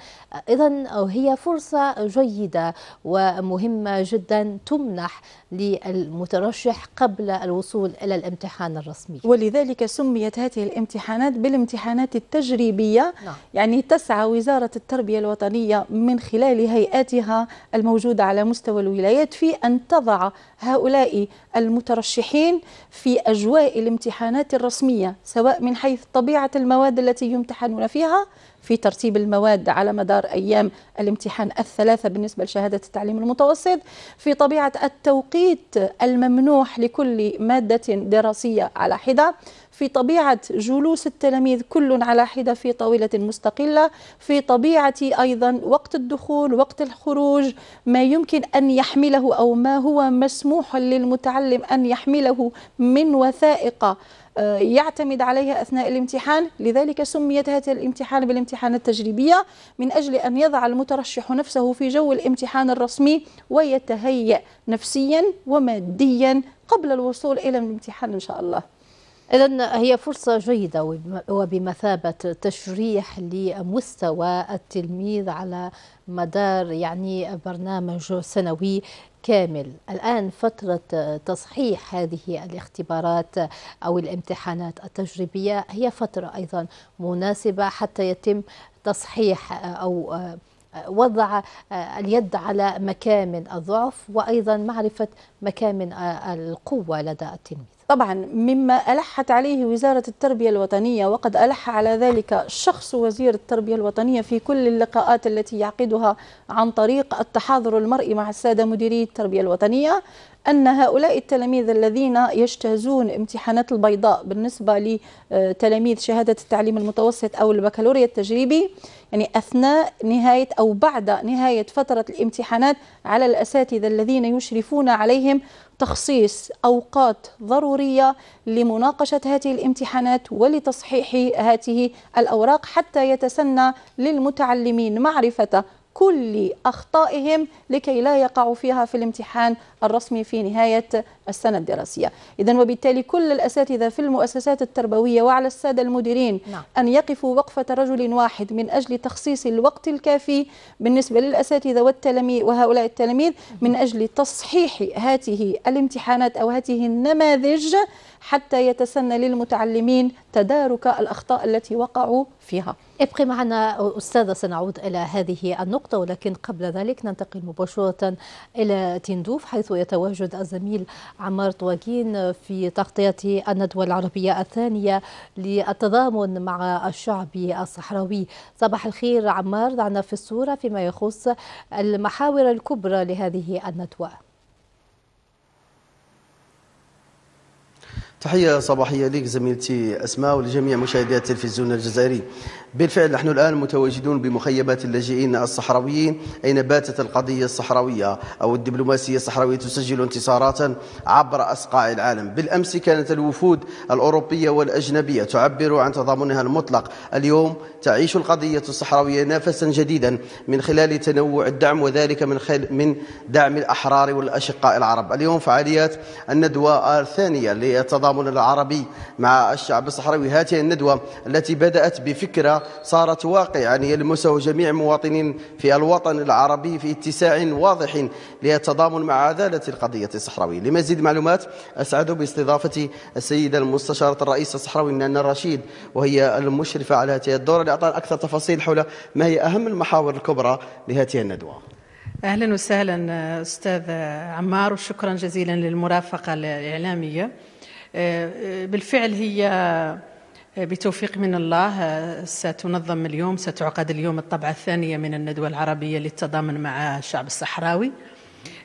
إذا هي فرصة جيدة ومهمة جدا تمنح للمترشح قبل الوصول إلى الامتحان الرسمي ولذلك سميت هذه الامتحانات بالامتحانات التجريبية نعم. يعني تسعى وزارة التربية الوطنية من خلال هيئاتها الموجودة على مستوى الولايات في أن تضع هؤلاء المترشحين في أجواء الامتحانات الرسمية سواء من حيث طبيعة المواد التي يمتحنون فيها في ترتيب المواد على مدار أيام الامتحان الثلاثة بالنسبة لشهادة التعليم المتوسط في طبيعة التوقيت الممنوح لكل مادة دراسية على حدة في طبيعة جلوس التلاميذ كل على حدة في طاولة مستقلة في طبيعة أيضا وقت الدخول وقت الخروج ما يمكن أن يحمله أو ما هو مسموح للمتعلم أن يحمله من وثائق آه، يعتمد عليها أثناء الامتحان لذلك سميت هذا الامتحان بالامتحان التجريبية من أجل أن يضع المترشح نفسه في جو الامتحان الرسمي ويتهيأ نفسيا وماديا قبل الوصول إلى الامتحان إن شاء الله إذا هي فرصة جيدة وبمثابة تشريح لمستوى التلميذ على مدار يعني برنامج سنوي كامل الآن فترة تصحيح هذه الاختبارات أو الامتحانات التجريبية هي فترة أيضا مناسبة حتى يتم تصحيح أو وضع اليد على مكامن الضعف وأيضا معرفة مكامن القوة لدى التلميذ طبعا مما ألحت عليه وزارة التربية الوطنية وقد ألح على ذلك شخص وزير التربية الوطنية في كل اللقاءات التي يعقدها عن طريق التحاضر المرئي مع السادة مديري التربية الوطنية أن هؤلاء التلاميذ الذين يجتازون امتحانات البيضاء بالنسبة لتلاميذ شهادة التعليم المتوسط أو البكالوريا التجريبي يعني أثناء نهاية أو بعد نهاية فترة الامتحانات على الأساتذة الذين يشرفون عليهم تخصيص أوقات ضرورية لمناقشة هذه الامتحانات ولتصحيح هذه الأوراق حتى يتسنى للمتعلمين معرفة كل أخطائهم لكي لا يقعوا فيها في الامتحان الرسمي في نهاية السنة الدراسية إذا وبالتالي كل الأساتذة في المؤسسات التربوية وعلى السادة المديرين نعم. أن يقفوا وقفة رجل واحد من أجل تخصيص الوقت الكافي بالنسبة للأساتذة والتلاميذ وهؤلاء التلاميذ من أجل تصحيح هذه الامتحانات أو هذه النماذج حتى يتسنى للمتعلمين تدارك الأخطاء التي وقعوا فيها ابقي معنا أستاذة سنعود إلى هذه النقطة ولكن قبل ذلك ننتقل مباشرة إلى تندوف حيث يتواجد الزميل عمار طواجين في تغطية الندوة العربية الثانية للتضامن مع الشعب الصحراوي صباح الخير عمار دعنا في الصورة فيما يخص المحاور الكبرى لهذه الندوة تحية صباحية لك زميلتي أسماء ولجميع مشاهدي التلفزيون الجزائري بالفعل نحن الآن متواجدون بمخيمات اللاجئين الصحراويين أين باتت القضية الصحراوية أو الدبلوماسية الصحراوية تسجل انتصارات عبر أصقاع العالم بالأمس كانت الوفود الأوروبية والأجنبية تعبر عن تضامنها المطلق اليوم تعيش القضية الصحراوية نافسا جديدا من خلال تنوع الدعم وذلك من, خل... من دعم الأحرار والأشقاء العرب اليوم فعاليات الندوة الثانية لتضامن التعامل العربي مع الشعب الصحراوي هاته الندوة التي بدأت بفكرة صارت واقعا يعني يلمسه جميع مواطنين في الوطن العربي في اتساع واضح للتضامن مع عدالة القضية الصحراوية لمزيد معلومات أسعد باستضافة السيدة المستشارة الرئيس الصحراوي نانا الرشيد وهي المشرفة على هاته الدورة لأعطانا أكثر تفاصيل حول ما هي أهم المحاور الكبرى لهاته الندوة اهلا وسهلا استاذ عمار وشكرا جزيلا للمرافقه الاعلاميه آه، بالفعل هي آه، بتوفيق من الله آه، ستنظم اليوم ستعقد اليوم الطبعة الثانية من الندوة العربية للتضامن مع الشعب الصحراوي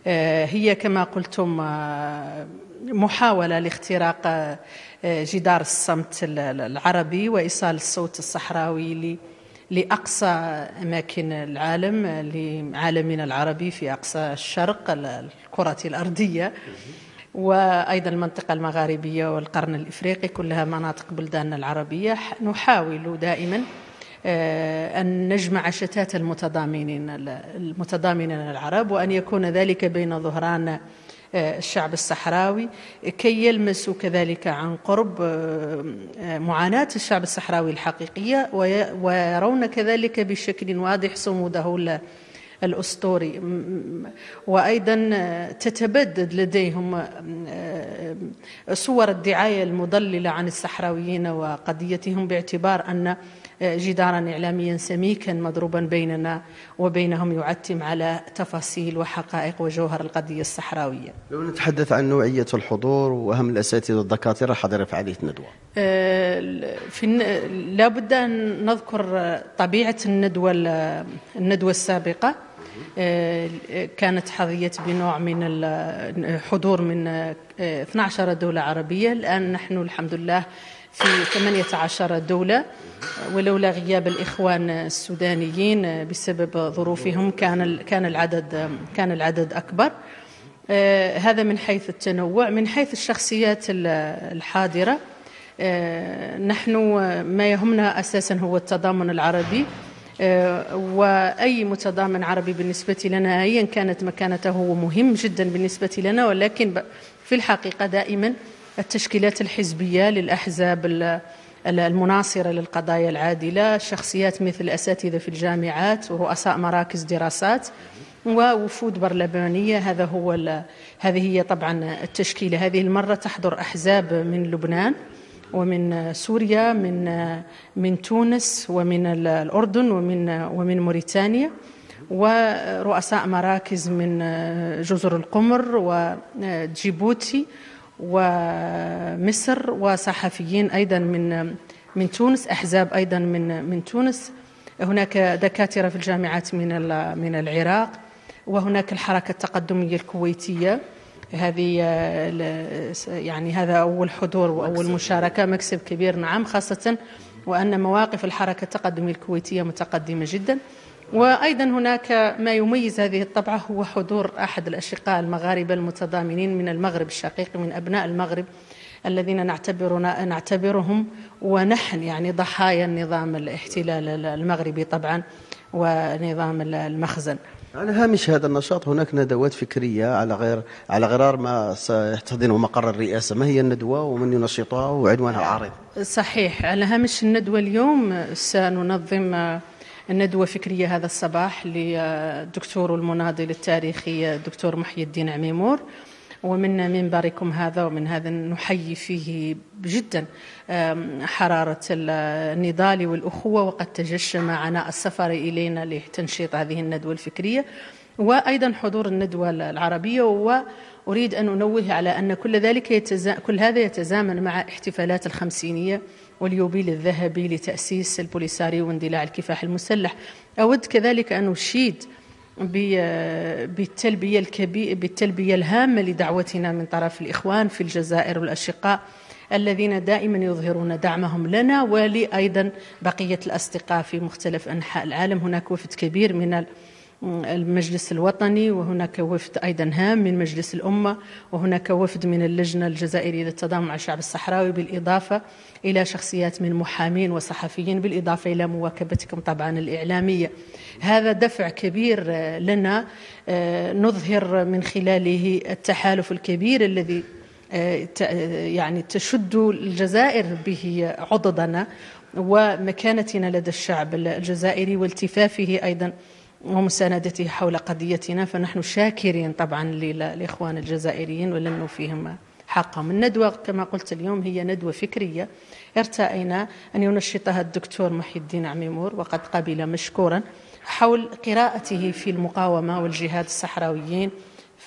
هي كما قلتم محاولة لاختراق جدار الصمت العربي وإيصال الصوت الصحراوي لأقصى أماكن العالم لعالمنا العربي في أقصى الشرق الكرة الأرضية وأيضا المنطقة المغاربية والقرن الإفريقي كلها مناطق بلداننا العربية نحاول دائما آه، أن نجمع شتات المتضامنين المتضامنين العرب وأن يكون ذلك بين ظهران آه، الشعب الصحراوي كي يلمسوا كذلك عن قرب آه، معاناة الشعب الصحراوي الحقيقية ويرون كذلك بشكل واضح صموده الأسطوري وأيضا تتبدد لديهم آه، آه، صور الدعاية المضللة عن الصحراويين وقضيتهم باعتبار أن آه، جدارا إعلاميا سميكا مضروبا بيننا وبينهم يعتم على تفاصيل وحقائق وجوهر القضية الصحراوية لو نتحدث عن نوعية الحضور وأهم الأساتذة والدكاترة حضر فعالية الندوه. في لا بد أن نذكر طبيعة الندوة الندوة السابقة آه، كانت حظيت بنوع من الحضور من 12 آه، دولة عربية الآن نحن الحمد لله في 18 دولة ولولا غياب الإخوان السودانيين بسبب ظروفهم كان كان العدد كان العدد أكبر آه، هذا من حيث التنوع من حيث الشخصيات الحاضرة نحن ما يهمنا أساسا هو التضامن العربي آه، وأي متضامن عربي بالنسبة لنا أيا كانت مكانته هو مهم جدا بالنسبة لنا ولكن في الحقيقة دائما التشكيلات الحزبية للأحزاب المناصرة للقضايا العادلة شخصيات مثل أساتذة في الجامعات ورؤساء مراكز دراسات ووفود برلمانية هذا هو هذه هي طبعا التشكيلة هذه المرة تحضر أحزاب من لبنان ومن سوريا من من تونس ومن الاردن ومن ومن موريتانيا ورؤساء مراكز من آه، جزر القمر وجيبوتي آه، ومصر آه، وصحفيين ايضا من من تونس احزاب ايضا من من تونس هناك دكاتره في الجامعات من من العراق وهناك الحركه التقدميه الكويتيه هذه آه، يعني هذا أول حضور وأول مشاركة مكسب كبير نعم خاصة وأن مواقف الحركة التقدمية الكويتية متقدمة جدا وأيضا هناك ما يميز هذه الطبعة هو حضور أحد الأشقاء المغاربة المتضامنين من المغرب الشقيق من أبناء المغرب الذين نعتبرنا نعتبرهم ونحن يعني ضحايا النظام الاحتلال المغربي طبعا ونظام المخزن على هامش هذا النشاط هناك ندوات فكريه على غير على غرار ما سيحتضنه مقر الرئاسه، ما هي الندوه ومن ينشطها وعنوانها العريض؟ صحيح على هامش الندوه اليوم سننظم الندوه فكريه هذا الصباح للدكتور المناضل التاريخي الدكتور محي الدين عميمور ومن منبركم هذا ومن هذا نحيي فيه جدا حرارة النضال والأخوة وقد تجشم عناء السفر إلينا لتنشيط هذه الندوة الفكرية وأيضا حضور الندوة العربية و أريد أن أنوه على أن كل ذلك يتزا... كل هذا يتزامن مع احتفالات الخمسينية واليوبيل الذهبي لتأسيس البوليساري واندلاع الكفاح المسلح أود كذلك أن أشيد بالتلبية الكبير بالتلبية الهامة لدعوتنا من طرف الإخوان في الجزائر والأشقاء الذين دائما يظهرون دعمهم لنا ولأيضا بقية الأصدقاء في مختلف أنحاء العالم هناك وفد كبير من المجلس الوطني وهناك وفد أيضا هام من مجلس الأمة وهناك وفد من اللجنة الجزائرية للتضامن مع الشعب الصحراوي بالإضافة إلى شخصيات من محامين وصحفيين بالإضافة إلى مواكبتكم طبعا الإعلامية هذا دفع كبير آه، لنا آه، نظهر من خلاله التحالف الكبير الذي آه، يعني تشد الجزائر به عضدنا ومكانتنا لدى الشعب الجزائري والتفافه أيضا ومساندته حول قضيتنا فنحن شاكرين طبعا للإخوان الجزائريين ولنوا فيهم حقهم الندوة كما قلت اليوم هي ندوة فكرية ارتأينا أن ينشطها الدكتور محي الدين عميمور وقد قبل مشكورا حول قراءته في المقاومة والجهاد الصحراويين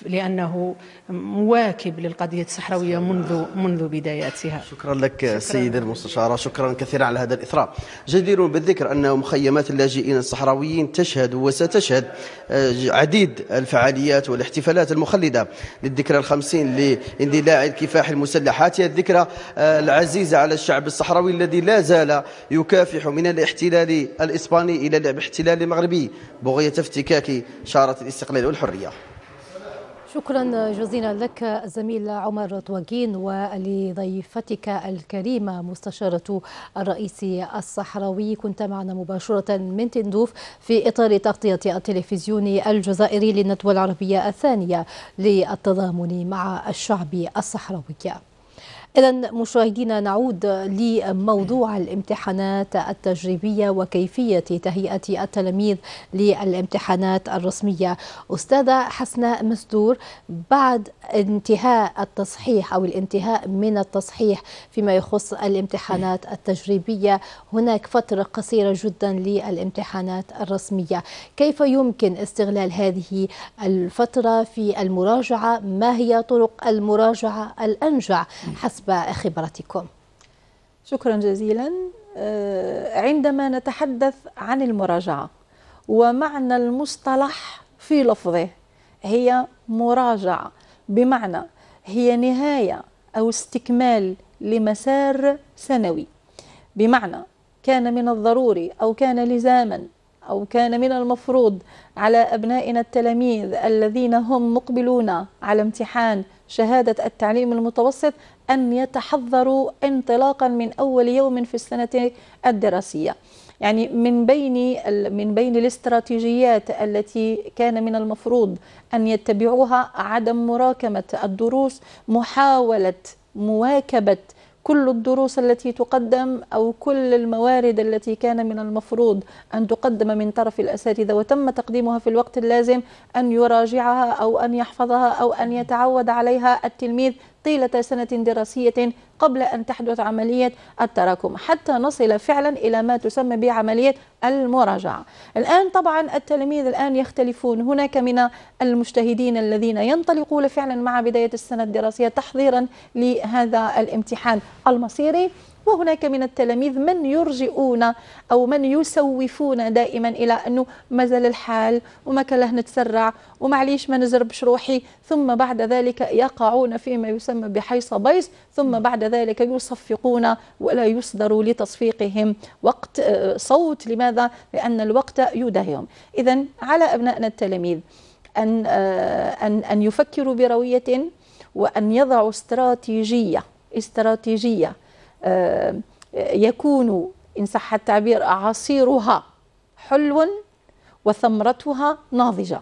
لأنه مواكب للقضية الصحراوية منذ منذ بداياتها شكرا لك سيدي سيدة المستشارة شكرا كثيرا على هذا الإثراء جدير بالذكر أن مخيمات اللاجئين الصحراويين تشهد وستشهد آه، عديد الفعاليات والاحتفالات المخلدة للذكرى الخمسين لاندلاع الكفاح المسلحات هاتي الذكرى آه، العزيزة على الشعب الصحراوي الذي لا زال يكافح من الاحتلال الإسباني إلى الاحتلال المغربي بغية افتكاك شارة الاستقلال والحرية شكرا جزيلا لك الزميل عمر طواجين ولضيفتك الكريمة مستشارة الرئيس الصحراوي كنت معنا مباشرة من تندوف في إطار تغطية التلفزيون الجزائري للندوة العربية الثانية للتضامن مع الشعب الصحراوي إذا مشاهدينا نعود لموضوع الامتحانات التجريبية وكيفية تهيئة التلاميذ للامتحانات الرسمية أستاذة حسناء مسدور بعد انتهاء التصحيح أو الانتهاء من التصحيح فيما يخص الامتحانات التجريبية هناك فترة قصيرة جدا للامتحانات الرسمية كيف يمكن استغلال هذه الفترة في المراجعة ما هي طرق المراجعة الأنجع حسب حسب خبرتكم شكرا جزيلا آه، عندما نتحدث عن المراجعة ومعنى المصطلح في لفظه هي مراجعة بمعنى هي نهاية أو استكمال لمسار سنوي بمعنى كان من الضروري أو كان لزاما أو كان من المفروض على أبنائنا التلاميذ الذين هم مقبلون على امتحان شهادة التعليم المتوسط أن يتحضروا انطلاقا من أول يوم في السنة الدراسية يعني من بين من بين الاستراتيجيات التي كان من المفروض ان يتبعوها عدم مراكمه الدروس محاوله مواكبه كل الدروس التي تقدم أو كل الموارد التي كان من المفروض أن تقدم من طرف الأساتذة وتم تقديمها في الوقت اللازم أن يراجعها أو أن يحفظها أو أن يتعود عليها التلميذ طيلة سنة دراسية قبل أن تحدث عملية التراكم حتى نصل فعلا إلى ما تسمى بعملية المراجعة الآن طبعا التلاميذ الآن يختلفون هناك من المجتهدين الذين ينطلقون فعلا مع بداية السنة الدراسية تحضيرا لهذا الامتحان المصيري وهناك من التلاميذ من يرجئون أو من يسوفون دائما إلى أنه مازال الحال وما كله نتسرع ومعليش ما نزربش روحي ثم بعد ذلك يقعون فيما يسمى بحيص بيص ثم بعد ذلك يصفقون ولا يصدر لتصفيقهم وقت آه، صوت لماذا؟ لأن الوقت يداهم إذا على أبنائنا التلاميذ أن, آه، أن, أن يفكروا بروية وأن يضعوا استراتيجية استراتيجية آه، يكون إن صح التعبير عصيرها حلو وثمرتها ناضجة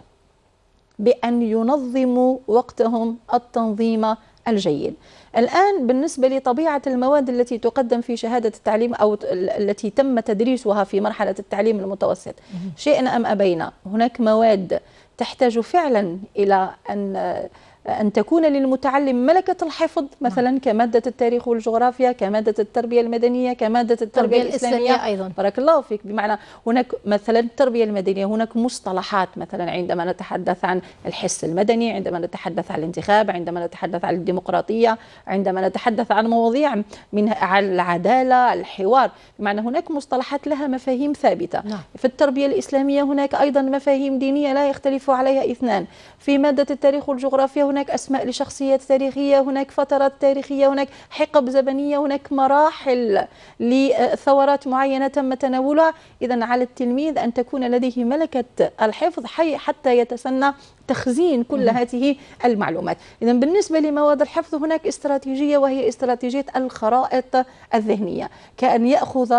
بأن ينظموا وقتهم التنظيم الجيد الآن بالنسبة لطبيعة المواد التي تقدم في شهادة التعليم أو التي تم تدريسها في مرحلة التعليم المتوسط شئنا أم أبينا هناك مواد تحتاج فعلا إلى أن أن تكون للمتعلم ملكة الحفظ مثلا نعم. كمادة التاريخ والجغرافيا كمادة التربية المدنية كمادة التربية الإسلامية أيضا بارك الله فيك بمعنى هناك مثلا التربية المدنية هناك مصطلحات مثلا عندما نتحدث عن الحس المدني عندما نتحدث عن الانتخاب عندما نتحدث عن الديمقراطية عندما نتحدث عن مواضيع من العدالة الحوار بمعنى هناك مصطلحات لها مفاهيم ثابتة نعم. في التربية الإسلامية هناك أيضا مفاهيم دينية لا يختلف عليها اثنان في مادة التاريخ والجغرافيا هناك أسماء لشخصيات تاريخية هناك فترات تاريخية هناك حقب زمنية هناك مراحل لثورات معينة تم تناولها إذا على التلميذ أن تكون لديه ملكة الحفظ حتى يتسنى تخزين كل هذه المعلومات إذا بالنسبة لمواد الحفظ هناك استراتيجية وهي استراتيجية الخرائط الذهنية كأن يأخذ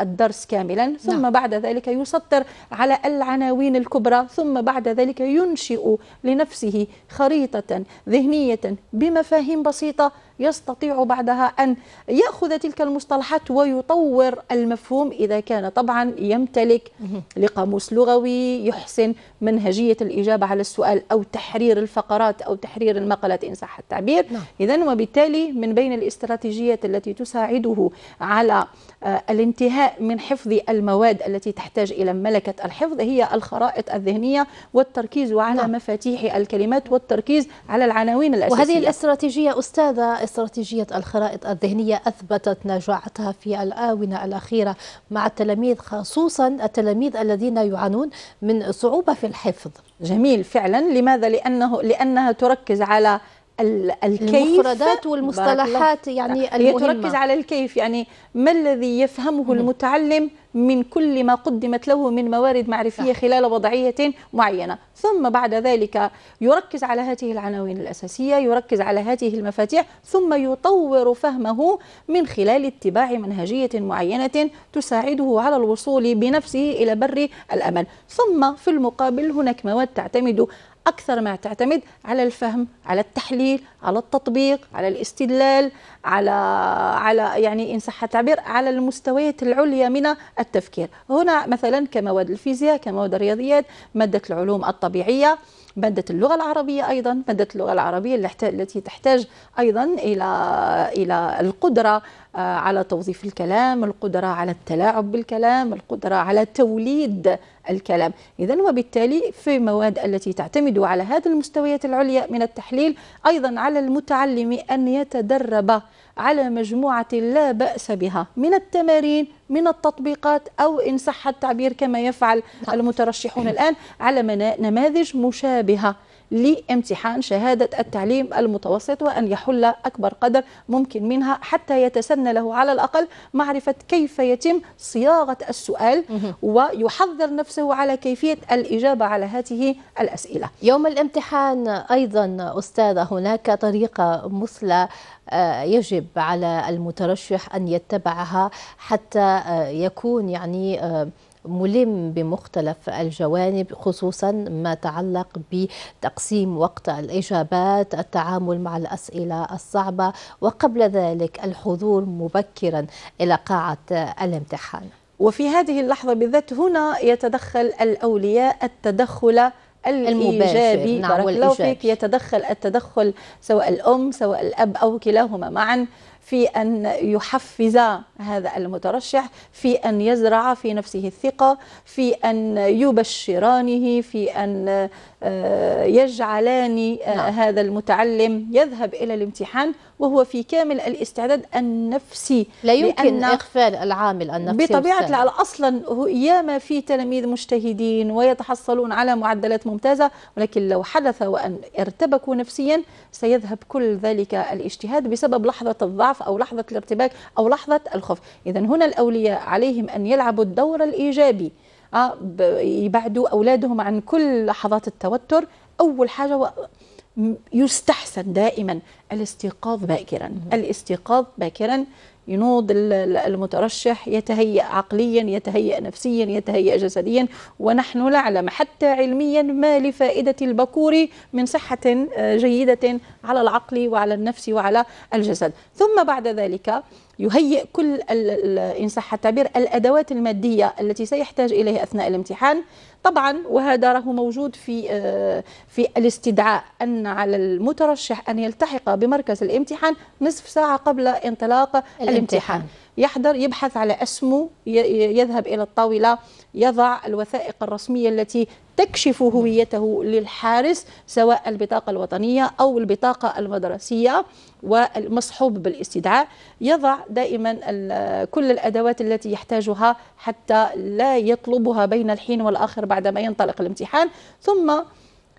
الدرس كاملا نعم. ثم نعم. بعد ذلك يسطر على العناوين الكبرى ثم بعد ذلك ينشئ لنفسه خريطة ذهنية بمفاهيم بسيطة يستطيع بعدها أن يأخذ تلك المصطلحات ويطور المفهوم إذا كان طبعا يمتلك لقاموس لغوي يحسن منهجية الإجابة على السؤال أو تحرير الفقرات أو تحرير المقالات إن صح التعبير نعم. إذا وبالتالي من بين الاستراتيجيات التي تساعده على آه، الانتهاء من حفظ المواد التي تحتاج إلى ملكة الحفظ هي الخرائط الذهنية والتركيز على نعم. مفاتيح الكلمات والتركيز على العناوين الأساسية وهذه الاستراتيجية أستاذة استراتيجية الخرائط الذهنية أثبتت نجاعتها في الآونة الأخيرة مع التلاميذ خصوصا التلاميذ الذين يعانون من صعوبة في الحفظ جميل فعلا لماذا؟ لأنه لأنها تركز على الكيف المفردات والمصطلحات يعني المهمة هي تركز على الكيف يعني ما الذي يفهمه المتعلم من كل ما قدمت له من موارد معرفية خلال وضعية معينة ثم بعد ذلك يركز على هذه العناوين الأساسية يركز على هذه المفاتيح ثم يطور فهمه من خلال اتباع منهجية معينة تساعده على الوصول بنفسه إلى بر الأمل ثم في المقابل هناك مواد تعتمد أكثر ما تعتمد على الفهم على التحليل على التطبيق على الاستدلال على على يعني إن صح التعبير على المستويات العليا من التفكير هنا مثلا كمواد الفيزياء كمواد الرياضيات مادة العلوم الطبيعية مادة اللغة العربية أيضا مادة اللغة العربية التي تحتاج أيضا إلى إلى القدرة آه، على توظيف الكلام القدرة على التلاعب بالكلام القدرة على توليد الكلام إذا وبالتالي في المواد التي تعتمد على هذه المستويات العليا من التحليل أيضا على المتعلم أن يتدرب على مجموعة لا بأس بها من التمارين من التطبيقات أو إن صح التعبير كما يفعل نعم. المترشحون الآن على نماذج مشابهة لامتحان شهادة التعليم المتوسط وأن يحل أكبر قدر ممكن منها حتى يتسنى له على الأقل معرفة كيف يتم صياغة السؤال ويحضر نفسه على كيفية الإجابة على هذه الأسئلة يوم الامتحان أيضا أستاذة هناك طريقة مثلى آه، يجب على المترشح أن يتبعها حتى آه، يكون يعني آه، ملم بمختلف الجوانب خصوصا ما تعلق بتقسيم وقت الإجابات التعامل مع الأسئلة الصعبة وقبل ذلك الحضور مبكرا إلى قاعة الامتحان وفي هذه اللحظة بالذات هنا يتدخل الأولياء التدخل الإيجابي نعم بارك فيك يتدخل التدخل سواء الأم سواء الأب أو كلاهما معا في أن يحفز هذا المترشح في أن يزرع في نفسه الثقة في أن يبشرانه في أن آه، يجعلان آه، نعم. هذا المتعلم يذهب إلى الامتحان وهو في كامل الاستعداد النفسي لا يمكن إغفال العامل النفسي بطبيعة الحال أصلا ياما في تلاميذ مجتهدين ويتحصلون على معدلات ممتازة ولكن لو حدث وأن ارتبكوا نفسيا سيذهب كل ذلك الاجتهاد بسبب لحظة الضعف أو لحظة الارتباك أو لحظة الخوف إذا هنا الأولياء عليهم أن يلعبوا الدور الإيجابي اه يبعدوا اولادهم عن كل لحظات التوتر اول حاجه و... يستحسن دائما الاستيقاظ باكرا الاستيقاظ باكرا ينوض المترشح يتهيأ عقليا يتهيأ نفسيا يتهيأ جسديا ونحن نعلم حتى علميا ما لفائدة البكور من صحة آه، جيدة على العقل وعلى النفس وعلى الجسد ثم بعد ذلك يهيئ كل إن صح التعبير الأدوات المادية التي سيحتاج إليها أثناء الامتحان طبعا وهذا راه موجود في آه، في الاستدعاء أن على المترشح أن يلتحق بمركز الامتحان نصف ساعة قبل انطلاق الامتحان, الامتحان. يحضر يبحث على اسمه يذهب الى الطاوله يضع الوثائق الرسميه التي تكشف هويته للحارس سواء البطاقة الوطنية أو البطاقة المدرسية والمصحوب بالاستدعاء يضع دائما كل الأدوات التي يحتاجها حتى لا يطلبها بين الحين والآخر بعدما ينطلق الامتحان ثم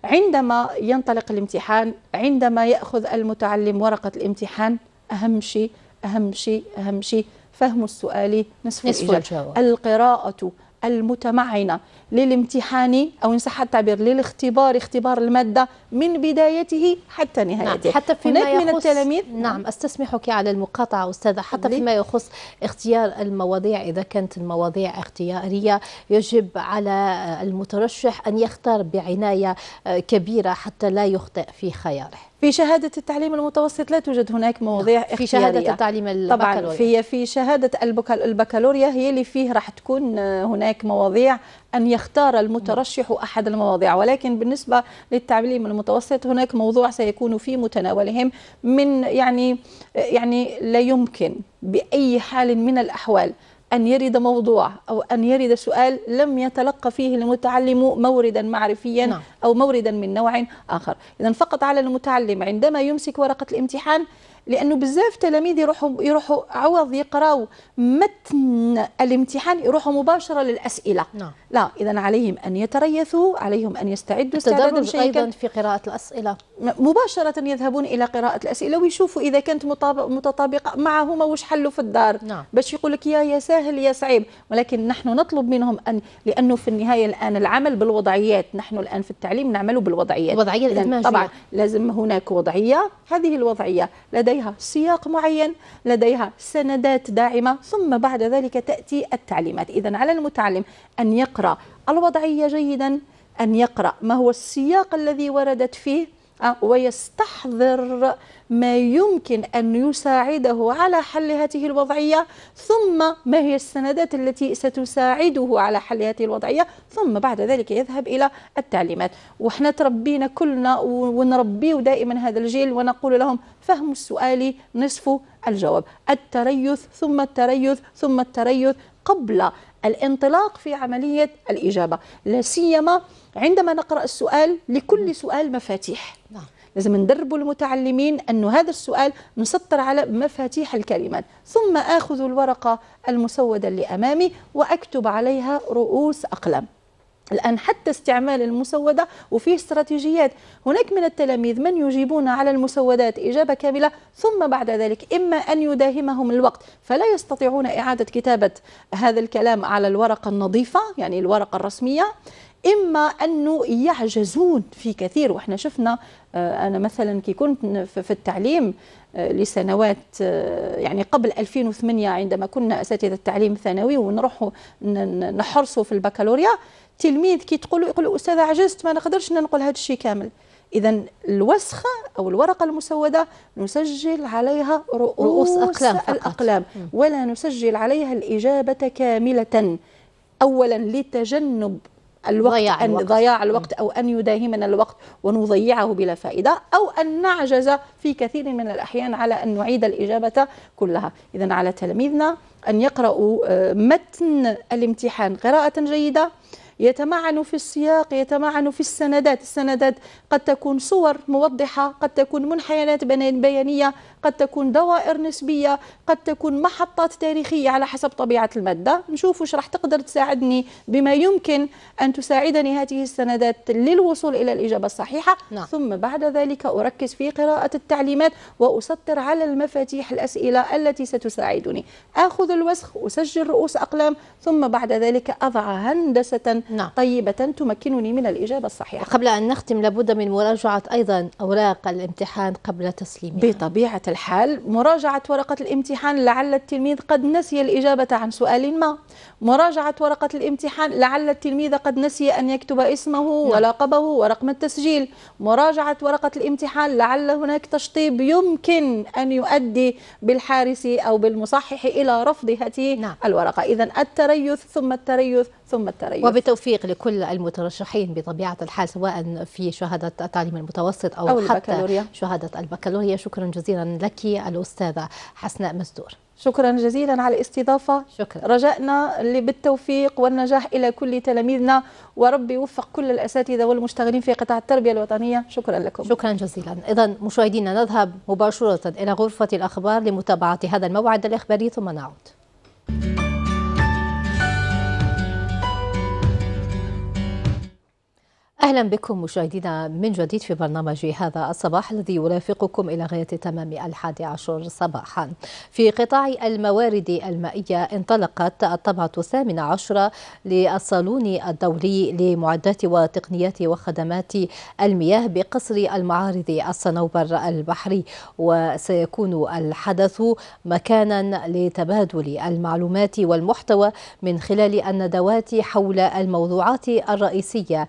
عندما ينطلق الامتحان عندما يأخذ المتعلم ورقة الامتحان أهم شيء أهم شيء أهم شيء فهم السؤال نصف, نصف الإجابة القراءة المتمعنة للامتحان أو إن صح التعبير للاختبار اختبار المادة من بدايته حتى نعم، نهايته نعم. حتى فيما يخص من التلاميذ نعم،, نعم أستسمحك على المقاطعة أستاذة حتى فيما يخص اختيار المواضيع إذا كانت المواضيع اختيارية يجب على المترشح أن يختار بعناية كبيرة حتى لا يخطئ في خياره في شهادة التعليم المتوسط لا توجد هناك مواضيع نعم، اختيارية في شهادة التعليم البكالوريا طبعا هي في شهادة البكالوريا هي اللي فيه راح تكون آه، هناك مواضيع أن يختار المترشح نعم. أحد المواضيع ولكن بالنسبة للتعليم المتوسط هناك موضوع سيكون في متناولهم من يعني يعني لا يمكن بأي حال من الأحوال أن يرد موضوع أو أن يرد سؤال لم يتلقى فيه المتعلم موردا معرفيا نعم. أو موردا من نوع آخر إذا فقط على المتعلم عندما يمسك ورقة الامتحان لانه بزاف تلاميذ يروحوا يروحوا عوض يقراوا متن الامتحان يروحوا مباشره للاسئله نعم. لا اذا عليهم ان يتريثوا عليهم ان يستعدوا استعدادا ايضا في قراءه الاسئله مباشره يذهبون الى قراءه الاسئله ويشوفوا اذا كانت متطابقه معهما واش حلوا في الدار نعم. باش يقول لك يا يا سهل يا صعيب ولكن نحن نطلب منهم ان لانه في النهايه الان العمل بالوضعيات نحن الان في التعليم نعمل بالوضعيات الوضعيه طبعا لازم هناك وضعيه هذه الوضعيه لدى لديها سياق معين لديها سندات داعمة ثم بعد ذلك تأتي التعليمات إذا على المتعلم أن يقرأ الوضعية جيدا أن يقرأ ما هو السياق الذي وردت فيه ويستحضر ما يمكن أن يساعده على حل هذه الوضعية ثم ما هي السندات التي ستساعده على حل هذه الوضعية ثم بعد ذلك يذهب إلى التعليمات وإحنا تربينا كلنا ونربيه دائما هذا الجيل ونقول لهم فهم السؤال نصف الجواب التريث ثم التريث ثم التريث قبل الانطلاق في عملية الإجابة لا سيما عندما نقرأ السؤال لكل سؤال مفاتيح نعم. لازم ندربوا المتعلمين أنه هذا السؤال نسطر على مفاتيح الكلمات ثم آخذ الورقة المسودة اللي أمامي وأكتب عليها رؤوس أقلام الآن حتى استعمال المسودة وفيه استراتيجيات هناك من التلاميذ من يجيبون على المسودات إجابة كاملة ثم بعد ذلك إما أن يداهمهم الوقت فلا يستطيعون إعادة كتابة هذا الكلام على الورقة النظيفة يعني الورقة الرسمية اما انه يعجزون في كثير واحنا شفنا آه، انا مثلا كي كنت في التعليم آه، لسنوات آه، يعني قبل 2008 عندما كنا اساتذه التعليم الثانوي ونروحوا نحرصوا في البكالوريا التلميذ كي تقول يقول استاذه عجزت ما نقدرش نقول هذا الشيء كامل اذا الوسخه او الورقه المسوده نسجل عليها رؤوس رؤوس أقلام الاقلام ولا نسجل عليها الاجابه كامله اولا لتجنب الوقت ضياع الوقت. أن ضياع الوقت أو أن يداهمنا الوقت ونضيعه بلا فائدة أو أن نعجز في كثير من الأحيان على أن نعيد الإجابة كلها إذا على تلاميذنا أن يقرأوا آه، متن الامتحان قراءة جيدة يتمعن في السياق يتمعن في السندات السندات قد تكون صور موضحة قد تكون منحنيات بيانية قد تكون دوائر نسبية قد تكون محطات تاريخية على حسب طبيعة المادة نشوف وش راح تقدر تساعدني بما يمكن أن تساعدني هذه السندات للوصول إلى الإجابة الصحيحة نعم. ثم بعد ذلك أركز في قراءة التعليمات وأسطر على المفاتيح الأسئلة التي ستساعدني أخذ الوسخ أسجل رؤوس أقلام ثم بعد ذلك أضع هندسة نعم. طيبة تمكنني من الإجابة الصحيحة قبل أن نختم لابد من مراجعة أيضا أوراق الامتحان قبل تسليمها بطبيعة الحال مراجعة ورقة الامتحان لعل التلميذ قد نسي الإجابة عن سؤال ما مراجعة ورقة الامتحان لعل التلميذ قد نسي أن يكتب اسمه نعم. ولقبه ورقم التسجيل مراجعة ورقة الامتحان لعل هناك تشطيب يمكن أن يؤدي بالحارس أو بالمصحح إلى رفض هذه نعم. الورقة إذا التريث ثم التريث ثم التريث وبالتوفيق لكل المترشحين بطبيعة الحال سواء في شهادة التعليم المتوسط أو, أو حتى البكالوريا. شهادة البكالوريا شكرا جزيلا لك الأستاذة حسناء مزدور شكرا جزيلا على الاستضافة شكرا رجائنا بالتوفيق والنجاح إلى كل تلاميذنا وربي يوفق كل الأساتذة والمشتغلين في قطاع التربية الوطنية شكرا لكم شكرا جزيلا إذا مشاهدينا نذهب مباشرة إلى غرفة الأخبار لمتابعة هذا الموعد الإخباري ثم نعود أهلا بكم مشاهدينا من جديد في برنامج هذا الصباح الذي يرافقكم إلى غاية تمام الحادي عشر صباحا في قطاع الموارد المائية انطلقت الطبعة الثامنة عشرة للصالون الدولي لمعدات وتقنيات وخدمات المياه بقصر المعارض الصنوبر البحري وسيكون الحدث مكانا لتبادل المعلومات والمحتوى من خلال الندوات حول الموضوعات الرئيسية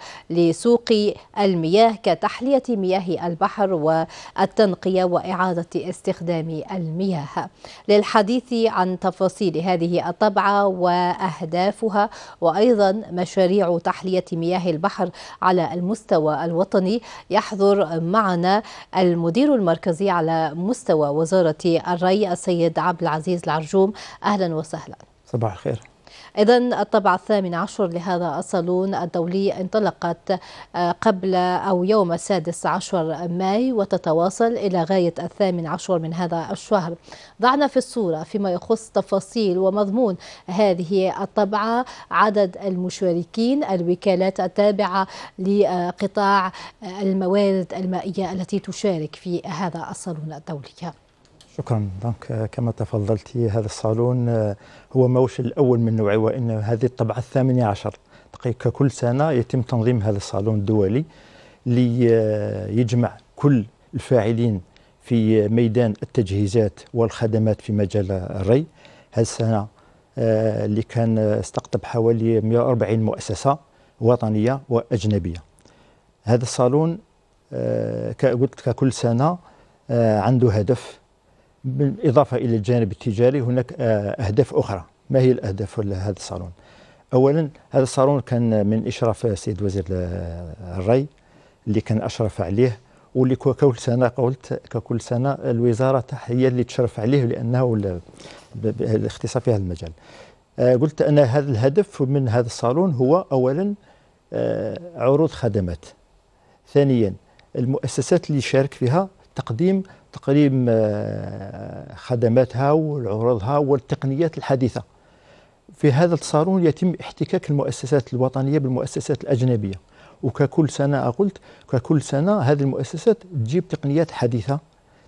سوق المياه كتحلية مياه البحر والتنقية وإعادة استخدام المياه للحديث عن تفاصيل هذه الطبعة وأهدافها وأيضا مشاريع تحلية مياه البحر على المستوى الوطني يحضر معنا المدير المركزي على مستوى وزارة الري السيد عبد العزيز العرجوم أهلا وسهلا صباح الخير إذا الطبعة الثامن عشر لهذا الصالون الدولي انطلقت آه، قبل أو يوم السادس عشر ماي وتتواصل إلى غاية الثامن عشر من هذا الشهر ضعنا في الصورة فيما يخص تفاصيل ومضمون هذه الطبعة عدد المشاركين الوكالات التابعة لقطاع الموارد المائية التي تشارك في هذا الصالون الدولي شكرا دونك آه، كما تفضلت هذا الصالون آه، هو موش الاول من نوعه وان هذه الطبعه الثامنه عشر تقريبا كل سنه يتم تنظيم هذا الصالون الدولي ليجمع آه، كل الفاعلين في ميدان التجهيزات والخدمات في مجال الري هذه السنه اللي كان استقطب حوالي 140 مؤسسه وطنيه واجنبيه هذا الصالون كقلت ككل سنه عنده هدف بالإضافة إلى الجانب التجاري هناك آه، أهداف أخرى ما هي الأهداف لهذا الصالون؟ أولا هذا الصالون كان من إشراف السيد وزير الري اللي كان أشرف عليه واللي كل سنة قلت ككل سنة الوزارة هي اللي تشرف عليه لأنه الاختصاص في هذا المجال آه، قلت أن هذا الهدف من هذا الصالون هو أولا آه، عروض خدمات ثانيا المؤسسات اللي شارك فيها تقديم تقريم آه، خدماتها وعروضها والتقنيات الحديثة في هذا الصالون يتم احتكاك المؤسسات الوطنية بالمؤسسات الأجنبية وككل سنة قلت ككل سنة هذه المؤسسات تجيب تقنيات حديثة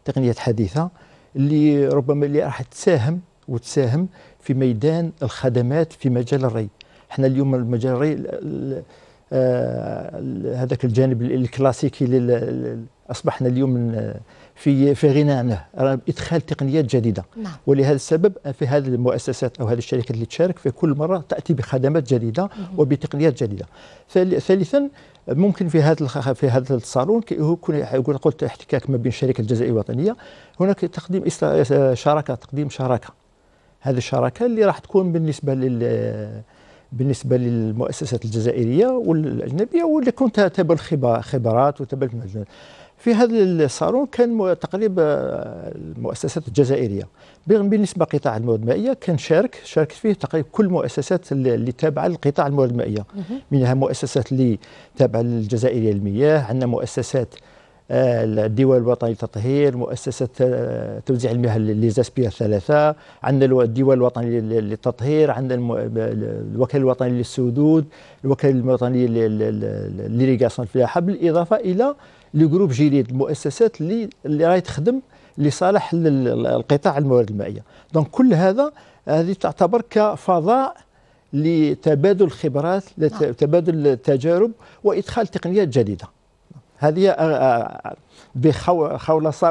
تقنيات حديثة اللي ربما اللي راح تساهم وتساهم في ميدان الخدمات في مجال الري احنا اليوم المجال الري آه، هذاك الجانب الكلاسيكي اصبحنا اليوم آه، في في غنى عنه ادخال تقنيات جديده نعم. ولهذا السبب في هذه المؤسسات او هذه الشركات اللي تشارك في كل مره تاتي بخدمات جديده مم. وبتقنيات جديده ثالثا ممكن في هذا في هذا الصالون يكون قلت احتكاك ما بين الشركه الجزائريه الوطنيه هناك تقديم شراكه تقديم شراكه هذه الشراكه اللي راح تكون بالنسبه لل بالنسبه للمؤسسات الجزائريه والاجنبيه واللي كنت تبل خبرات وتبل مجال في هذا الصالون كان تقريبا المؤسسات الجزائريه بالنسبه لقطاع الموارد المائيه كان شارك شاركت فيه تقريبا كل المؤسسات اللي تابعه لقطاع الموارد المائيه منها مؤسسات اللي تابعه للجزائريه للمياه عندنا مؤسسات آه، الديوان الوطني للتطهير مؤسسة آه، توزيع المياه لزاسبيا الثلاثة عندنا الديوان الوطني للتطهير عندنا الوكالة الوطنية للسدود الوكالة الوطنية للإريغاسيون الفلاحة بالإضافة إلى لي جروب جيليد المؤسسات اللي اللي راهي تخدم لصالح القطاع الموارد المائيه دونك كل هذا هذه تعتبر كفضاء لتبادل الخبرات نعم. لتبادل التجارب وادخال تقنيات جديده هذه آه، آه، آه، بخلاصة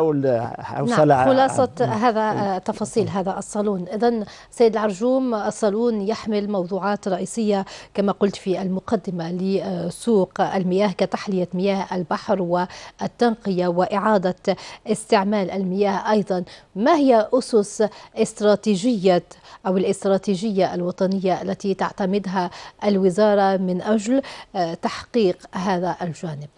حوصلة نعم خلاصة نعم. هذا إيه. تفاصيل إيه. هذا الصالون إذا سيد العرجوم الصالون يحمل موضوعات رئيسية كما قلت في المقدمة لسوق المياه كتحلية مياه البحر والتنقية وإعادة استعمال المياه أيضا ما هي أسس استراتيجية أو الاستراتيجية الوطنية التي تعتمدها الوزارة من أجل آه، تحقيق هذا الجانب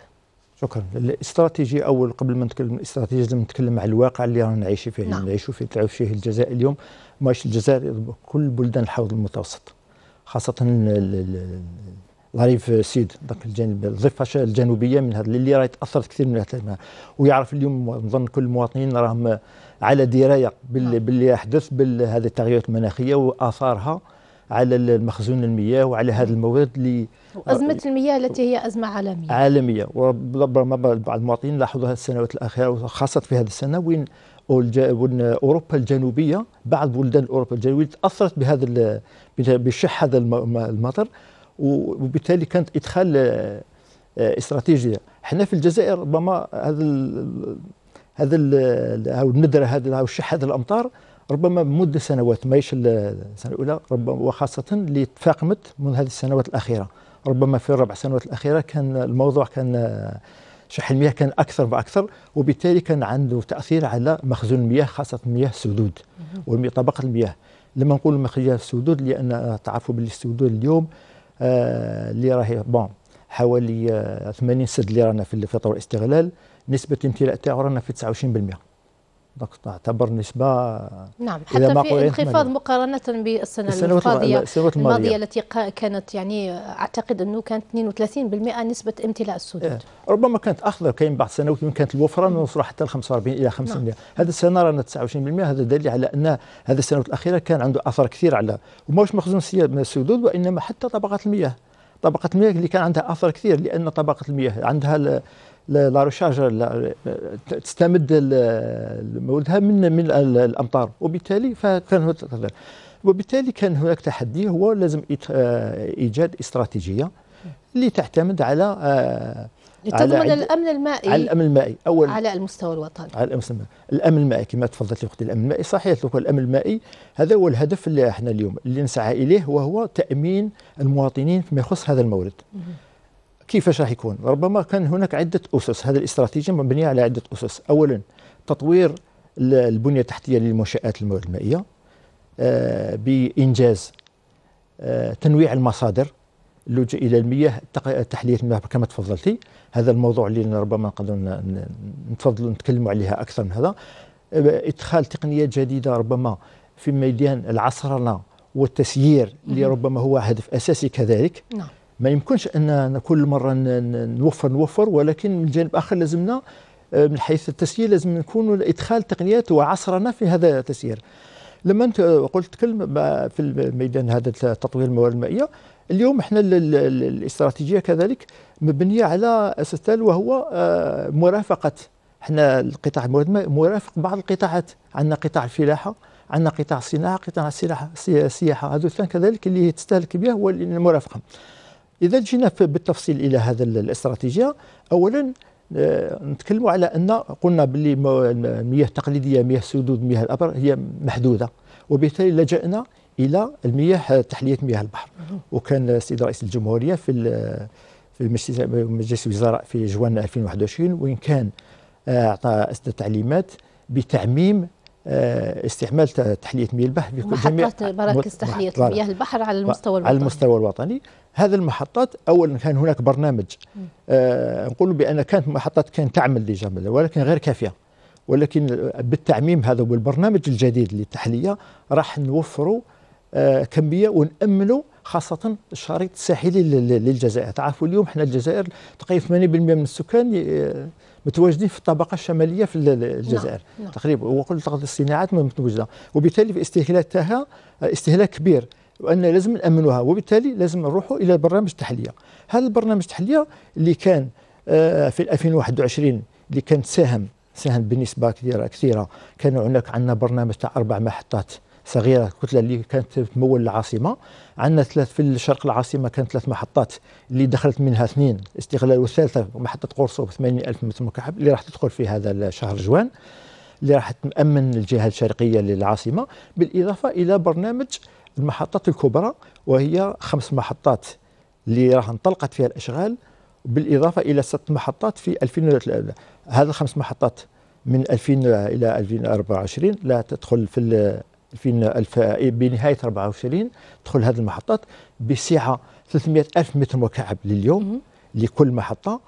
شكرا الاستراتيجي اول قبل ما نتكلم الاستراتيجي لازم نتكلم على الواقع اللي رانا نعيشوا فيه نعم. نعيشوا فيه تعرف فيه الجزائر اليوم ماشي الجزائر كل بلدان الحوض المتوسط خاصه الريف سيد ذاك الجانب الضفه الجنوبيه من هذا اللي راهي تاثرت كثير من هذا ويعرف اليوم نظن كل المواطنين راهم على درايه نعم. باللي, يحدث بهذه التغيرات المناخيه واثارها على المخزون المياه وعلى هذه الموارد اللي أزمة المياه التي هي أزمة عالمية عالمية وربما بعض المواطنين هذه السنوات الأخيرة وخاصة في هذه السنة وين أوروبا الجنوبية بعض بلدان أوروبا الجنوبية تأثرت بهذا بشح هذا المطر وبالتالي كانت إدخال آه، استراتيجية حنا في الجزائر ربما هذا هذا الندره هذا الشح هذا الامطار ربما مده سنوات ماهيش السنه الاولى ربما وخاصه اللي تفاقمت من هذه السنوات الاخيره ربما في الربع سنوات الاخيره كان الموضوع كان شح المياه كان اكثر بأكثر وبالتالي كان عنده تاثير على مخزون المياه خاصه مياه السدود وطبقه المياه لما نقول مخزون السدود لان تعرفوا باللي السدود اليوم آه اللي راهي بون حوالي 80 سد اللي رانا في طور الاستغلال نسبه الامتلاء تاعو رانا في 29% تعتبر نسبة نعم حتى ما في انخفاض مقارنة بالسنة السنوات الماضية, الماضية التي كانت يعني أعتقد أنه كانت 32% نسبة امتلاء السدود إيه. ربما كانت اخضر كاين بعض السنوات يمكن كانت الوفرة نوصل نعم. حتى 45 إلى 50% نعم. هذا السنة رانا 29% هذا دليل على أن هذا السنوات الأخيرة كان عنده أثر كثير على وماهوش مخزون من السدود وإنما حتى طبقات المياه طبقة المياه اللي كان عندها أثر كثير لأن طبقة المياه عندها لا روشارج تستمد مولدها من من الامطار وبالتالي فكان وبالتالي كان هناك تحدي هو لازم آه، ايجاد استراتيجيه اللي تعتمد آه، على لتضمن الامن المائي على الامن المائي اول على المستوى الوطني على المستوى الامن المائي كما تفضلت اختي الامن المائي صحيح الامن المائي هذا هو الهدف اللي احنا اليوم اللي نسعى اليه وهو تامين المواطنين فيما يخص هذا المورد كيفاش راح يكون ربما كان هناك عده اسس هذه الاستراتيجيه مبنيه على عده اسس اولا تطوير البنيه التحتيه للمنشات المائيه آه، بانجاز آه، تنويع المصادر اللجوء الى المياه تحليه المياه كما تفضلتي هذا الموضوع اللي ربما نقدر نتفضلوا نتكلموا عليها اكثر من هذا آه، ادخال تقنيات جديده ربما في ميدان العصرنه والتسيير اللي ربما هو هدف اساسي كذلك نعم ما يمكنش ان كل مره نوفر نوفر ولكن من جانب اخر لازمنا آه، من حيث التسيير لازم نكون ادخال تقنيات وعصرنا في هذا التسيير لما انت قلت كلمه في الميدان هذا تطوير الموارد المائيه اليوم احنا الاستراتيجيه كذلك مبنيه على اساس وهو آه، مرافقه احنا القطاع الموارد المائيه مرافق بعض القطاعات عندنا قطاع الفلاحه عندنا قطاع الصناعه قطاع السياحه السياحه هذو كذلك اللي تستهلك بها هو المرافقه اذا جينا بالتفصيل الى هذا الاستراتيجيه اولا آه، نتكلموا على ان قلنا باللي المياه التقليديه مياه السدود مياه الابر هي محدوده وبالتالي لجانا الى المياه آه، تحليه مياه البحر وكان السيد رئيس الجمهوريه في في مجلس الوزراء في جوان 2021 وين كان آه، اعطى تعليمات بتعميم آه، استعمال تحليه مياه البحر بكل جميع مراكز تحليه مياه البحر على المستوى الوطني على المستوى الوطني هذا المحطات اولا كان هناك برنامج آه نقول بان كانت محطات كانت تعمل ديجا ولكن غير كافيه ولكن بالتعميم هذا والبرنامج الجديد للتحليه راح نوفروا آه كميه ونامنوا خاصة الشريط الساحلي للجزائر تعرفوا اليوم احنا الجزائر تقريبا 80% من السكان آه، متواجدين في الطبقه الشماليه في نعم، الجزائر نعم. تقريبا وكل الصناعات متواجده وبالتالي في استهلاكها استهلاك كبير وان لازم نامنوها وبالتالي لازم نروحوا الى برنامج التحليه هذا البرنامج التحليه اللي كان آه، في 2021 اللي كان ساهم ساهم بنسبه كثيره كثيره كان هناك عندنا برنامج تاع اربع محطات صغيره كتلة اللي كانت تمول العاصمه عندنا ثلاث في الشرق العاصمه كانت ثلاث محطات اللي دخلت منها اثنين استغلال والثالثه محطه قرصو ب 80000 متر مكعب اللي راح تدخل في هذا الشهر جوان اللي راح تامن الجهه الشرقيه للعاصمه بالاضافه الى برنامج المحطات الكبرى وهي خمس محطات اللي راح انطلقت فيها الاشغال بالاضافه الى ست محطات في 2000 هذا الخمس محطات من 2000 الى 2024 لا تدخل في 2000 بنهايه 24 تدخل هذه المحطات بسعه 300 الف متر مكعب لليوم لكل محطه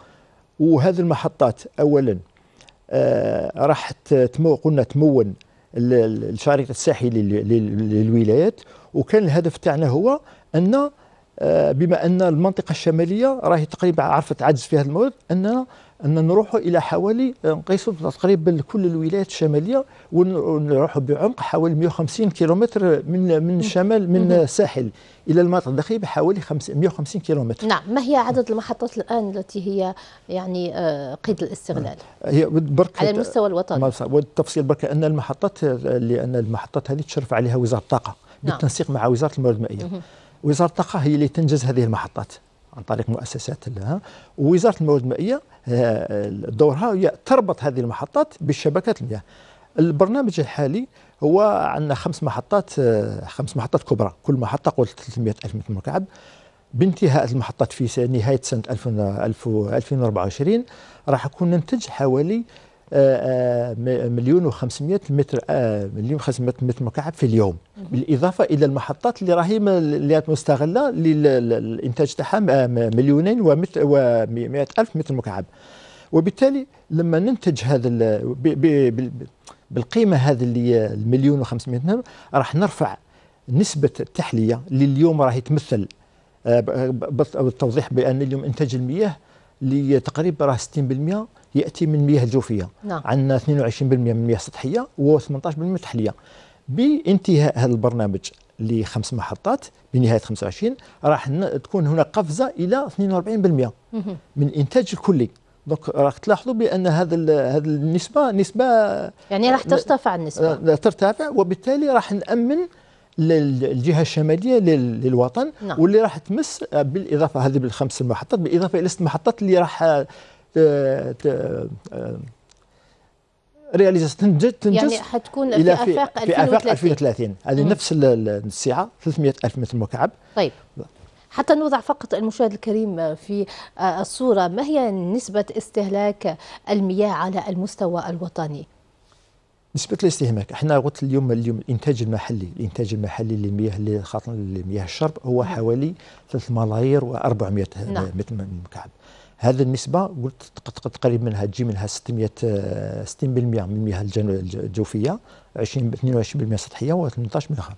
وهذه المحطات اولا آه راح تمو قلنا تمون الشريط الساحلي للولايات وكان الهدف تاعنا هو ان آه بما ان المنطقه الشماليه راهي تقريبا عرفت عجز في هذا المواد اننا ان نروحوا الى حوالي نقيسوا آه، تقريبا كل الولايات الشماليه ونروحوا بعمق حوالي 150 كيلومتر من من الشمال من الساحل الى المناطق الداخليه بحوالي 150 كيلومتر نعم ما هي عدد المحطات الان التي هي يعني آه، قيد الاستغلال آه، هي برك على المستوى الوطني والتفصيل برك ان المحطات لان المحطات هذه تشرف عليها وزاره الطاقه نعم. بالتنسيق مع وزاره الموارد المائيه وزاره الطاقه هي اللي تنجز هذه المحطات عن طريق مؤسسات لها ووزاره الموارد المائيه دورها هي تربط هذه المحطات بالشبكات المياه البرنامج الحالي هو عندنا خمس محطات اه، خمس محطات كبرى كل محطه قلت 300 الف متر مكعب بانتهاء المحطات في نهايه سنه 2024 راح يكون ننتج حوالي آه، آه، مليون و500 متر آه، مليون و500 متر مكعب في اليوم بالاضافه الى المحطات اللي راهي اللي مستغله للانتاج تاعها مليونين و100 الف متر مكعب وبالتالي لما ننتج هذا بالقيمه هذه اللي المليون و500 متر راح نرفع نسبه التحليه اللي اليوم راهي تمثل بالتوضيح بان اليوم انتاج المياه لتقريبا راه 60% ياتي من المياه الجوفيه نعم. عندنا 22% من المياه السطحيه و18% تحليه بانتهاء هذا البرنامج لخمس محطات بنهايه 25 راح تكون هنا قفزه الى 42% من الانتاج الكلي دونك راك تلاحظوا بان هذا هذه النسبه نسبه يعني راح ترتفع النسبه ترتفع وبالتالي راح نامن للجهه الشماليه للوطن نعم. واللي راح تمس بالاضافه هذه بالخمس المحطات بالاضافه الى ست محطات اللي راح آه، رياليزاس تنتج تنجز يعني حتكون في افاق 2030 في افاق 2030 هذه نفس السعه 300 الف متر مكعب طيب حتى نوضع فقط المشاهد الكريم في آه، الصوره ما هي نسبه استهلاك المياه على المستوى الوطني؟ نسبة الاستهلاك احنا قلت اليوم اليوم الانتاج المحلي الانتاج المحلي للمياه اللي خاطر لمياه الشرب هو حوالي 3 ملايير و400 نعم. متر مكعب هذه النسبة قلت تقريبا منها تجي منها 600 60% آه، من المياه الجوفية 20 22% سطحية و18 من آخر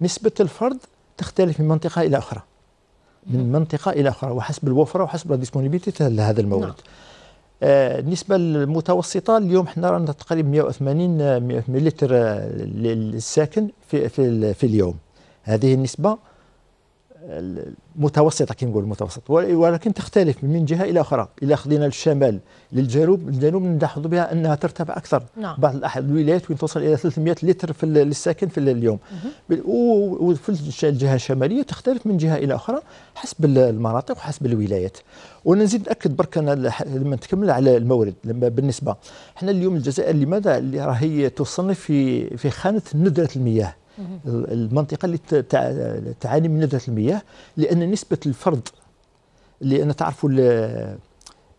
نسبة الفرد تختلف من منطقة إلى أخرى من نعم. منطقة إلى أخرى وحسب الوفرة وحسب الديسبونيبيتي لهذا المورد نعم. آه النسبة المتوسطة اليوم حنا رانا تقريبا 180 مليلتر آه، للساكن في, في, في اليوم هذه النسبة المتوسطة كي نقول المتوسط ولكن تختلف من جهه الى اخرى الا خذينا الشمال للجنوب الجنوب نلاحظ بها انها ترتفع اكثر نعم. بعض الولايات وين توصل الى 300 لتر في للساكن في اليوم وفي الجهه الشماليه تختلف من جهه الى اخرى حسب المناطق وحسب الولايات ونزيد ناكد برك انا لما نتكمل على المورد لما بالنسبه احنا اليوم الجزائر لماذا اللي راهي تصنف في في خانه ندره المياه المنطقه اللي تعاني من ندره المياه لان نسبه اللي لان تعرفوا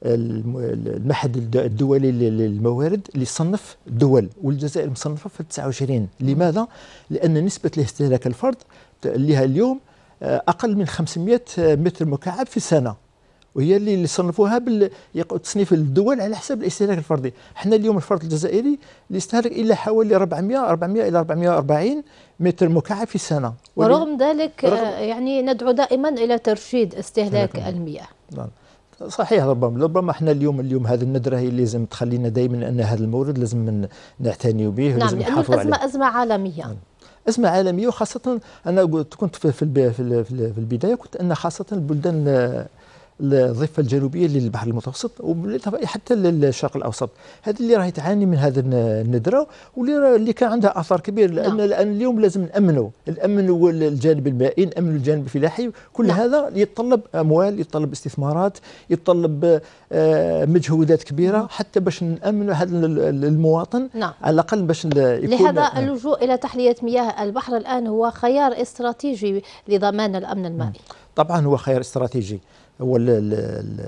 المعهد الدولي للموارد اللي صنف الدول والجزائر مصنفه في 29 لماذا؟ لان نسبه الاستهلاك الفرد لها اليوم آه، اقل من 500 متر مكعب في السنه وهي اللي صنفوها بالتصنيف الدول على حسب الاستهلاك الفردي حنا اليوم الفرد الجزائري يستهلك الا حوالي 400 400 الى 440 متر مكعب في السنه ورغم ذلك آه، يعني ندعو دائما الى ترشيد استهلاك نعم. المياه نعم. صحيح ربما ربما احنا اليوم اليوم هذه الندره هي اللي لازم تخلينا دائما ان هذا المورد لازم نعتني به نعم نحافظ لانه الازمه عليه. ازمه عالميه نعم. ازمه عالميه وخاصه انا كنت في في البدايه كنت ان خاصه البلدان آه، الضفه الجنوبيه للبحر المتوسط حتى للشرق الاوسط هذه اللي راهي تعاني من هذا الندره واللي اللي كان عندها اثر كبير لان لا. نعم. لان اليوم لازم نامنوا نامنوا الجانب المائي نامنوا الجانب الفلاحي كل لا. نعم. هذا يتطلب اموال يتطلب استثمارات يتطلب آه، مجهودات كبيره نعم. حتى باش نامنوا هذا المواطن لا. على الاقل باش يكون لهذا اللجوء الى تحليه مياه البحر الان هو خيار استراتيجي لضمان الامن المائي طبعا هو خيار استراتيجي هو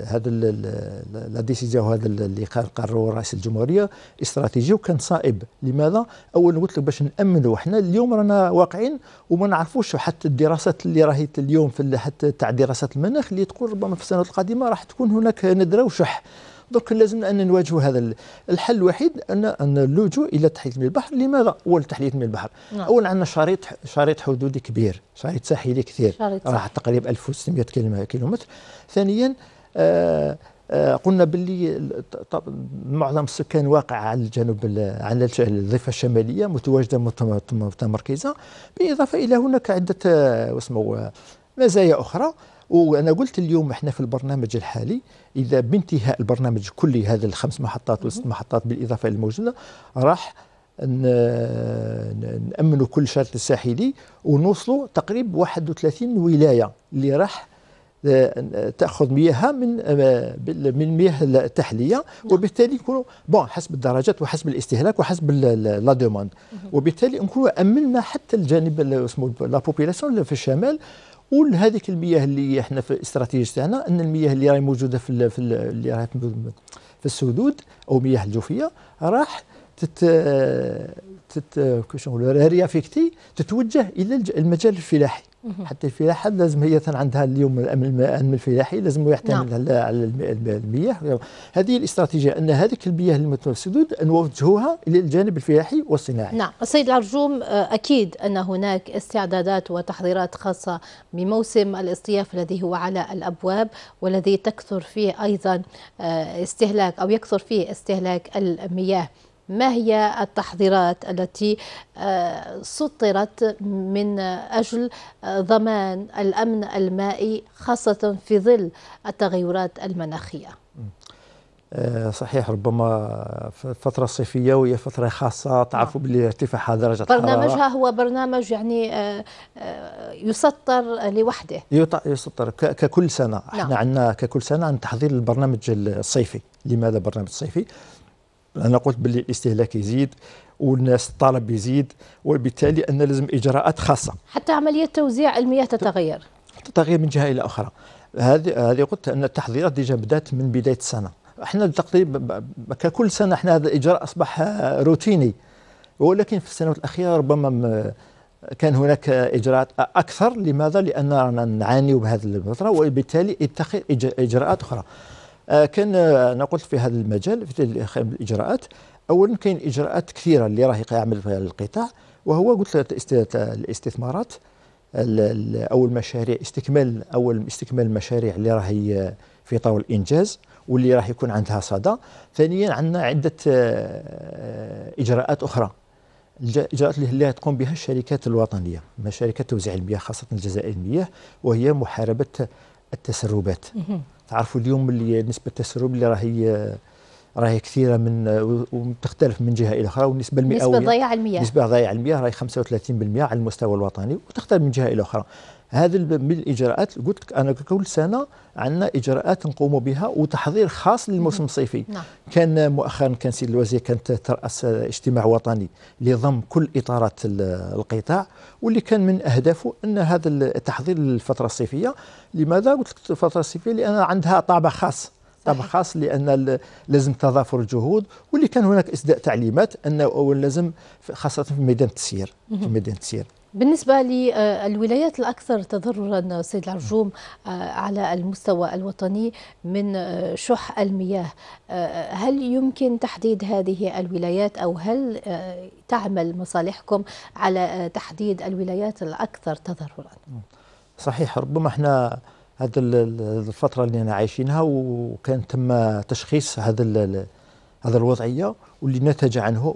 هذا لا ديسيزيون هذا اللي قرروا رئيس الجمهوريه استراتيجي وكان صائب لماذا اولا قلت لك باش نامنوا حنا اليوم رانا واقعين وما نعرفوش حتى الدراسات اللي راهي اليوم في حتى تاع دراسات المناخ اللي تقول ربما في السنوات القادمه راح تكون هناك ندره وشح دونك لازم ان نواجهوا هذا الحل الوحيد ان ان اللجوء الى تحليه من البحر لماذا اول تحلية من البحر نعم. اولا عندنا شريط شريط حدودي كبير شريط ساحلي كثير راح تقريبا 1600 كيلومتر ثانيا آه آه قلنا باللي معظم السكان واقع على الجنوب على الضفه الشماليه متواجده متمركزه بالاضافه الى هناك عده آه، واسمه آه، مزايا اخرى وانا قلت اليوم احنا في البرنامج الحالي اذا بانتهاء البرنامج كلي هذا الخمس محطات والست محطات بالاضافه الموجوده راح نامنوا كل شرط الساحلي ونوصلوا تقريب 31 ولايه اللي راح آه، تاخذ مياهها من آه، من مياه التحليه نعم. وبالتالي نكونوا بون حسب الدرجات وحسب الاستهلاك وحسب لا دوموند وبالتالي نكونوا امنا حتى الجانب اسمه لا بوبيلاسيون في الشمال ولهذيك المياه اللي احنا في الاستراتيجيه تاعنا ان المياه اللي راهي موجوده في في اللي راهي في السدود او مياه الجوفيه راح تت تت كيفاش نقولوا ريافيكتي تتوجه الى المجال الفلاحي حتى الفلاحه لازم هي عندها اليوم الامن الفلاحي لازم يعتمد نعم. على المياه هذه الاستراتيجيه ان هذيك المياه السدود نوجهوها الى الجانب الفلاحي والصناعي نعم السيد العرجوم اكيد ان هناك استعدادات وتحضيرات خاصه بموسم الاصطياف الذي هو على الابواب والذي تكثر فيه ايضا آه، استهلاك او يكثر فيه استهلاك المياه ما هي التحضيرات التي آه، سطرت من أجل ضمان الأمن المائي خاصة في ظل التغيرات المناخية آه، صحيح ربما الفترة الصيفية وهي فترة خاصة تعرفوا نعم. باللي ارتفاع درجة الحرارة برنامجها هو برنامج يعني آه، يسطر لوحده يسطر ككل سنة احنا نعم. عندنا ككل سنة عن تحضير البرنامج الصيفي لماذا برنامج صيفي؟ انا قلت باللي الاستهلاك يزيد والناس الطلب يزيد وبالتالي ان لازم اجراءات خاصه حتى عمليه توزيع المياه تتغير تتغير من جهه الى اخرى هذه هذه قلت ان التحضيرات ديجا بدات من بدايه السنه احنا تقريبا ككل سنه احنا هذا الاجراء اصبح روتيني ولكن في السنوات الاخيره ربما كان هناك اجراءات اكثر لماذا لان رانا نعاني بهذه الفتره وبالتالي اتخذ اجراءات اخرى آه، كان آه، انا قلت في هذا المجال في الاجراءات اولا كاين اجراءات كثيره اللي راهي يعمل في القطاع وهو قلت الاستثمارات او المشاريع استكمال اول استكمال المشاريع اللي راهي آه، في طور الانجاز واللي راح يكون عندها صدى ثانيا عندنا عده اجراءات اخرى الاجراءات اللي تقوم بها الشركات الوطنيه شركات توزيع المياه خاصه الجزائر المياه وهي محاربه التسربات تعرفوا اليوم اللي نسبه التسرب اللي راهي راهي كثيره من وتختلف من جهه الى اخرى والنسبه المئويه نسبه ضياع المياه نسبه ضياع المياه راهي 35% على المستوى الوطني وتختلف من جهه الى اخرى هذا من الاجراءات قلت لك انا كل سنه عندنا اجراءات نقوم بها وتحضير خاص للموسم الصيفي نعم. كان مؤخرا كان سيد الوزير كانت تراس اجتماع وطني لضم كل اطارات القطاع واللي كان من اهدافه ان هذا التحضير للفتره الصيفيه لماذا قلت لك الفتره الصيفيه لان عندها طابع خاص طبعا خاص لان لازم تضافر الجهود واللي كان هناك اصداء تعليمات انه لازم خاصه في ميدان التسيير في ميدان التسيير بالنسبة للولايات آه، الأكثر تضررا آه، سيد العرجوم آه، على المستوى الوطني من شح المياه هل يمكن تحديد هذه الولايات أو هل تعمل مصالحكم على تحديد الولايات الأكثر تضررا؟ صحيح ربما احنا هذه الفترة اللي احنا عايشينها وكان تم تشخيص هذا هذا الوضعية واللي نتج عنه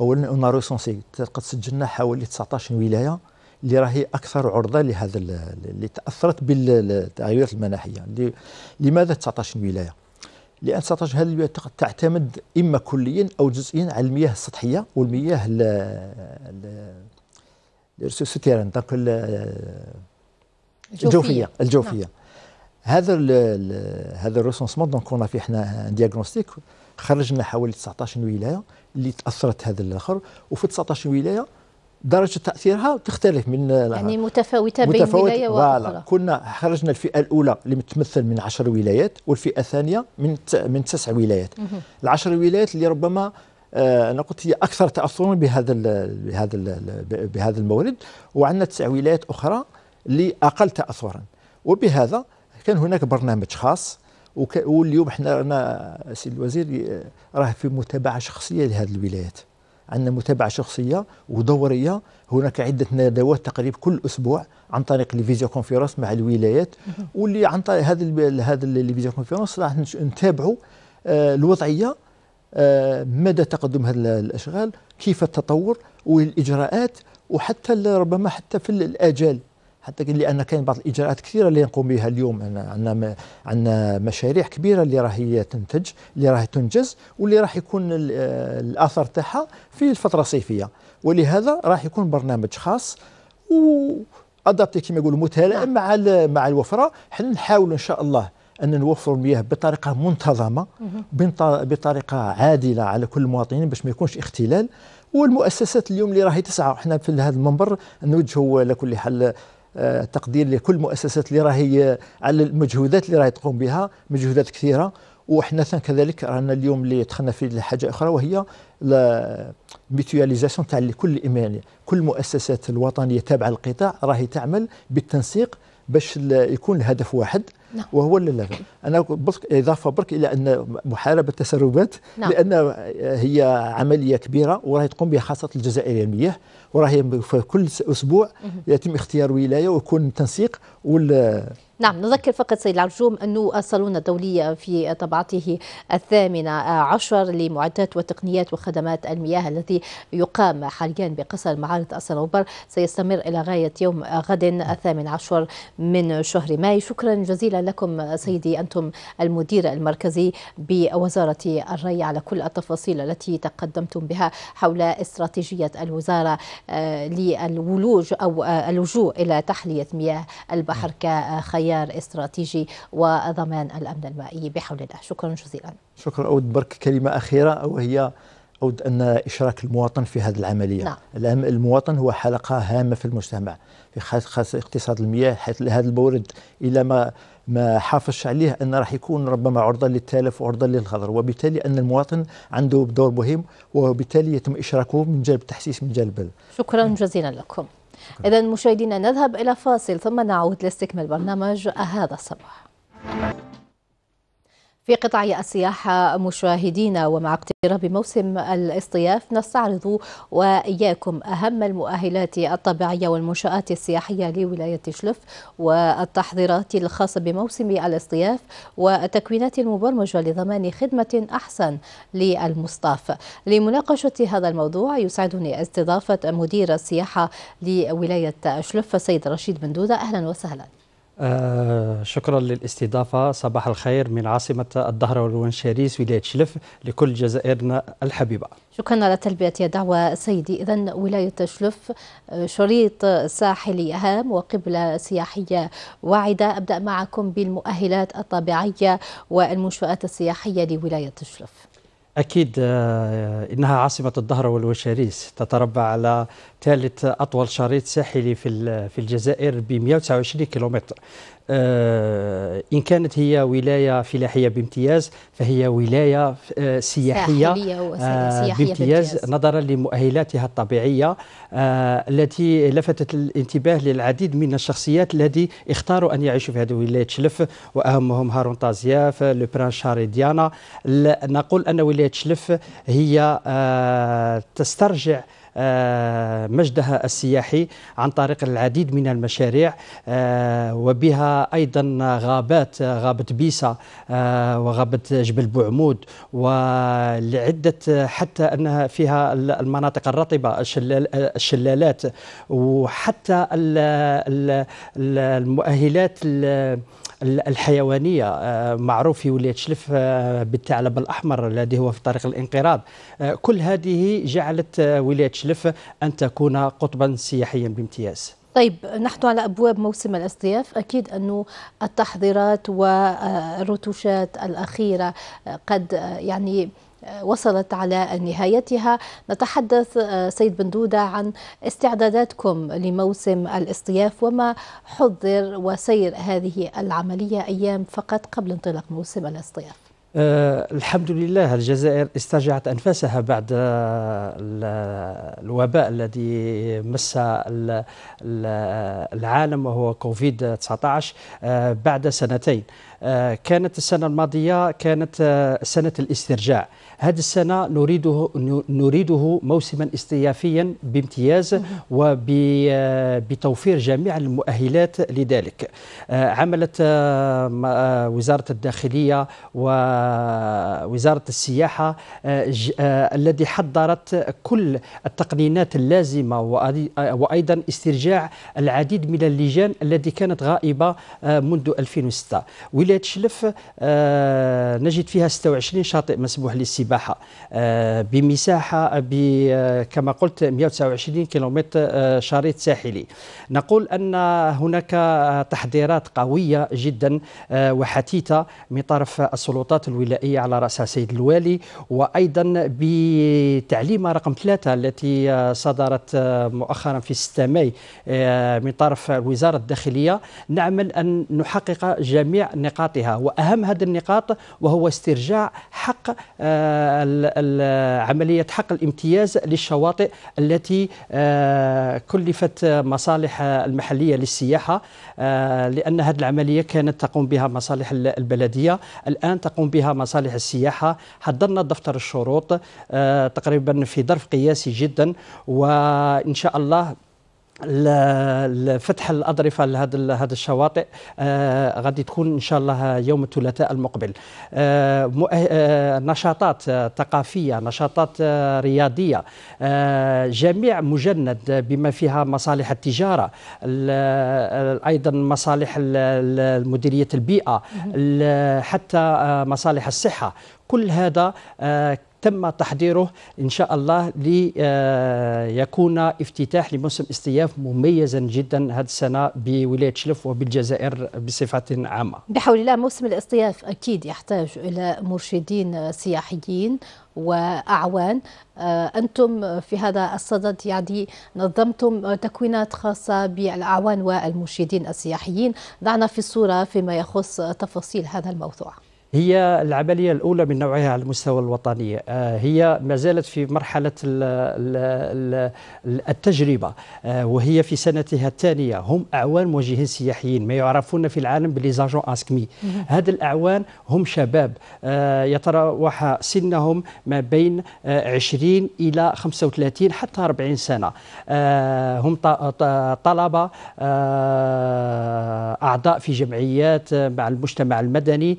اولا اون ريسونسي قد سجلنا حوالي 19 ولايه اللي راهي اكثر عرضه لهذا اللي تاثرت بالتغيرات المناحيه لماذا 19 ولايه؟ لان 19 هذه الولايات تعتمد اما كليا او جزئيا على المياه السطحيه والمياه السوتيران دونك الجوفيه الجوفيه نعم. هذا هذا الـ هذا الريسونسمون دونك كنا في حنا ان دياغنوستيك خرجنا حوالي 19 ولايه اللي تاثرت هذا الاخر وفي 19 ولايه درجه تاثيرها تختلف من يعني متفاوته بين متفاوت ولايه واخرى كنا خرجنا الفئه الاولى اللي متمثل من 10 ولايات والفئه الثانيه من من تسع ولايات العشر ولايات اللي ربما آه، انا قلت هي اكثر تاثرا بهذا الـ بهذا الـ بهذا المورد وعندنا تسع ولايات اخرى اللي اقل تاثرا وبهذا كان هناك برنامج خاص واليوم حنا رانا سي الوزير راه في متابعه شخصيه لهذه الولايات عندنا متابعه شخصيه ودوريه هناك عده ندوات تقريبا كل اسبوع عن طريق الفيزيو كونفيرنس مع الولايات واللي عن طريق هذا هذا الفيزيو كونفيرنس راح نتابعوا آه، الوضعيه آه، مدى تقدم هذه الاشغال كيف التطور والاجراءات وحتى ربما حتى في الاجال حتى لان كاين بعض الاجراءات كثيره اللي نقوم بها اليوم عندنا عندنا مشاريع كبيره اللي راهي تنتج اللي راهي تنجز واللي راح يكون الاثر تاعها في الفتره الصيفيه ولهذا راح يكون برنامج خاص و ادابتي كما يقولوا متلائم نعم. مع مع الوفره حنا نحاول ان شاء الله ان نوفروا المياه بطريقه منتظمه بطريقه عادله على كل المواطنين باش ما يكونش اختلال والمؤسسات اليوم اللي راهي تسعى احنا في هذا المنبر نوجهوا على كل حال آه، تقدير لكل المؤسسات اللي راهي آه، على المجهودات اللي راهي تقوم بها مجهودات كثيره وحنا كذلك رانا اليوم اللي دخلنا في حاجه اخرى وهي الميتواليزاسيون تاع كل ايمان كل المؤسسات الوطنيه تابعه للقطاع راهي تعمل بالتنسيق باش يكون الهدف واحد نعم. وهو لا انا برك اضافه برك الى ان محاربه التسربات نعم. لان هي عمليه كبيره وراهي تقوم بها خاصه الجزائريه المياه وراهي في كل اسبوع يتم اختيار ولايه ويكون تنسيق وال نعم نذكر فقط سيد العرجوم أنه الصالون الدولي في طبعته الثامنة عشر لمعدات وتقنيات وخدمات المياه الذي يقام حاليا بقصر معارض الصنوبر سيستمر إلى غاية يوم غد الثامن عشر من شهر ماي شكرا جزيلا لكم سيدي أنتم المدير المركزي بوزارة الري على كل التفاصيل التي تقدمتم بها حول استراتيجية الوزارة آه، للولوج أو آه، اللجوء إلى تحلية مياه البحر نعم. كخيار استراتيجي وضمان الأمن المائي بحول الله شكرا جزيلا شكرا أود برك كلمة أخيرة وهي أود أن إشراك المواطن في هذه العملية نعم. المواطن هو حلقة هامة في المجتمع في خاصة اقتصاد المياه حيث هذا البورد إلى ما ما حافظش عليه أن راح يكون ربما عرضة للتلف وعرضة للخطر وبالتالي أن المواطن عنده دور مهم وبالتالي يتم إشراكه من جانب التحسيس من جانب شكرا جزيلا لكم إذا مشاهدينا نذهب إلى فاصل ثم نعود لاستكمال برنامج هذا الصباح في قطاع السياحة مشاهدينا ومع اقتراب موسم الاصطياف نستعرض وإياكم أهم المؤهلات الطبيعية والمنشآت السياحية لولاية شلف والتحضيرات الخاصة بموسم الاصطياف والتكوينات المبرمجة لضمان خدمة أحسن للمصطاف لمناقشة هذا الموضوع يسعدني استضافة مدير السياحة لولاية شلف السيد رشيد بندودة أهلا وسهلا آه، شكرا للاستضافة صباح الخير من عاصمة الدهرة والونشاريس ولاية شلف لكل جزائرنا الحبيبة شكرا على تلبية دعوة سيدي إذا ولاية شلف شريط ساحلي هام وقبلة سياحية واعدة أبدأ معكم بالمؤهلات الطبيعية والمنشآت السياحية لولاية شلف أكيد آه، إنها عاصمة الدهر والوشاريس تتربع على ثالث أطول شريط ساحلي في في الجزائر ب 129 كيلومتر آه، إن كانت هي ولاية فلاحية بامتياز فهي ولاية آه، سياحية آه، بامتياز, بامتياز نظرا لمؤهلاتها الطبيعية التي لفتت الانتباه للعديد من الشخصيات الذي اختاروا أن يعيشوا في هذه ولاية شلف وأهمهم هارون طازياف لبران شاري ديانا نقول أن ولاية شلف هي تسترجع آه، مجدها السياحي عن طريق العديد من المشاريع آه، وبها أيضا غابات غابة بيسا آه، وغابة جبل بوعمود ولعدة حتى أنها فيها المناطق الرطبة الشلالات وحتى المؤهلات الحيوانيه آه، معروف في ولايه شلف آه، بالثعلب الاحمر الذي هو في طريق الانقراض آه، كل هذه جعلت ولايه شلف ان تكون قطبا سياحيا بامتياز طيب نحن على ابواب موسم الاصطياف اكيد انه التحضيرات والرتوشات الاخيره قد يعني وصلت على نهايتها نتحدث آه، سيد بندودة عن استعداداتكم لموسم الاصطياف وما حضر وسير هذه العملية أيام فقط قبل انطلاق موسم الاصطياف أه الحمد لله الجزائر استرجعت أنفاسها بعد آه، الوباء الذي مس العالم وهو كوفيد 19 آه، بعد سنتين آه، كانت السنة الماضية كانت آه، سنة الاسترجاع هذه السنة نريده نريده موسما استيافيا بامتياز وبتوفير آه، جميع المؤهلات لذلك عملت وزارة الداخلية ووزارة السياحة الذي حضرت كل التقنينات اللازمة وأيضا استرجاع العديد من اللجان التي كانت غائبة منذ 2006 ولايه شلف آه، نجد فيها 26 شاطئ مسموح للسباحه آه، بمساحه آه، ب كما قلت 129 كيلومتر شريط ساحلي نقول ان هناك تحضيرات قويه جدا وحثيثه من طرف السلطات الولائيه على راسها سيد الوالي وايضا بتعليمه رقم ثلاثه التي صدرت مؤخرا في 6 ماي من طرف وزاره الداخليه نعمل ان نحقق جميع نقاط نقاطها وأهم هذه النقاط وهو استرجاع حق آه، عملية حق الامتياز للشواطئ التي آه، كلفت مصالح المحلية للسياحة آه، لأن هذه العملية كانت تقوم بها مصالح البلدية الآن تقوم بها مصالح السياحة حضرنا دفتر الشروط تقريبا في ظرف قياسي جدا وإن شاء الله لفتح الاضرفه لهذا هذا الشواطئ آه غادي تكون ان شاء الله يوم الثلاثاء المقبل آه آه نشاطات ثقافيه نشاطات رياضيه آه، جميع مجند بما فيها مصالح التجاره ايضا مصالح مديريه البيئه حتى آه، مصالح الصحه كل هذا آه، تم تحضيره إن شاء الله ليكون آه، افتتاح لموسم استياف مميزا جدا هذه السنة بولاية شلف وبالجزائر بصفة عامة بحول الله موسم الاصطياف أكيد يحتاج إلى مرشدين سياحيين وأعوان آه، أنتم في هذا الصدد يعني نظمتم تكوينات خاصة بالأعوان والمرشدين السياحيين ضعنا في الصورة فيما يخص تفاصيل هذا الموضوع هي العملية الأولى من نوعها على المستوى الوطني آه، هي ما زالت في مرحلة التجربة آه، وهي في سنتها الثانية هم أعوان موجهين سياحيين ما يعرفون في العالم بليزاجون أسكمي هذا الأعوان هم شباب آه، يتراوح سنهم ما بين 20 إلى 35 حتى 40 سنة هم طلبة أعضاء في جمعيات مع المجتمع المدني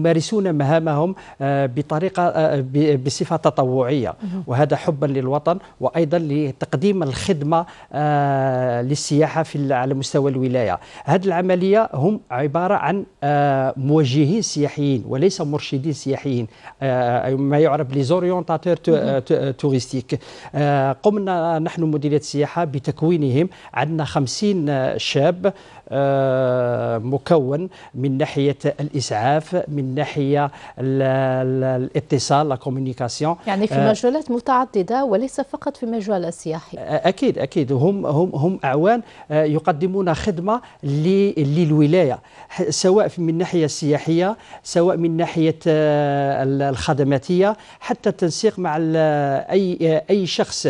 يمارسون مهامهم آه، بطريقه آه، بصفه تطوعيه وهذا حبا للوطن وايضا لتقديم الخدمه آه، للسياحه في على مستوى الولايه هذه العمليه هم عباره عن موجهين سياحيين وليس مرشدين سياحيين ما يعرف ليزوريونتاتور توريستيك قمنا نحن مديريه السياحه بتكوينهم عندنا 50 شاب آه، مكون من ناحيه الاسعاف من ناحيه الاتصال لا يعني في آه، مجالات متعدده وليس فقط في مجال السياحي آه، اكيد اكيد هم هم هم اعوان يقدمون خدمه للولايه سواء من الناحيه السياحيه سواء من ناحيه الخدماتيه حتى التنسيق مع اي اي شخص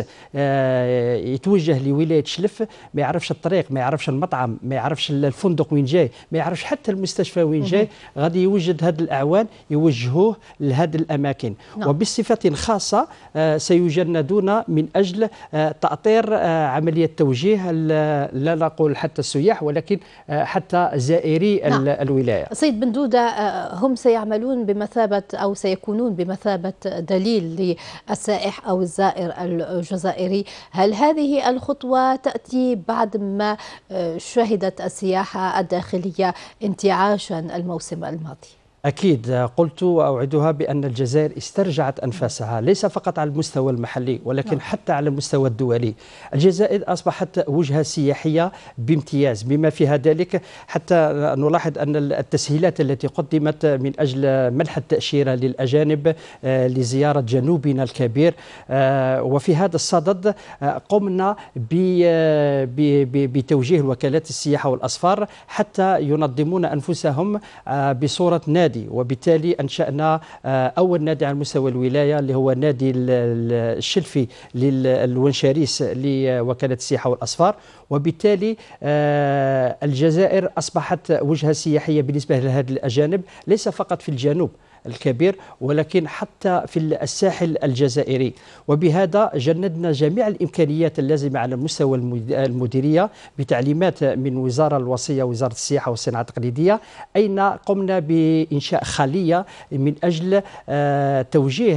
يتوجه لولايه شلف ما يعرفش الطريق ما يعرفش المطعم ما يعرفش يعرفش الفندق وين جاي ما يعرفش حتى المستشفى وين جاي غادي يوجد هذه الاعوان يوجهوه لهذه الاماكن نعم. وبصفه خاصه آه، سيجندون من اجل آه، تاطير آه، عمليه توجيه لا نقول حتى السياح ولكن حتى زائري نعم. الولايه سيد بن دوده هم سيعملون بمثابه او سيكونون بمثابه دليل للسائح او الزائر الجزائري هل هذه الخطوه تاتي بعد ما شهدت السياحة الداخلية انتعاشا الموسم الماضي أكيد آه، قلت وأوعدها بأن الجزائر استرجعت أنفاسها ليس فقط على المستوى المحلي ولكن نعم. حتى على المستوى الدولي الجزائر أصبحت وجهة سياحية بامتياز بما فيها ذلك حتى نلاحظ أن التسهيلات التي قدمت من أجل منح التأشيرة للأجانب آه، لزيارة جنوبنا الكبير آه، وفي هذا الصدد قمنا بتوجيه الوكالات السياحة والأصفار حتى ينظمون أنفسهم بصورة نادرة النادي وبالتالي أنشأنا آه، أول نادي على مستوى الولاية اللي هو نادي الشلفي للونشاريس لوكالة السياحة والأسفار وبالتالي آه، الجزائر أصبحت وجهة سياحية بالنسبة لهذا الأجانب ليس فقط في الجنوب الكبير ولكن حتى في الساحل الجزائري وبهذا جندنا جميع الإمكانيات اللازمة على مستوى المديرية بتعليمات من وزارة الوصية وزارة السياحة والصناعة التقليدية أين قمنا بإنشاء خلية من أجل آه، توجيه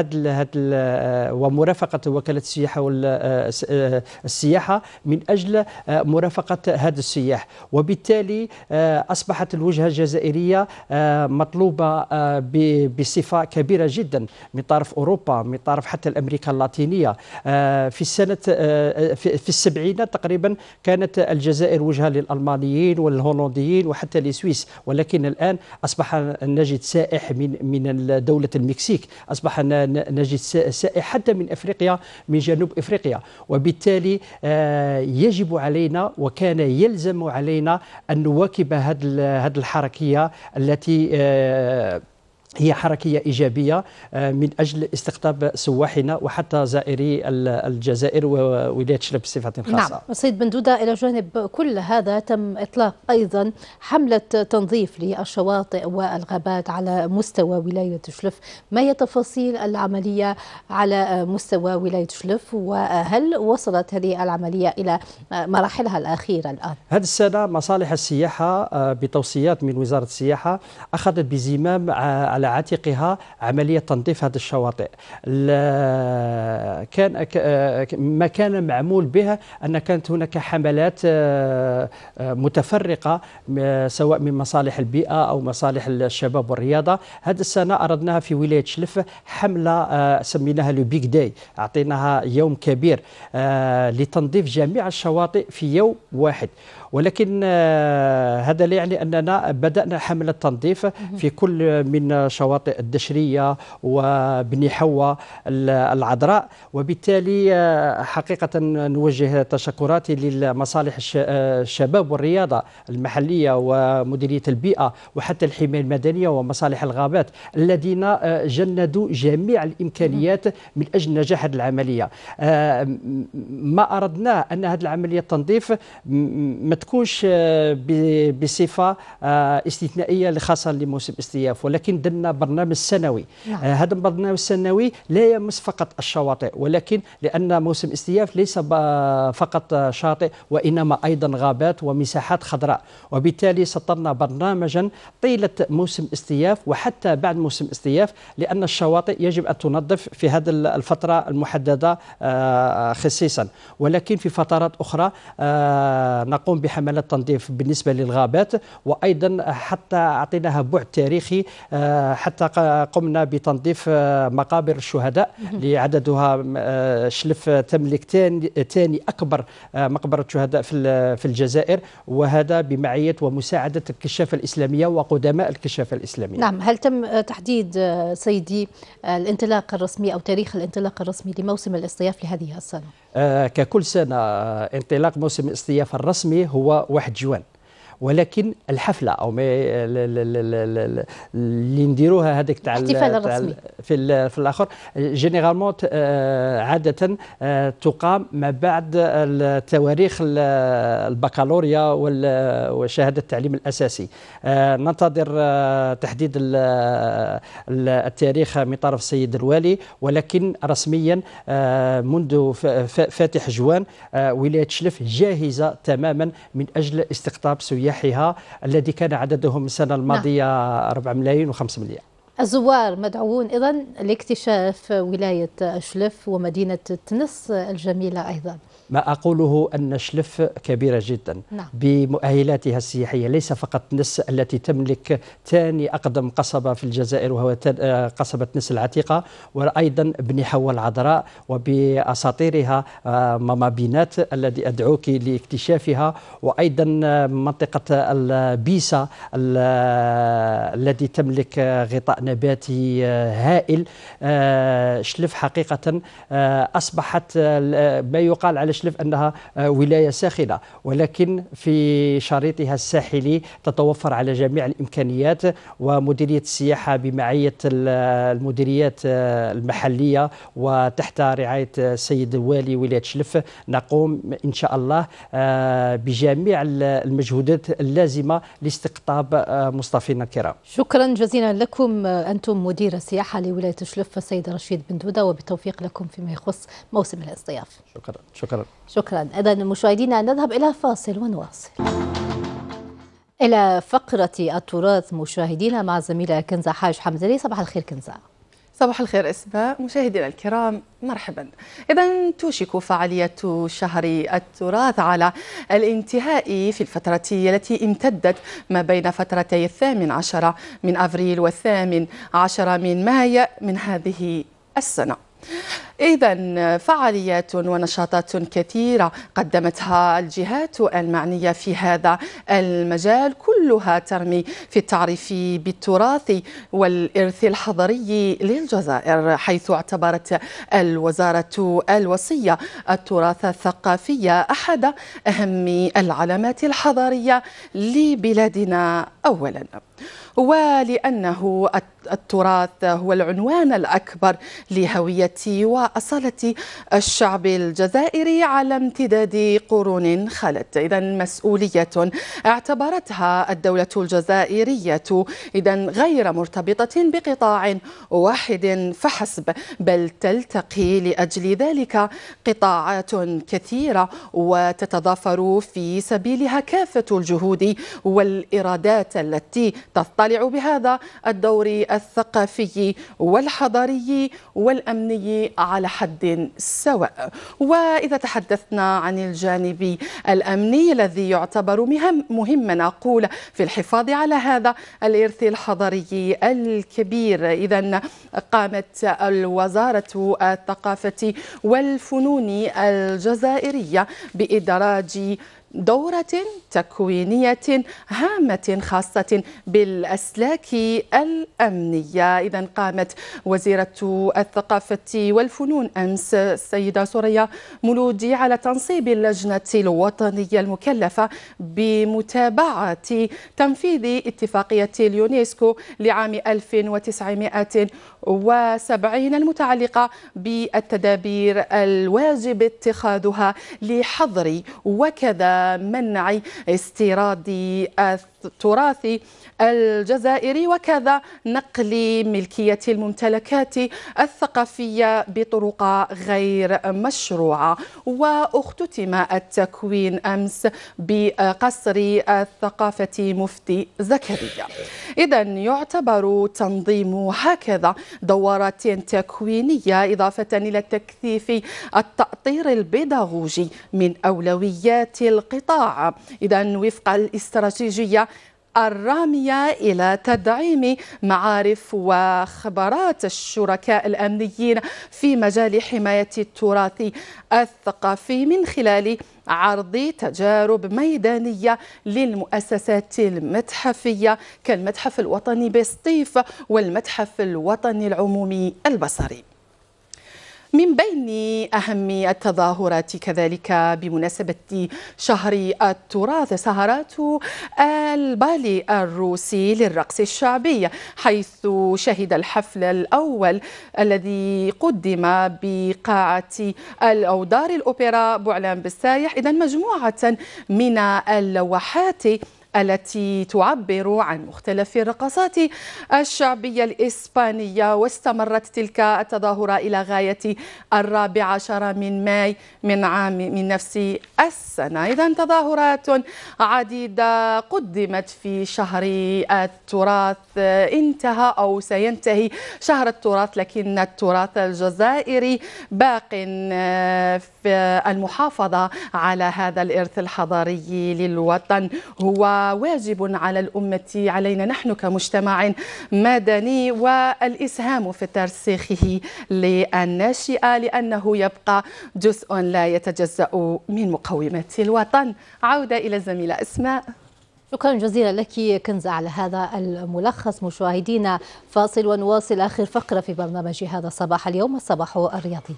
هذا آه، آه، ومرافقة وكالة السياحة والسياحة من أجل مرافقة هذا السياح وبالتالي أصبحت الوجهة الجزائرية مطلوبة آه، بصفه كبيره جدا من طرف اوروبا من طرف حتى الامريكا اللاتينيه آه، في السنه آه، في السبعينات تقريبا كانت الجزائر وجهه للالمانيين والهولنديين وحتى لسويس ولكن الان اصبح نجد سائح من من دوله المكسيك اصبح نجد سائح حتى من افريقيا من جنوب افريقيا وبالتالي يجب علينا وكان يلزم علينا ان نواكب هذه الحركيه التي هي حركية إيجابية آه، من أجل استقطاب سواحنا وحتى زائري الجزائر وولاية شلب بصفة خاصة نعم سيد بندودة إلى جانب كل هذا تم إطلاق أيضا حملة تنظيف للشواطئ والغابات على مستوى ولاية شلف ما هي تفاصيل العملية على مستوى ولاية شلف وهل وصلت هذه العملية إلى مراحلها الأخيرة الآن هذه السنة مصالح السياحة آه، بتوصيات من وزارة السياحة أخذت بزمام على آه، على عاتقها عملية تنظيف هذه الشواطئ كان ما كان معمول بها أن كانت هناك حملات آه، آه، متفرقة سواء من مصالح البيئة أو مصالح الشباب والرياضة هذه السنة أردناها في ولاية شلف حملة آه، سميناها لو داي أعطيناها يوم كبير لتنظيف جميع الشواطئ في يوم واحد ولكن آه، هذا لا يعني أننا بدأنا حملة تنظيف في كل من شواطئ الدشرية وبني حوا العذراء وبالتالي آه، حقيقة نوجه تشكراتي للمصالح آه، الشباب والرياضة المحلية ومديرية البيئة وحتى الحماية المدنية ومصالح الغابات الذين جندوا جميع الإمكانيات من أجل نجاح هذه العملية ما أردناه أن هذه العملية التنظيف ما تكونش آه، بصفه آه، استثنائيه خاصه لموسم استياف ولكن درنا برنامج سنوي نعم. آه، هذا البرنامج السنوي لا يمس فقط الشواطئ ولكن لان موسم استياف ليس فقط شاطئ وانما ايضا غابات ومساحات خضراء وبالتالي سطرنا برنامجا طيله موسم استياف وحتى بعد موسم استياف لان الشواطئ يجب ان تنظف في هذه الفتره المحدده خصيصا ولكن في فترات اخرى نقوم ب حملات تنظيف بالنسبة للغابات وأيضا حتى أعطيناها بعد تاريخي آه، حتى قمنا بتنظيف آه، مقابر الشهداء لعددها آه، شلف تملك ثاني أكبر مقبرة شهداء في الجزائر وهذا بمعية ومساعدة الكشافة الإسلامية وقدماء الكشافة الإسلامية نعم هل تم تحديد سيدي الانطلاق الرسمي أو تاريخ الانطلاق الرسمي لموسم الاصطياف لهذه السنة؟ آه، ككل سنه انطلاق موسم الاصطياف الرسمي هو 1 جوان ولكن الحفله او اللي نديروها هذاك تاع الاحتفال الرسمي في في الاخر جينيرالمون آه، عاده آه، تقام ما بعد التواريخ البكالوريا وشهاده التعليم الاساسي آه، ننتظر تحديد التاريخ من طرف السيد الوالي ولكن رسميا منذ فاتح جوان ولايه شلف جاهزه تماما من اجل استقطاب سياح نجاحها الذي كان عددهم السنة نعم. الماضية نعم. 4 ملايين و5 مليون الزوار مدعوون ايضا لاكتشاف ولايه أشلف ومدينه تنس الجميله ايضا ما أقوله أن شلف كبيرة جدا نعم. بمؤهلاتها السياحية ليس فقط نس التي تملك ثاني أقدم قصبة في الجزائر وهو آه، قصبة نس العتيقة وأيضا بنحوة العذراء وبأساطيرها آه، ممابينات الذي أدعوك لاكتشافها وأيضا منطقة البيسة الذي تملك غطاء نباتي آه، هائل شلف حقيقة أصبحت ما يقال على شلف تشلف أنها آه، ولاية ساخنة ولكن في شريطها الساحلي تتوفر على جميع الإمكانيات ومديرية السياحة بمعية المديريات آه، المحلية وتحت رعاية السيد آه، والي ولاية شلف نقوم إن شاء الله بجميع المجهودات اللازمة لاستقطاب مصطفينا الكرام شكرا جزيلا لكم أنتم مدير السياحة لولاية شلف السيد رشيد بن دودة وبالتوفيق لكم فيما يخص موسم الاصطياف شكرا شكرا شكرا إذا مشاهدينا نذهب إلى فاصل ونواصل إلى فقرة التراث مشاهدينا مع الزميلة كنزة حاج حمزلي صباح الخير كنزة صباح الخير اسماء مشاهدينا الكرام مرحبا اذا توشك فعاليه شهر التراث على الانتهاء في الفتره التي امتدت ما بين فترتي الثامن عشر من افريل والثامن عشر من مايو من هذه السنه إذا فعاليات ونشاطات كثيرة قدمتها الجهات المعنية في هذا المجال كلها ترمي في التعريف بالتراث والإرث الحضري للجزائر حيث اعتبرت الوزارة الوصية التراث الثقافي أحد أهم العلامات الحضارية لبلادنا أولاً ولأنه التراث هو العنوان الأكبر لهوية وأصالة الشعب الجزائري على امتداد قرون خلت إذا مسؤولية اعتبرتها الدولة الجزائرية إذا غير مرتبطة بقطاع واحد فحسب بل تلتقي لأجل ذلك قطاعات كثيرة وتتضافر في سبيلها كافة الجهود والإرادات التي تستطيع نطالع بهذا الدور الثقافي والحضاري والأمني على حد سواء وإذا تحدثنا عن الجانب الأمني الذي يعتبر مهم مهما أقول في الحفاظ على هذا الإرث الحضاري الكبير إذا قامت الوزارة الثقافة والفنون الجزائرية بإدراج دورة تكوينية هامة خاصة بالأسلاك الأمنية إذا قامت وزيرة الثقافة والفنون أمس السيدة سوريا مولودي على تنصيب اللجنة الوطنية المكلفة بمتابعة تنفيذ اتفاقية اليونسكو لعام 1970 المتعلقة بالتدابير الواجب اتخاذها لحظر وكذا منع استيراد التراث الجزائري وكذا نقل ملكية الممتلكات الثقافية بطرق غير مشروعة واختتم التكوين أمس بقصر الثقافة مفتي زكريا إذا يعتبر تنظيم هكذا دورات تكوينية إضافة إلى التكثيف التأطير البيداغوجي من أولويات القطاع إذا وفق الاستراتيجية الرامية إلى تدعيم معارف وخبرات الشركاء الأمنيين في مجال حماية التراث الثقافي من خلال عرض تجارب ميدانية للمؤسسات المتحفية كالمتحف الوطني بسطيف والمتحف الوطني العمومي البصري من بين أهم التظاهرات كذلك بمناسبة شهر التراث سهرات البالي الروسي للرقص الشعبي حيث شهد الحفل الأول الذي قدم بقاعة الأودار الأوبرا بعلان بالسايح إذا مجموعة من اللوحات التي تعبر عن مختلف الرقصات الشعبية الإسبانية واستمرت تلك التظاهرة إلى غاية الرابع عشر من ماي من عام من نفس السنة إذا تظاهرات عديدة قدمت في شهر التراث انتهى أو سينتهي شهر التراث لكن التراث الجزائري باق في آه، المحافظة على هذا الإرث الحضاري للوطن هو وواجب على الأمة علينا نحن كمجتمع مدني والإسهام في ترسيخه للناشئة لأنه يبقى جزء لا يتجزأ من مقومات الوطن عودة إلى الزميلة أسماء شكرا جزيلا لك كنز على هذا الملخص مشاهدينا فاصل ونواصل آخر فقرة في برنامج هذا الصباح اليوم الصباح الرياضي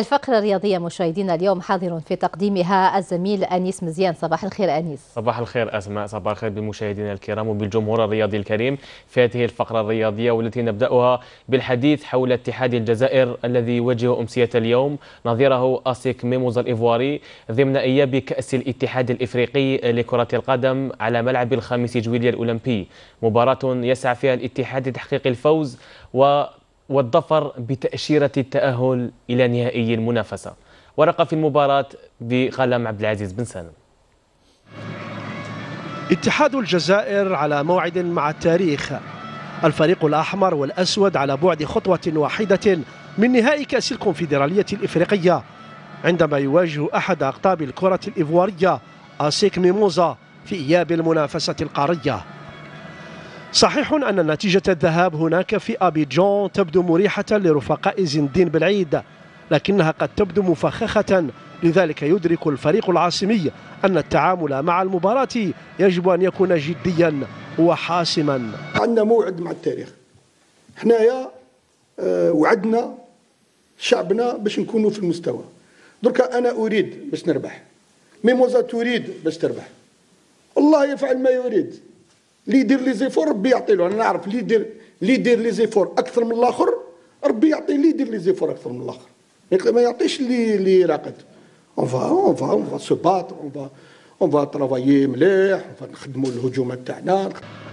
الفقرة الرياضية مشاهدينا اليوم حاضر في تقديمها الزميل أنيس مزيان صباح الخير أنيس صباح الخير أسماء صباح الخير بمشاهدينا الكرام وبالجمهور الرياضي الكريم في هذه الفقرة الرياضية والتي نبدأها بالحديث حول اتحاد الجزائر الذي يواجه أمسية اليوم نظيره أسيك ميموز الإيفواري ضمن إياب كأس الاتحاد الإفريقي لكرة القدم على ملعب الخامس جويلية الأولمبي مباراة يسعى فيها الاتحاد لتحقيق الفوز و والظفر بتأشيرة التأهل إلى نهائي المنافسة ورقة في المباراة بقلم عبد العزيز بن سالم اتحاد الجزائر على موعد مع التاريخ الفريق الأحمر والأسود على بعد خطوة واحدة من نهائي كأس الكونفدرالية الإفريقية عندما يواجه أحد أقطاب الكرة الإيفوارية أسيك ميموزا في إياب المنافسة القارية صحيح أن نتيجة الذهاب هناك في أبيجون تبدو مريحة لرفقاء زندين بالعيد لكنها قد تبدو مفخخة لذلك يدرك الفريق العاصمي أن التعامل مع المباراة يجب أن يكون جديا وحاسما عندنا موعد مع التاريخ حنايا آه، وعدنا شعبنا باش نكونوا في المستوى دركا أنا أريد باش نربح ميموزا تريد باش تربح الله يفعل ما يريد اللي يدير لي زيفور ربي يعطي له انا نعرف اللي يدير اللي يدير لي زيفور اكثر من الاخر ربي يعطي اللي يدير لي زيفور اكثر من الاخر ما يعطيش اللي اللي راقد اون فا اون فا اون فا سو باتر اون فا اون فا ترافايي مليح نخدموا الهجومات تاعنا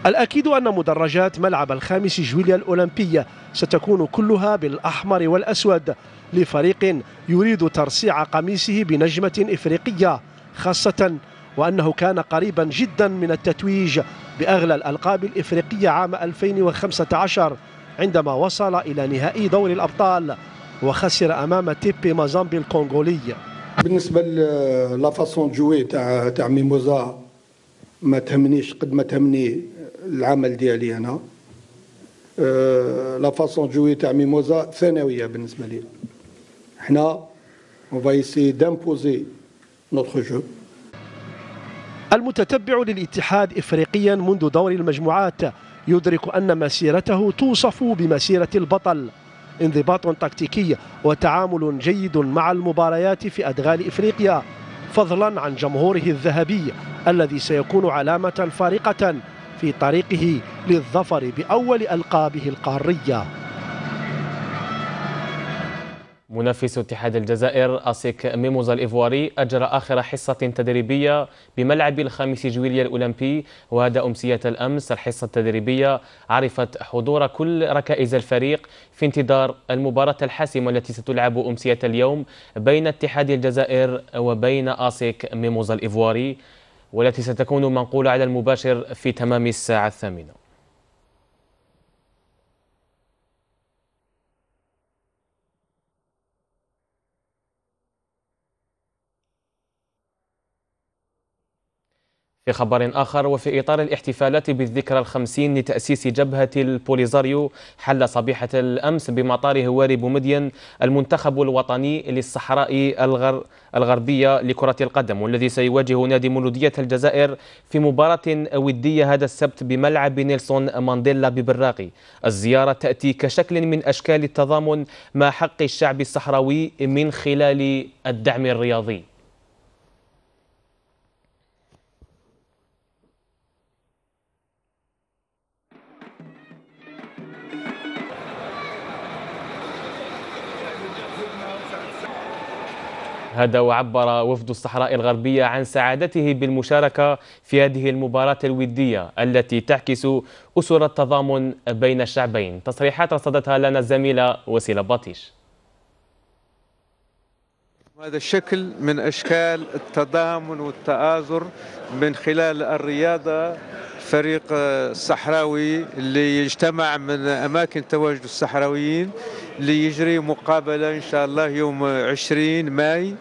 الأكيد أن مدرجات ملعب الخامس جويليا الأولمبية ستكون كلها بالأحمر والأسود لفريق يريد ترصيع قميصه بنجمة إفريقية خاصة وأنه كان قريبا جدا من التتويج بأغلى الألقاب الإفريقية عام 2015 عندما وصل إلى نهائي دوري الأبطال وخسر أمام تيبي مازامبي الكونغولي بالنسبة لافاسون جوي تاع تاع ميموزا ما تهمنيش قد ما تهمني العمل ديالي أنا أه، لافاسون جوي تاع ميموزا ثانوية بالنسبة لي حنا اون فايسي دامبوزي نوتخ جو المتتبع للاتحاد إفريقيا منذ دور المجموعات يدرك أن مسيرته توصف بمسيرة البطل انضباط تكتيكي وتعامل جيد مع المباريات في أدغال إفريقيا فضلا عن جمهوره الذهبي الذي سيكون علامة فارقة في طريقه للظفر بأول ألقابه القارية منافس اتحاد الجزائر أسيك ميموزا الإيفواري أجرى آخر حصة تدريبية بملعب الخامس جويليا الأولمبي وهذا أمسية الأمس الحصة التدريبية عرفت حضور كل ركائز الفريق في انتظار المباراة الحاسمة التي ستلعب أمسية اليوم بين اتحاد الجزائر وبين أسيك ميموزا الإيفواري والتي ستكون منقولة على المباشر في تمام الساعة الثامنة في خبر آخر وفي إطار الاحتفالات بالذكرى الخمسين لتأسيس جبهة البوليزاريو حل صبيحة الأمس بمطار هواري بومدين المنتخب الوطني للصحراء الغر الغربية لكرة القدم والذي سيواجه نادي مولودية الجزائر في مباراة ودية هذا السبت بملعب نيلسون مانديلا ببراقي الزيارة تأتي كشكل من أشكال التضامن مع حق الشعب الصحراوي من خلال الدعم الرياضي هذا وعبر وفد الصحراء الغربية عن سعادته بالمشاركة في هذه المباراة الودية التي تعكس أسر التضامن بين الشعبين تصريحات رصدتها لنا الزميلة وسيلة باطيش هذا الشكل من أشكال التضامن والتآزر من خلال الرياضة فريق آه، الصحراوي اللي يجتمع من أماكن تواجد الصحراويين ليجري مقابلة إن شاء الله يوم 20 ماي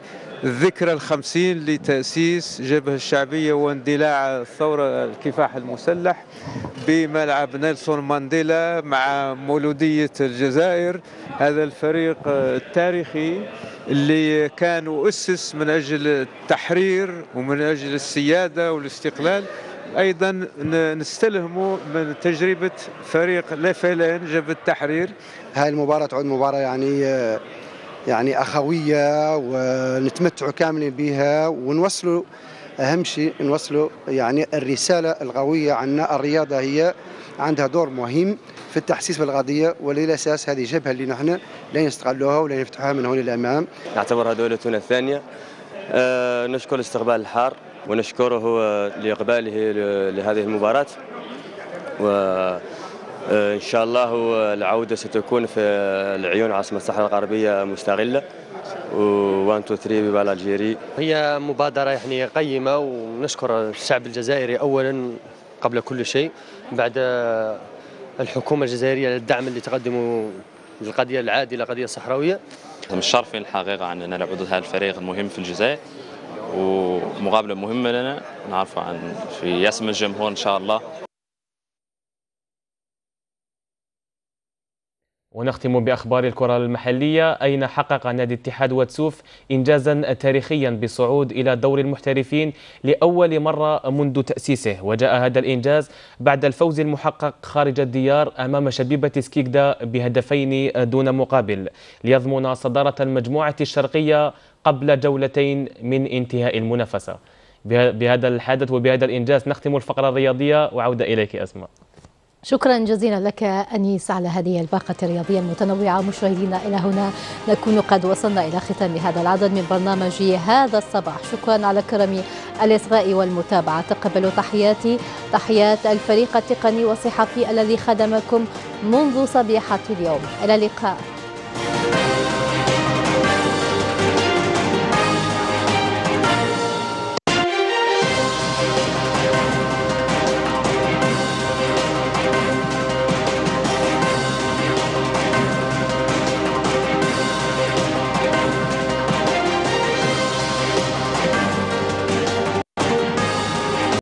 الذكرى الخمسين لتأسيس جبهة الشعبية واندلاع الثورة الكفاح المسلح بملعب نيلسون مانديلا مع مولودية الجزائر هذا الفريق آه، التاريخي اللي كان أسس من أجل التحرير ومن أجل السيادة والاستقلال ايضا نستلهموا من تجربه فريق لفلان جبهه التحرير هاي المباراه تعود مباراه يعني يعني اخويه ونتمتعوا كاملين بها ونوصلوا اهم شيء نوصلوا يعني الرساله القويه عنا الرياضه هي عندها دور مهم في التحسيس بالقضيه وللاساس هذه جبهه اللي نحن لا نستغلوها ولا نفتحوها من هون للامام نعتبرها دولتنا الثانيه أه نشكر الاستقبال الحار ونشكره لإقباله لهذه المباراة وإن آه، شاء الله العودة ستكون في العيون عاصمة الصحراء الغربية مستغلة و 2 3 ثري بالالجيري هي مبادره يعني قيمه ونشكر الشعب الجزائري اولا قبل كل شيء بعد آه، الحكومه الجزائريه للدعم اللي تقدمه للقضيه العادله قضيه الصحراوية متشرفين نعم، الحقيقه اننا نعود هذا الفريق المهم في الجزائر ومقابله مهمه لنا نعرفها عن في ياسم الجمهور ان شاء الله ونختم بأخبار الكرة المحلية أين حقق نادي اتحاد واتسوف إنجازا تاريخيا بصعود إلى دور المحترفين لأول مرة منذ تأسيسه وجاء هذا الإنجاز بعد الفوز المحقق خارج الديار أمام شبيبة سكيكدا بهدفين دون مقابل ليضمن صدارة المجموعة الشرقية قبل جولتين من انتهاء المنافسة بهذا الحدث وبهذا الإنجاز نختم الفقرة الرياضية وعودة إليك أسماء شكرا جزيلا لك أنيس على هذه الباقة الرياضية المتنوعة مشاهدينا إلى هنا نكون قد وصلنا إلى ختام هذا العدد من برنامج هذا الصباح شكرا على كرم الإصغاء والمتابعة تقبلوا تحياتي تحيات الفريق التقني والصحفي الذي خدمكم منذ صبيحة اليوم إلى اللقاء